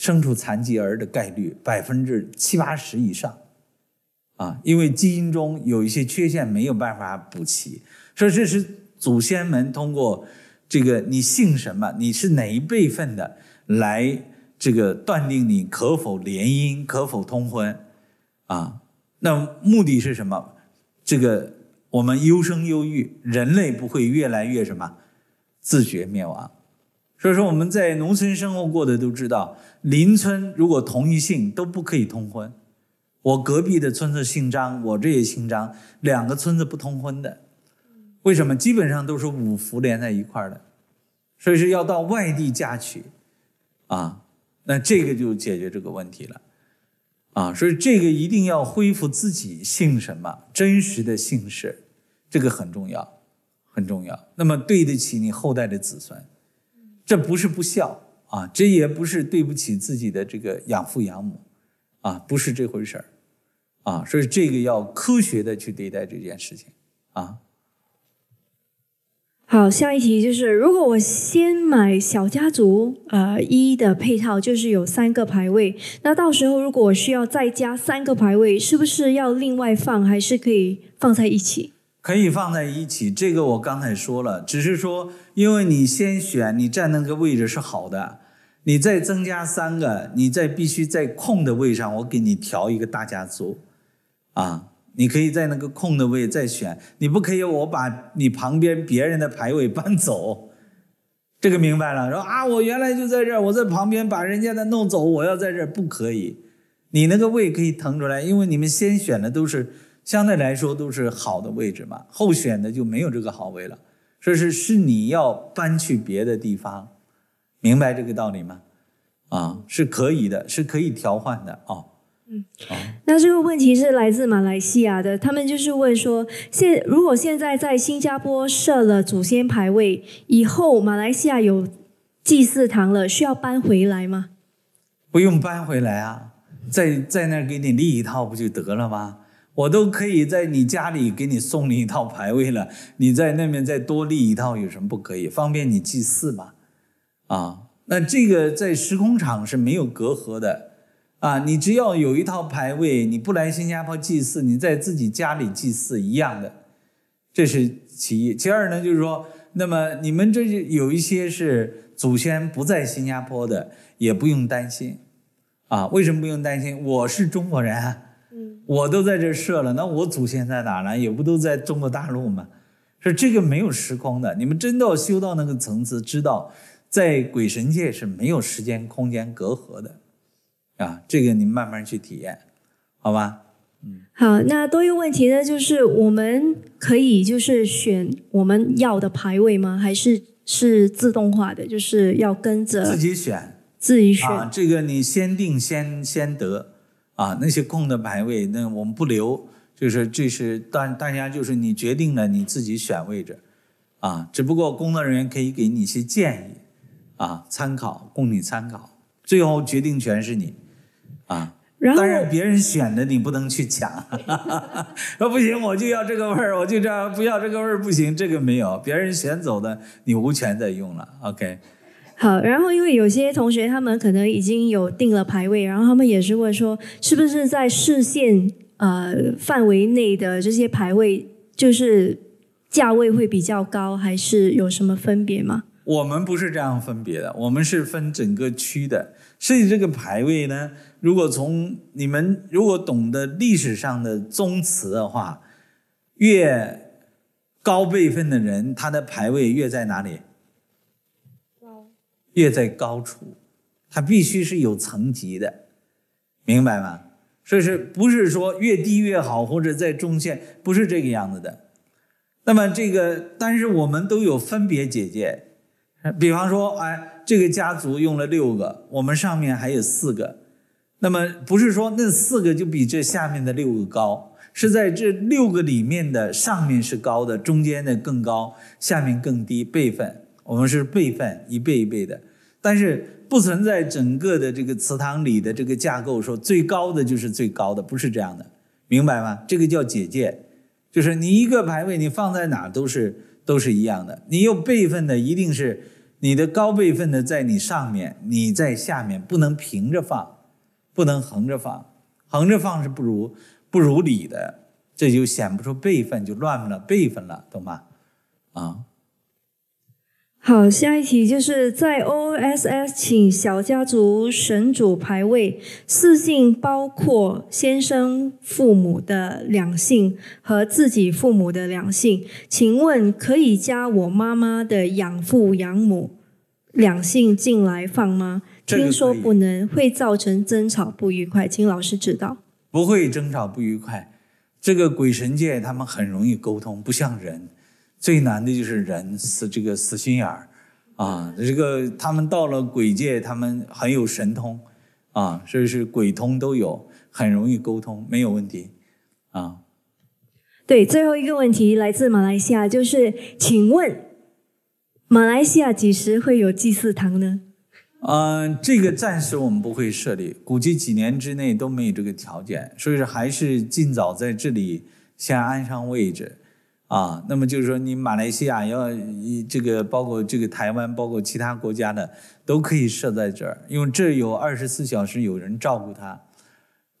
生出残疾儿的概率百分之七八十以上，啊，因为基因中有一些缺陷没有办法补齐，所以这是祖先们通过这个你姓什么，你是哪一辈分的，来这个断定你可否联姻，可否通婚，啊，那目的是什么？这个我们优生优育，人类不会越来越什么，自觉灭亡。所以说我们在农村生活过的都知道，邻村如果同一姓都不可以通婚。我隔壁的村子姓张，我这也姓张，两个村子不通婚的。为什么？基本上都是五福连在一块儿的。所以是要到外地嫁娶，啊，那这个就解决这个问题了，啊，所以这个一定要恢复自己姓什么真实的姓氏，这个很重要，很重要。那么对得起你后代的子孙。这不是不孝啊，这也不是对不起自己的这个养父养母，啊，不是这回事儿，啊，所以这个要科学的去对待这件事情，啊。好，下一题就是，如果我先买小家族呃一的配套，就是有三个排位，那到时候如果我需要再加三个排位，是不是要另外放，还是可以放在一起？可以放在一起，这个我刚才说了，只是说，因为你先选，你站那个位置是好的，你再增加三个，你再必须在空的位上，我给你调一个大家族，啊，你可以在那个空的位再选，你不可以，我把你旁边别人的排位搬走，这个明白了？说啊，我原来就在这儿，我在旁边把人家的弄走，我要在这儿不可以？你那个位可以腾出来，因为你们先选的都是。相对来说都是好的位置嘛，候选的就没有这个好位了。说是是你要搬去别的地方，明白这个道理吗？啊，是可以的，是可以调换的啊。嗯，好。那这个问题是来自马来西亚的，他们就是问说，现如果现在在新加坡设了祖先牌位，以后马来西亚有祭祀堂了，需要搬回来吗？不用搬回来啊，在在那儿给你立一套不就得了吗？我都可以在你家里给你送你一套牌位了，你在那边再多立一套有什么不可以？方便你祭祀嘛，啊，那这个在时空场是没有隔阂的，啊，你只要有一套牌位，你不来新加坡祭祀，你在自己家里祭祀一样的，这是其一。其二呢，就是说，那么你们这些有一些是祖先不在新加坡的，也不用担心，啊，为什么不用担心？我是中国人。我都在这设了，那我祖先在哪呢？也不都在中国大陆吗？是这个没有时空的，你们真到修到那个层次，知道在鬼神界是没有时间空间隔阂的啊！这个你慢慢去体验，好吧？嗯，好，那多一个问题呢，就是我们可以就是选我们要的排位吗？还是是自动化的？就是要跟着自己选，自己选啊！这个你先定先先得。啊，那些空的排位那我们不留，就是这是，大大家就是你决定了你自己选位置，啊，只不过工作人员可以给你一些建议，啊，参考供你参考，最后决定权是你，啊，当然别人选的你不能去抢，说不行我就要这个味儿，我就这样不要这个味儿不行，这个没有，别人选走的你无权再用了，OK。好，然后因为有些同学他们可能已经有定了排位，然后他们也是问说，是不是在视线呃范围内的这些排位，就是价位会比较高，还是有什么分别吗？我们不是这样分别的，我们是分整个区的。所以这个排位呢，如果从你们如果懂得历史上的宗祠的话，越高辈分的人，他的排位越在哪里？越在高处，它必须是有层级的，明白吗？所以是不是说越低越好，或者在中线，不是这个样子的。那么这个，但是我们都有分别姐姐，比方说，哎，这个家族用了六个，我们上面还有四个。那么不是说那四个就比这下面的六个高，是在这六个里面的上面是高的，中间的更高，下面更低，辈分。我们是辈分一辈一辈的，但是不存在整个的这个祠堂里的这个架构，说最高的就是最高的，不是这样的，明白吗？这个叫“解戒”，就是你一个牌位，你放在哪都是都是一样的。你有辈分的，一定是你的高辈分的在你上面，你在下面，不能平着放，不能横着放，横着放是不如不如理的，这就显不出辈分，就乱了辈分了，懂吗？啊。好，下一题就是在 OSS 请小家族神主排位，四姓包括先生、父母的两姓和自己父母的两姓，请问可以加我妈妈的养父、养母两姓进来放吗？听说不能，会造成争吵不愉快，请老师指导。不会争吵不愉快，这个鬼神界他们很容易沟通，不像人。最难的就是人死这个死心眼儿啊！这个他们到了鬼界，他们很有神通啊，所以是鬼通都有，很容易沟通，没有问题啊。对，最后一个问题来自马来西亚，就是请问马来西亚几时会有祭祀堂呢？嗯，这个暂时我们不会设立，估计几年之内都没有这个条件，所以说还是尽早在这里先安上位置。啊，那么就是说，你马来西亚要这个，包括这个台湾，包括其他国家的，都可以设在这儿，因为这有二十四小时有人照顾他，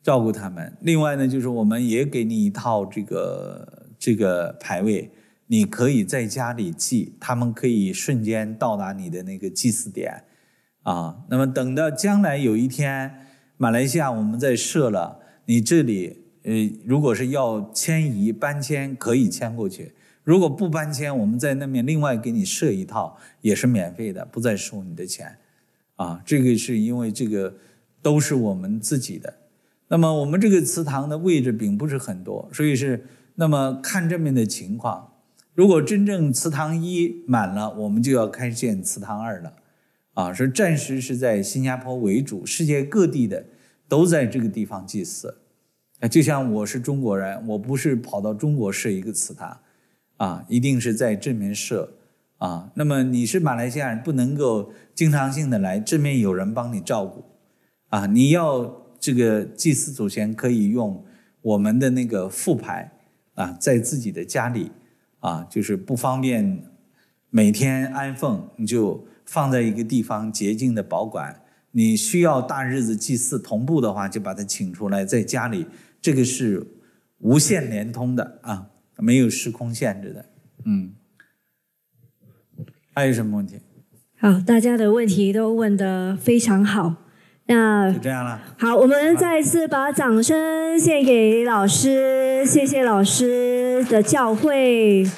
照顾他们。另外呢，就是我们也给你一套这个这个牌位，你可以在家里祭，他们可以瞬间到达你的那个祭祀点。啊，那么等到将来有一天马来西亚我们再设了，你这里。呃，如果是要迁移搬迁，可以迁过去；如果不搬迁，我们在那面另外给你设一套，也是免费的，不再收你的钱。啊，这个是因为这个都是我们自己的。那么我们这个祠堂的位置并不是很多，所以是那么看这边的情况。如果真正祠堂一满了，我们就要开建祠堂二了。啊，说暂时是在新加坡为主，世界各地的都在这个地方祭祀。那就像我是中国人，我不是跑到中国设一个祠堂，啊，一定是在这面设，啊，那么你是马来西亚人，不能够经常性的来这面有人帮你照顾，啊，你要这个祭祀祖先可以用我们的那个副牌，啊，在自己的家里，啊，就是不方便每天安奉，你就放在一个地方洁净的保管，你需要大日子祭祀同步的话，就把它请出来在家里。这个是无限连通的啊，没有时空限制的，嗯。还有什么问题？好，大家的问题都问的非常好。那就这样了。好，我们再次把掌声献给老师，谢谢老师的教诲。